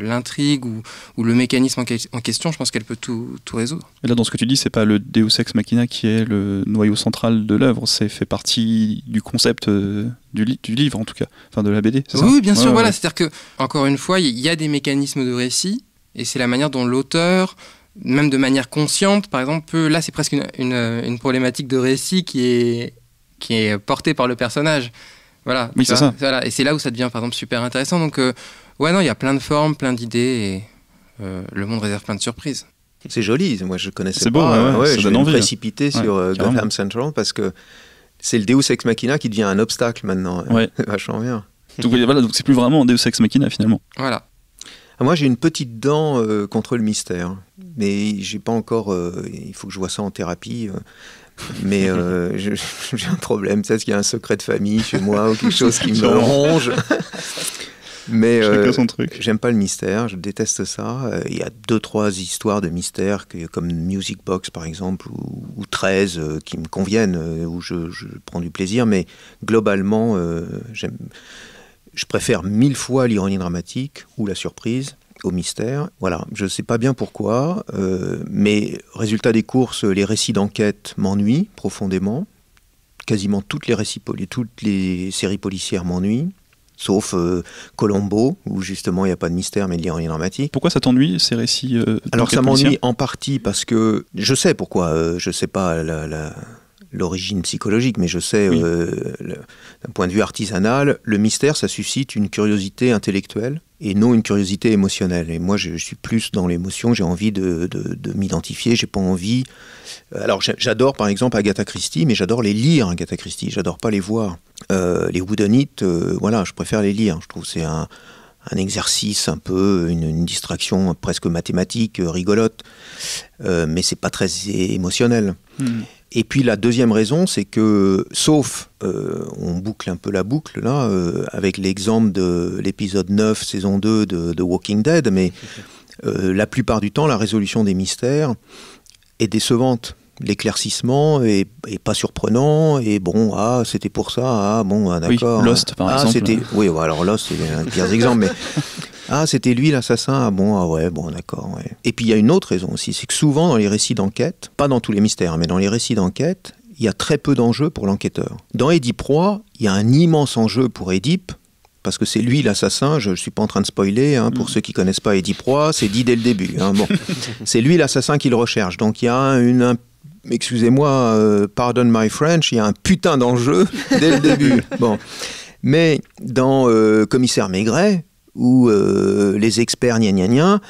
S1: l'intrigue ou, le mécanisme en, question, je pense qu'elle peut tout, résoudre. Et là,
S3: dans ce que tu dis, c'est pas le Deus ex machina qui est le noyau central de l'œuvre, c'est fait partie du concept euh, du, livre, en tout cas, enfin de la BD. Oui, ça oui, bien sûr, voilà.
S1: C'est-à-dire que, encore une fois, il y a des mécanismes de récit et c'est la manière dont l'auteur même de manière consciente, par exemple, là c'est presque une, problématique de récit qui est, qui est portée par le personnage. Voilà. Oui, c'est ça. Et c'est là où ça devient, par exemple, super intéressant. Donc, euh, ouais, non, il y a plein de formes, plein d'idées, et euh, le monde réserve plein de surprises. C'est joli, moi je connaissais pas. Beau, ouais, ça je me hein. précipiter sur euh, Gotham
S5: Central parce que c'est le Deus Ex Machina qui devient un obstacle maintenant.
S3: Ouais. Vachement bien. Donc voilà, donc c'est plus vraiment un Deus Ex Machina finalement.
S5: Voilà. Ah, moi, j'ai une petite dent euh, contre le mystère, mais j'ai pas encore. Euh, il faut que je vois ça en thérapie. Euh. mais j'ai un problème, peut ce qu'il y a un secret de famille chez moi ou quelque chose qui me ronge. mais j'aime pas le mystère, je déteste ça. Il y a deux trois histoires de mystère comme Music Box par exemple ou, 13 qui me conviennent où je, prends du plaisir, mais globalement j'aime je préfère mille fois l'ironie dramatique ou la surprise au mystère. Voilà, je ne sais pas bien pourquoi, euh, mais résultat des courses, les récits d'enquête m'ennuient profondément. Quasiment toutes les, récits, toutes les séries policières m'ennuient, sauf Columbo, euh, Colombo, où justement il n'y a
S3: pas de mystère mais de l'ironie dramatique. Pourquoi ça t'ennuie ces récits euh, Alors ça m'ennuie
S5: en partie parce que je sais pourquoi, je ne sais pas la l'origine psychologique, mais je sais, euh, d'un point de vue artisanal, le mystère, ça suscite une curiosité intellectuelle et non une curiosité émotionnelle. Et moi, je, suis plus dans l'émotion, j'ai envie de, m'identifier, j'ai pas envie... Euh, alors, j'adore par exemple Agatha Christie, mais j'adore les lire, Agatha Christie, j'adore pas les voir. Euh, les Woodenites, voilà, je préfère les lire, je trouve c'est un, exercice un peu, une, distraction presque mathématique, rigolote, mais c'est pas très émotionnel. Hmm. Et puis la deuxième raison, c'est que, sauf, euh, on boucle un peu la boucle là, euh, avec l'exemple de l'épisode 9, saison 2 de, de Walking Dead, mais euh, la plupart du temps, la résolution des mystères est décevante. L'éclaircissement est, pas surprenant et bon ah c'était pour ça ah bon ah, d'accord oui, Lost par ah, exemple oui alors Lost c'est un pire exemple mais Ah, c'était lui l'assassin. Ah bon, ah ouais, bon, d'accord. Et puis il y a une autre raison aussi, c'est que souvent dans les récits d'enquête, pas dans tous les mystères, mais dans les récits d'enquête, il y a très peu d'enjeux pour l'enquêteur. Dans Édipe il y a un immense enjeu pour Édipe, parce que c'est lui l'assassin, je ne suis pas en train de spoiler, hein, pour mm. ceux qui connaissent pas Eddie c'est dit dès le début. Hein, bon. c'est lui l'assassin qu'il recherche, donc il y a une... Un, Excusez-moi, euh, pardon my French, il y a un putain d'enjeu dès le début. Bon. Mais dans euh, Commissaire Maigret, ou euh, les experts, gna gna gna,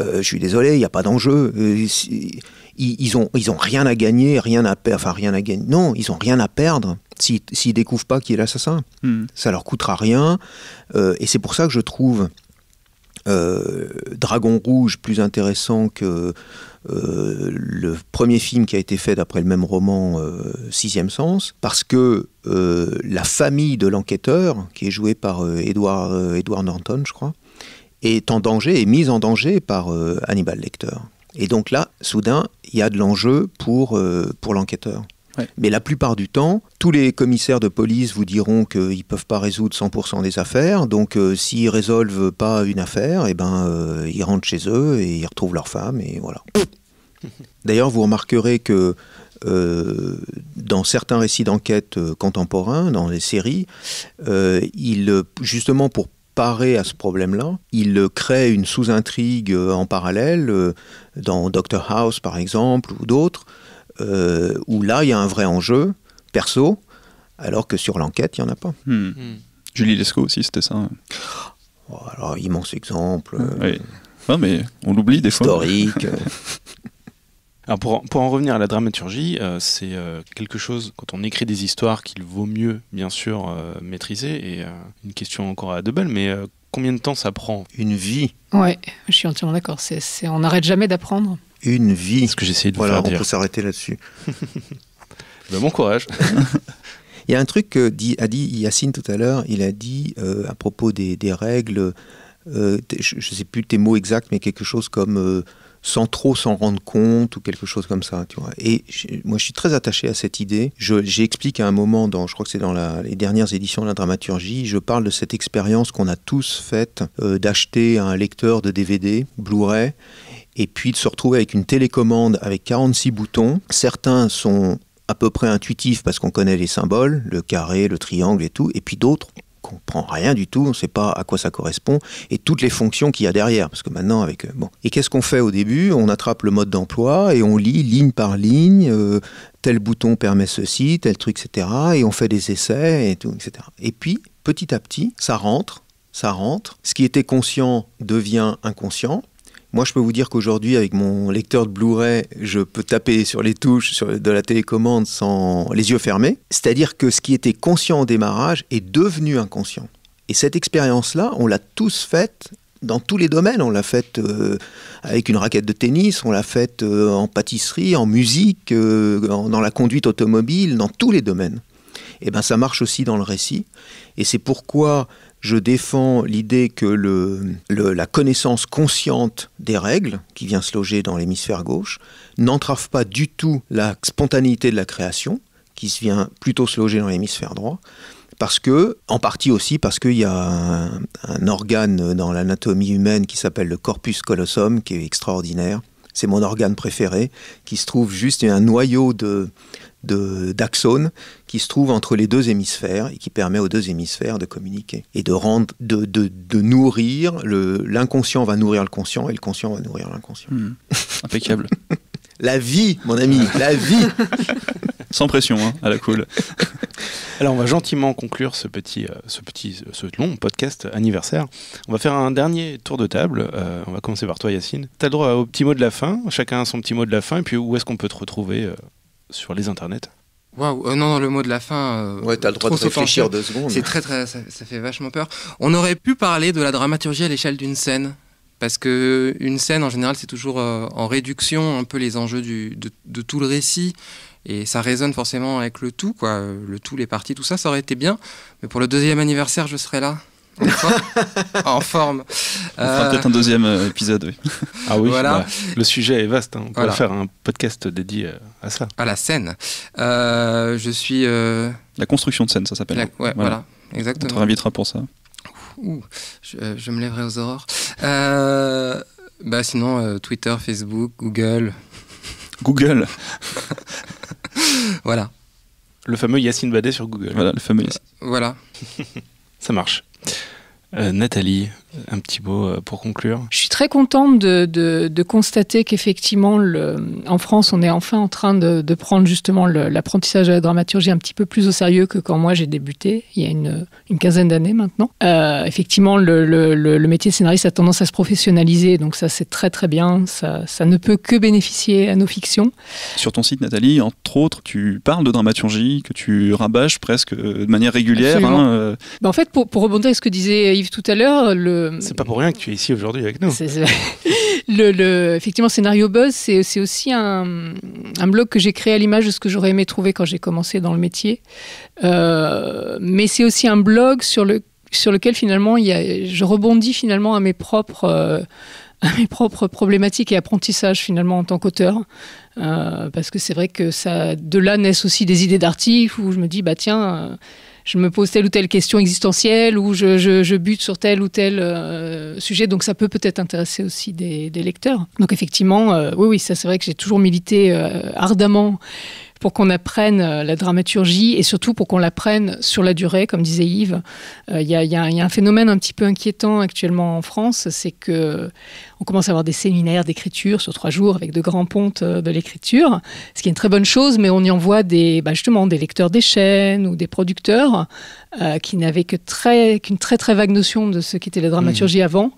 S5: euh, je suis désolé, il n'y a pas d'enjeu. Euh, ils, ont, ils ont rien à gagner, rien à perdre. Enfin, rien à gagner. Non, ils ont rien à perdre s'ils ne découvrent pas qui est l'assassin. Hmm. Ça leur coûtera rien. et c'est pour ça que je trouve Dragon Rouge plus intéressant que euh, le premier film qui a été fait d'après le même roman, euh, Sixième Sens, parce que euh, la famille de l'enquêteur, qui est jouée par Edward, Norton, je crois, est en danger, est mise en danger par Hannibal Lecter. Et donc là, soudain, il y a de l'enjeu pour, pour l'enquêteur. Mais la plupart du temps, tous les commissaires de police vous diront qu'ils ne peuvent pas résoudre 100% des affaires. Donc, euh, s'ils résolvent pas une affaire, eh ben, euh, ils rentrent chez eux et ils retrouvent leur femme et voilà. D'ailleurs, vous remarquerez que euh, dans certains récits d'enquête contemporains, dans les séries, il, justement pour parer à ce problème-là. ils créent une sous-intrigue en parallèle, dans Doctor House par exemple, ou d'autres, euh, où là, il y a un vrai enjeu perso, alors que sur l'enquête, il n'y en a pas. Hmm. Hmm. Julie Lescaut aussi, c'était ça. Hein. Oh, alors, immense
S3: exemple. Euh, non, mais on l'oublie des fois. Historique.
S5: Alors
S2: pour, pour, en revenir à la dramaturgie, euh, c'est quelque chose, quand on écrit des histoires, qu'il vaut mieux, bien sûr, maîtriser. Et une question encore à double. mais combien de temps ça prend Une
S5: vie.
S4: Ouais, je suis entièrement d'accord. on n'arrête jamais d'apprendre
S5: une vie. ce que j'essayais de voilà, vous faire on peut s'arrêter là-dessus. Ben, bon courage. il y a un truc que dit, a dit Yacine tout à l'heure, il a dit euh, à propos des, des règles, euh, je ne sais plus tes mots exacts, mais quelque chose comme euh, sans trop s'en rendre compte ou quelque chose comme ça. Tu vois. Et moi, je suis très attaché à cette idée. J'explique à un moment, dans, je crois que c'est dans les dernières éditions de la dramaturgie, je parle de cette expérience qu'on a tous faite d'acheter un lecteur de DVD, Blu-ray, et puis de se retrouver avec une télécommande avec 46 boutons. Certains sont à peu près intuitifs parce qu'on connaît les symboles, le carré, le triangle et tout, et puis d'autres on comprend rien du tout, on ne sait pas à quoi ça correspond, et toutes les fonctions qu'il y a derrière, parce que maintenant avec euh, bon. Et qu'est-ce qu'on fait au début On attrape le mode d'emploi et on lit ligne par ligne, euh, tel bouton permet ceci, tel truc, etc. Et on fait des essais et tout, etc. Et puis petit à petit, ça rentre, ça rentre. Ce qui était conscient devient inconscient. Moi, je peux vous dire qu'aujourd'hui, avec mon lecteur de Blu-ray, je peux taper sur les touches de la télécommande sans les yeux fermés. C'est-à-dire que ce qui était conscient au démarrage est devenu inconscient. Et cette expérience-là, on l'a tous faite dans tous les domaines. On l'a faite euh, avec une raquette de tennis, on l'a faite euh, en pâtisserie, en musique, euh, dans la conduite automobile, dans tous les domaines. Et eh bien ça marche aussi dans le récit. Et c'est pourquoi je défends l'idée que la connaissance consciente des règles, qui vient se loger dans l'hémisphère gauche, n'entrave pas du tout la spontanéité de la création, qui se vient plutôt se loger dans l'hémisphère droit parce que, en partie aussi parce qu'il y a un, organe dans l'anatomie humaine qui s'appelle le corpus colossum, qui est extraordinaire, c'est mon organe préféré, qui se trouve juste un noyau de d'axones qui se trouve entre les deux hémisphères et qui permet aux deux hémisphères de communiquer et de rendre, de, de, de nourrir le l'inconscient va nourrir le conscient et le conscient va nourrir l'inconscient. Hmm. Impeccable. la vie,
S3: mon ami, la vie. Sans pression, hein, à la cool.
S5: Alors on va gentiment
S2: conclure ce petit, euh, ce petit, ce long podcast anniversaire. On va faire un dernier tour de table. Euh, on va commencer par toi Yacine. T'as le droit au petit mot de la fin. Chacun a son petit mot de la fin. Et puis où est-ce qu'on peut te retrouver euh, sur les internets
S1: Waouh, non, le mot de la fin. ouais, t'as le droit de réfléchir deux secondes. C'est très, très, ça, fait vachement peur. On aurait pu parler de la dramaturgie à l'échelle d'une scène, parce que une scène, en général, c'est toujours en réduction un peu les enjeux de, tout le récit et ça résonne forcément avec le tout, quoi. Le tout, les parties, tout ça, ça aurait été bien. Mais pour le deuxième anniversaire, je serai là. En forme. On fera euh, peut-être un
S3: deuxième euh, épisode, oui. Ah oui, voilà. Bah, le sujet est vaste. Hein. On va faire un podcast
S1: dédié euh, à ça. À la scène. je suis. La construction de scène, ça s'appelle. Ouais, voilà. Exactement. On te réinvitera pour ça. je, me lèverai aux aurores. bah, sinon, Twitter, Facebook, Google. Google voilà. Le fameux Yacine Badet sur Google. Voilà, le fameux
S2: Voilà. Ça marche. Euh, Nathalie, un petit mot euh, pour
S1: conclure.
S4: Je suis très contente de, constater qu'effectivement, en France, on est enfin en train de, prendre justement l'apprentissage de la dramaturgie un petit peu plus au sérieux que quand moi j'ai débuté, il y a une, quinzaine d'années maintenant. Euh, effectivement, le, métier de scénariste a tendance à se professionnaliser, donc ça c'est très très bien, ça, ne peut que bénéficier à nos fictions.
S3: Sur ton site, Nathalie, entre autres, tu parles de dramaturgie, que tu rabâches presque euh, de manière régulière. Hein,
S4: ben, en fait, pour, rebondir à ce que disait Yves tout à l'heure, le, c'est
S3: euh, pas pour rien que tu es ici
S2: aujourd'hui avec nous.
S4: le, effectivement, Scénario Buzz, c'est aussi un, blog que j'ai créé à l'image de ce que j'aurais aimé trouver quand j'ai commencé dans le métier. Euh, mais c'est aussi un blog sur, le, sur lequel finalement, il je rebondis finalement à mes propres. Euh, mes propres problématiques et apprentissages finalement en tant qu'auteur. parce que c'est vrai que ça, de là naissent aussi des idées d'articles où je me dis, bah tiens, je me pose telle ou telle question existentielle ou je, bute sur tel ou tel euh, sujet. Donc ça peut peut-être intéresser aussi des, lecteurs. Donc effectivement, euh, oui, oui, ça c'est vrai que j'ai toujours milité euh, ardemment pour qu'on apprenne la dramaturgie et surtout pour qu'on l'apprenne sur la durée, comme disait Yves. Il y, a un phénomène un petit peu inquiétant actuellement en France, c'est que on commence à avoir des séminaires d'écriture sur trois jours avec de grands pontes euh, de l'écriture, ce qui est une très bonne chose, mais on y envoie des, bah justement des lecteurs des chaînes ou des producteurs euh, qui n'avaient que très, qu'une très très vague notion de ce qu'était la dramaturgie mmh. avant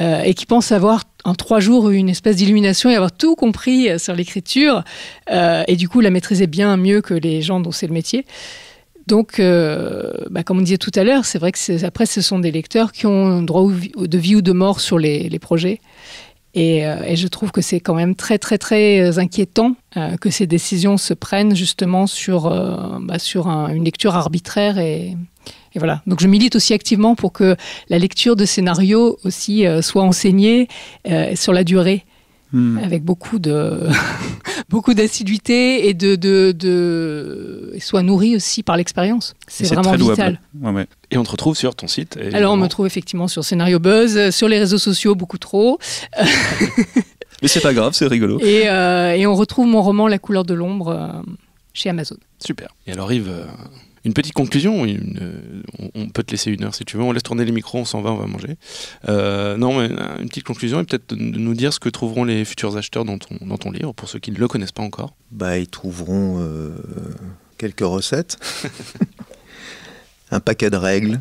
S4: euh, et qui pensent avoir en trois jours une espèce d'illumination et avoir tout compris sur l'écriture et du coup la maîtriser bien mieux que les gens dont c'est le métier. Donc, bah, comme on disait tout à l'heure, c'est vrai que après, ce sont des lecteurs qui ont un droit de vie ou de mort sur les projets. Euh, et, je trouve que c'est quand même très, très, très euh, inquiétant euh, que ces décisions se prennent justement sur, bah, sur une lecture arbitraire et, voilà. Donc je milite aussi activement pour que la lecture de scénarios aussi soit enseignée sur la durée. Hmm. avec beaucoup de beaucoup d'assiduité et de, de, soit nourri aussi par l'expérience. C'est vraiment vital.
S3: Ouais, ouais. Et on te retrouve sur ton site. Alors on me
S4: trouve effectivement sur Scénario Buzz, euh, sur les réseaux sociaux beaucoup trop.
S3: Mais c'est pas grave, c'est rigolo.
S4: Euh, et, on retrouve mon roman La couleur de l'ombre euh, chez Amazon. Super.
S2: Et alors Yves, une petite conclusion, euh, on, peut te laisser une heure si tu veux, on laisse tourner les micros, on s'en va, on va manger. Euh, non, mais euh, une petite conclusion et peut-être de nous dire ce que trouveront les futurs acheteurs dans ton, dans ton livre, pour ceux qui ne le connaissent pas encore.
S5: Bah, ils trouveront quelques recettes, un paquet de règles,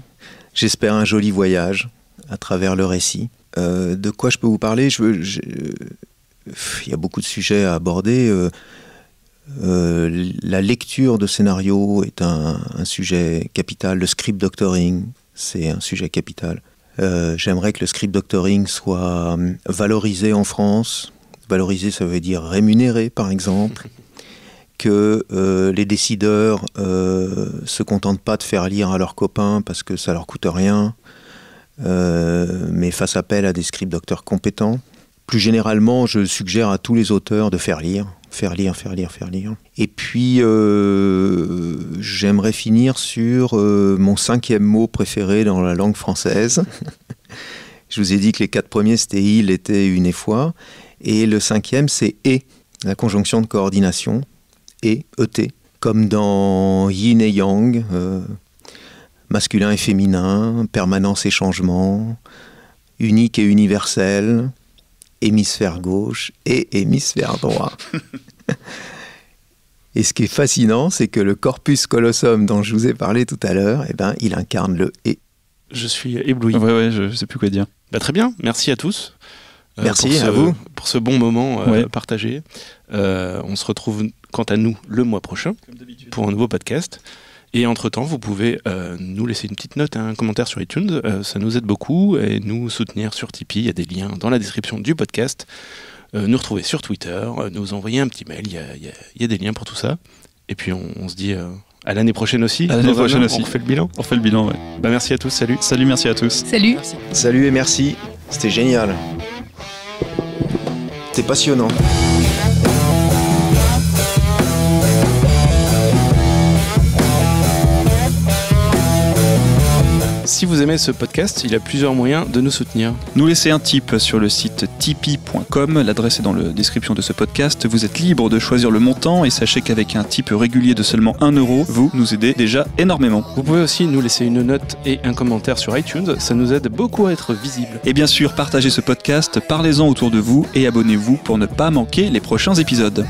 S5: j'espère un joli voyage à travers le récit. de quoi je peux vous parler je, il y a beaucoup de sujets à aborder. Euh, la lecture de scénarios est un, sujet capital. Le script doctoring, c'est un sujet capital. Euh, j'aimerais que le script doctoring soit hum, valorisé en France. Valorisé, ça veut dire rémunéré, par exemple. Que euh, les décideurs se contentent pas de faire lire à leurs copains parce que ça leur coûte rien, mais fassent appel à des script docteurs compétents. Plus généralement, je suggère à tous les auteurs de faire lire faire lire, faire lire, faire lire. Et puis, euh, j'aimerais finir sur euh, mon cinquième mot préféré dans la langue française. Je vous ai dit que les quatre premiers, c'était il, était, une et fois. Et le cinquième, c'est et, la conjonction de coordination, et, et, comme dans yin et yang, euh, masculin et féminin, permanence et changement, unique et universel, hémisphère gauche et hémisphère droit. et ce qui est fascinant, c'est que le corpus colossum dont je vous ai parlé tout à l'heure, et eh ben, il incarne le et.
S2: Je suis ébloui. Ouais, ouais, je sais plus quoi dire. Bah, très bien, merci à tous. Euh, merci à vous. Pour ce bon moment euh, partagé. Euh, on se retrouve, quant à nous, le mois prochain pour un nouveau podcast. Et entre-temps, vous pouvez euh, nous laisser une petite note, un commentaire sur iTunes. Euh, ça nous aide beaucoup et nous soutenir sur Tipeee. Il y a des liens dans la description du podcast. Euh, nous retrouver sur Twitter, nous envoyer un petit mail. Il y, a, des liens pour tout ça. Et puis on, se dit à l'année prochaine aussi. À l'année prochaine aussi. On fait le
S3: bilan. On fait le bilan, Bah, merci à tous. Salut. Salut, merci à tous. Salut. Salut et merci. C'était génial. C'était passionnant. si vous aimez ce podcast, il y a plusieurs moyens de nous soutenir. Nous laissez un tip sur le site tipeee.com, l'adresse est dans la description de ce podcast. Vous êtes libre de choisir le montant et sachez qu'avec un tip régulier de seulement 1 euro, vous nous aidez déjà énormément. Vous pouvez aussi nous laisser une note et un commentaire sur iTunes, ça nous aide beaucoup à être visible. Et bien sûr, partagez ce podcast, parlez-en autour de vous et abonnez-vous pour ne pas manquer les prochains épisodes.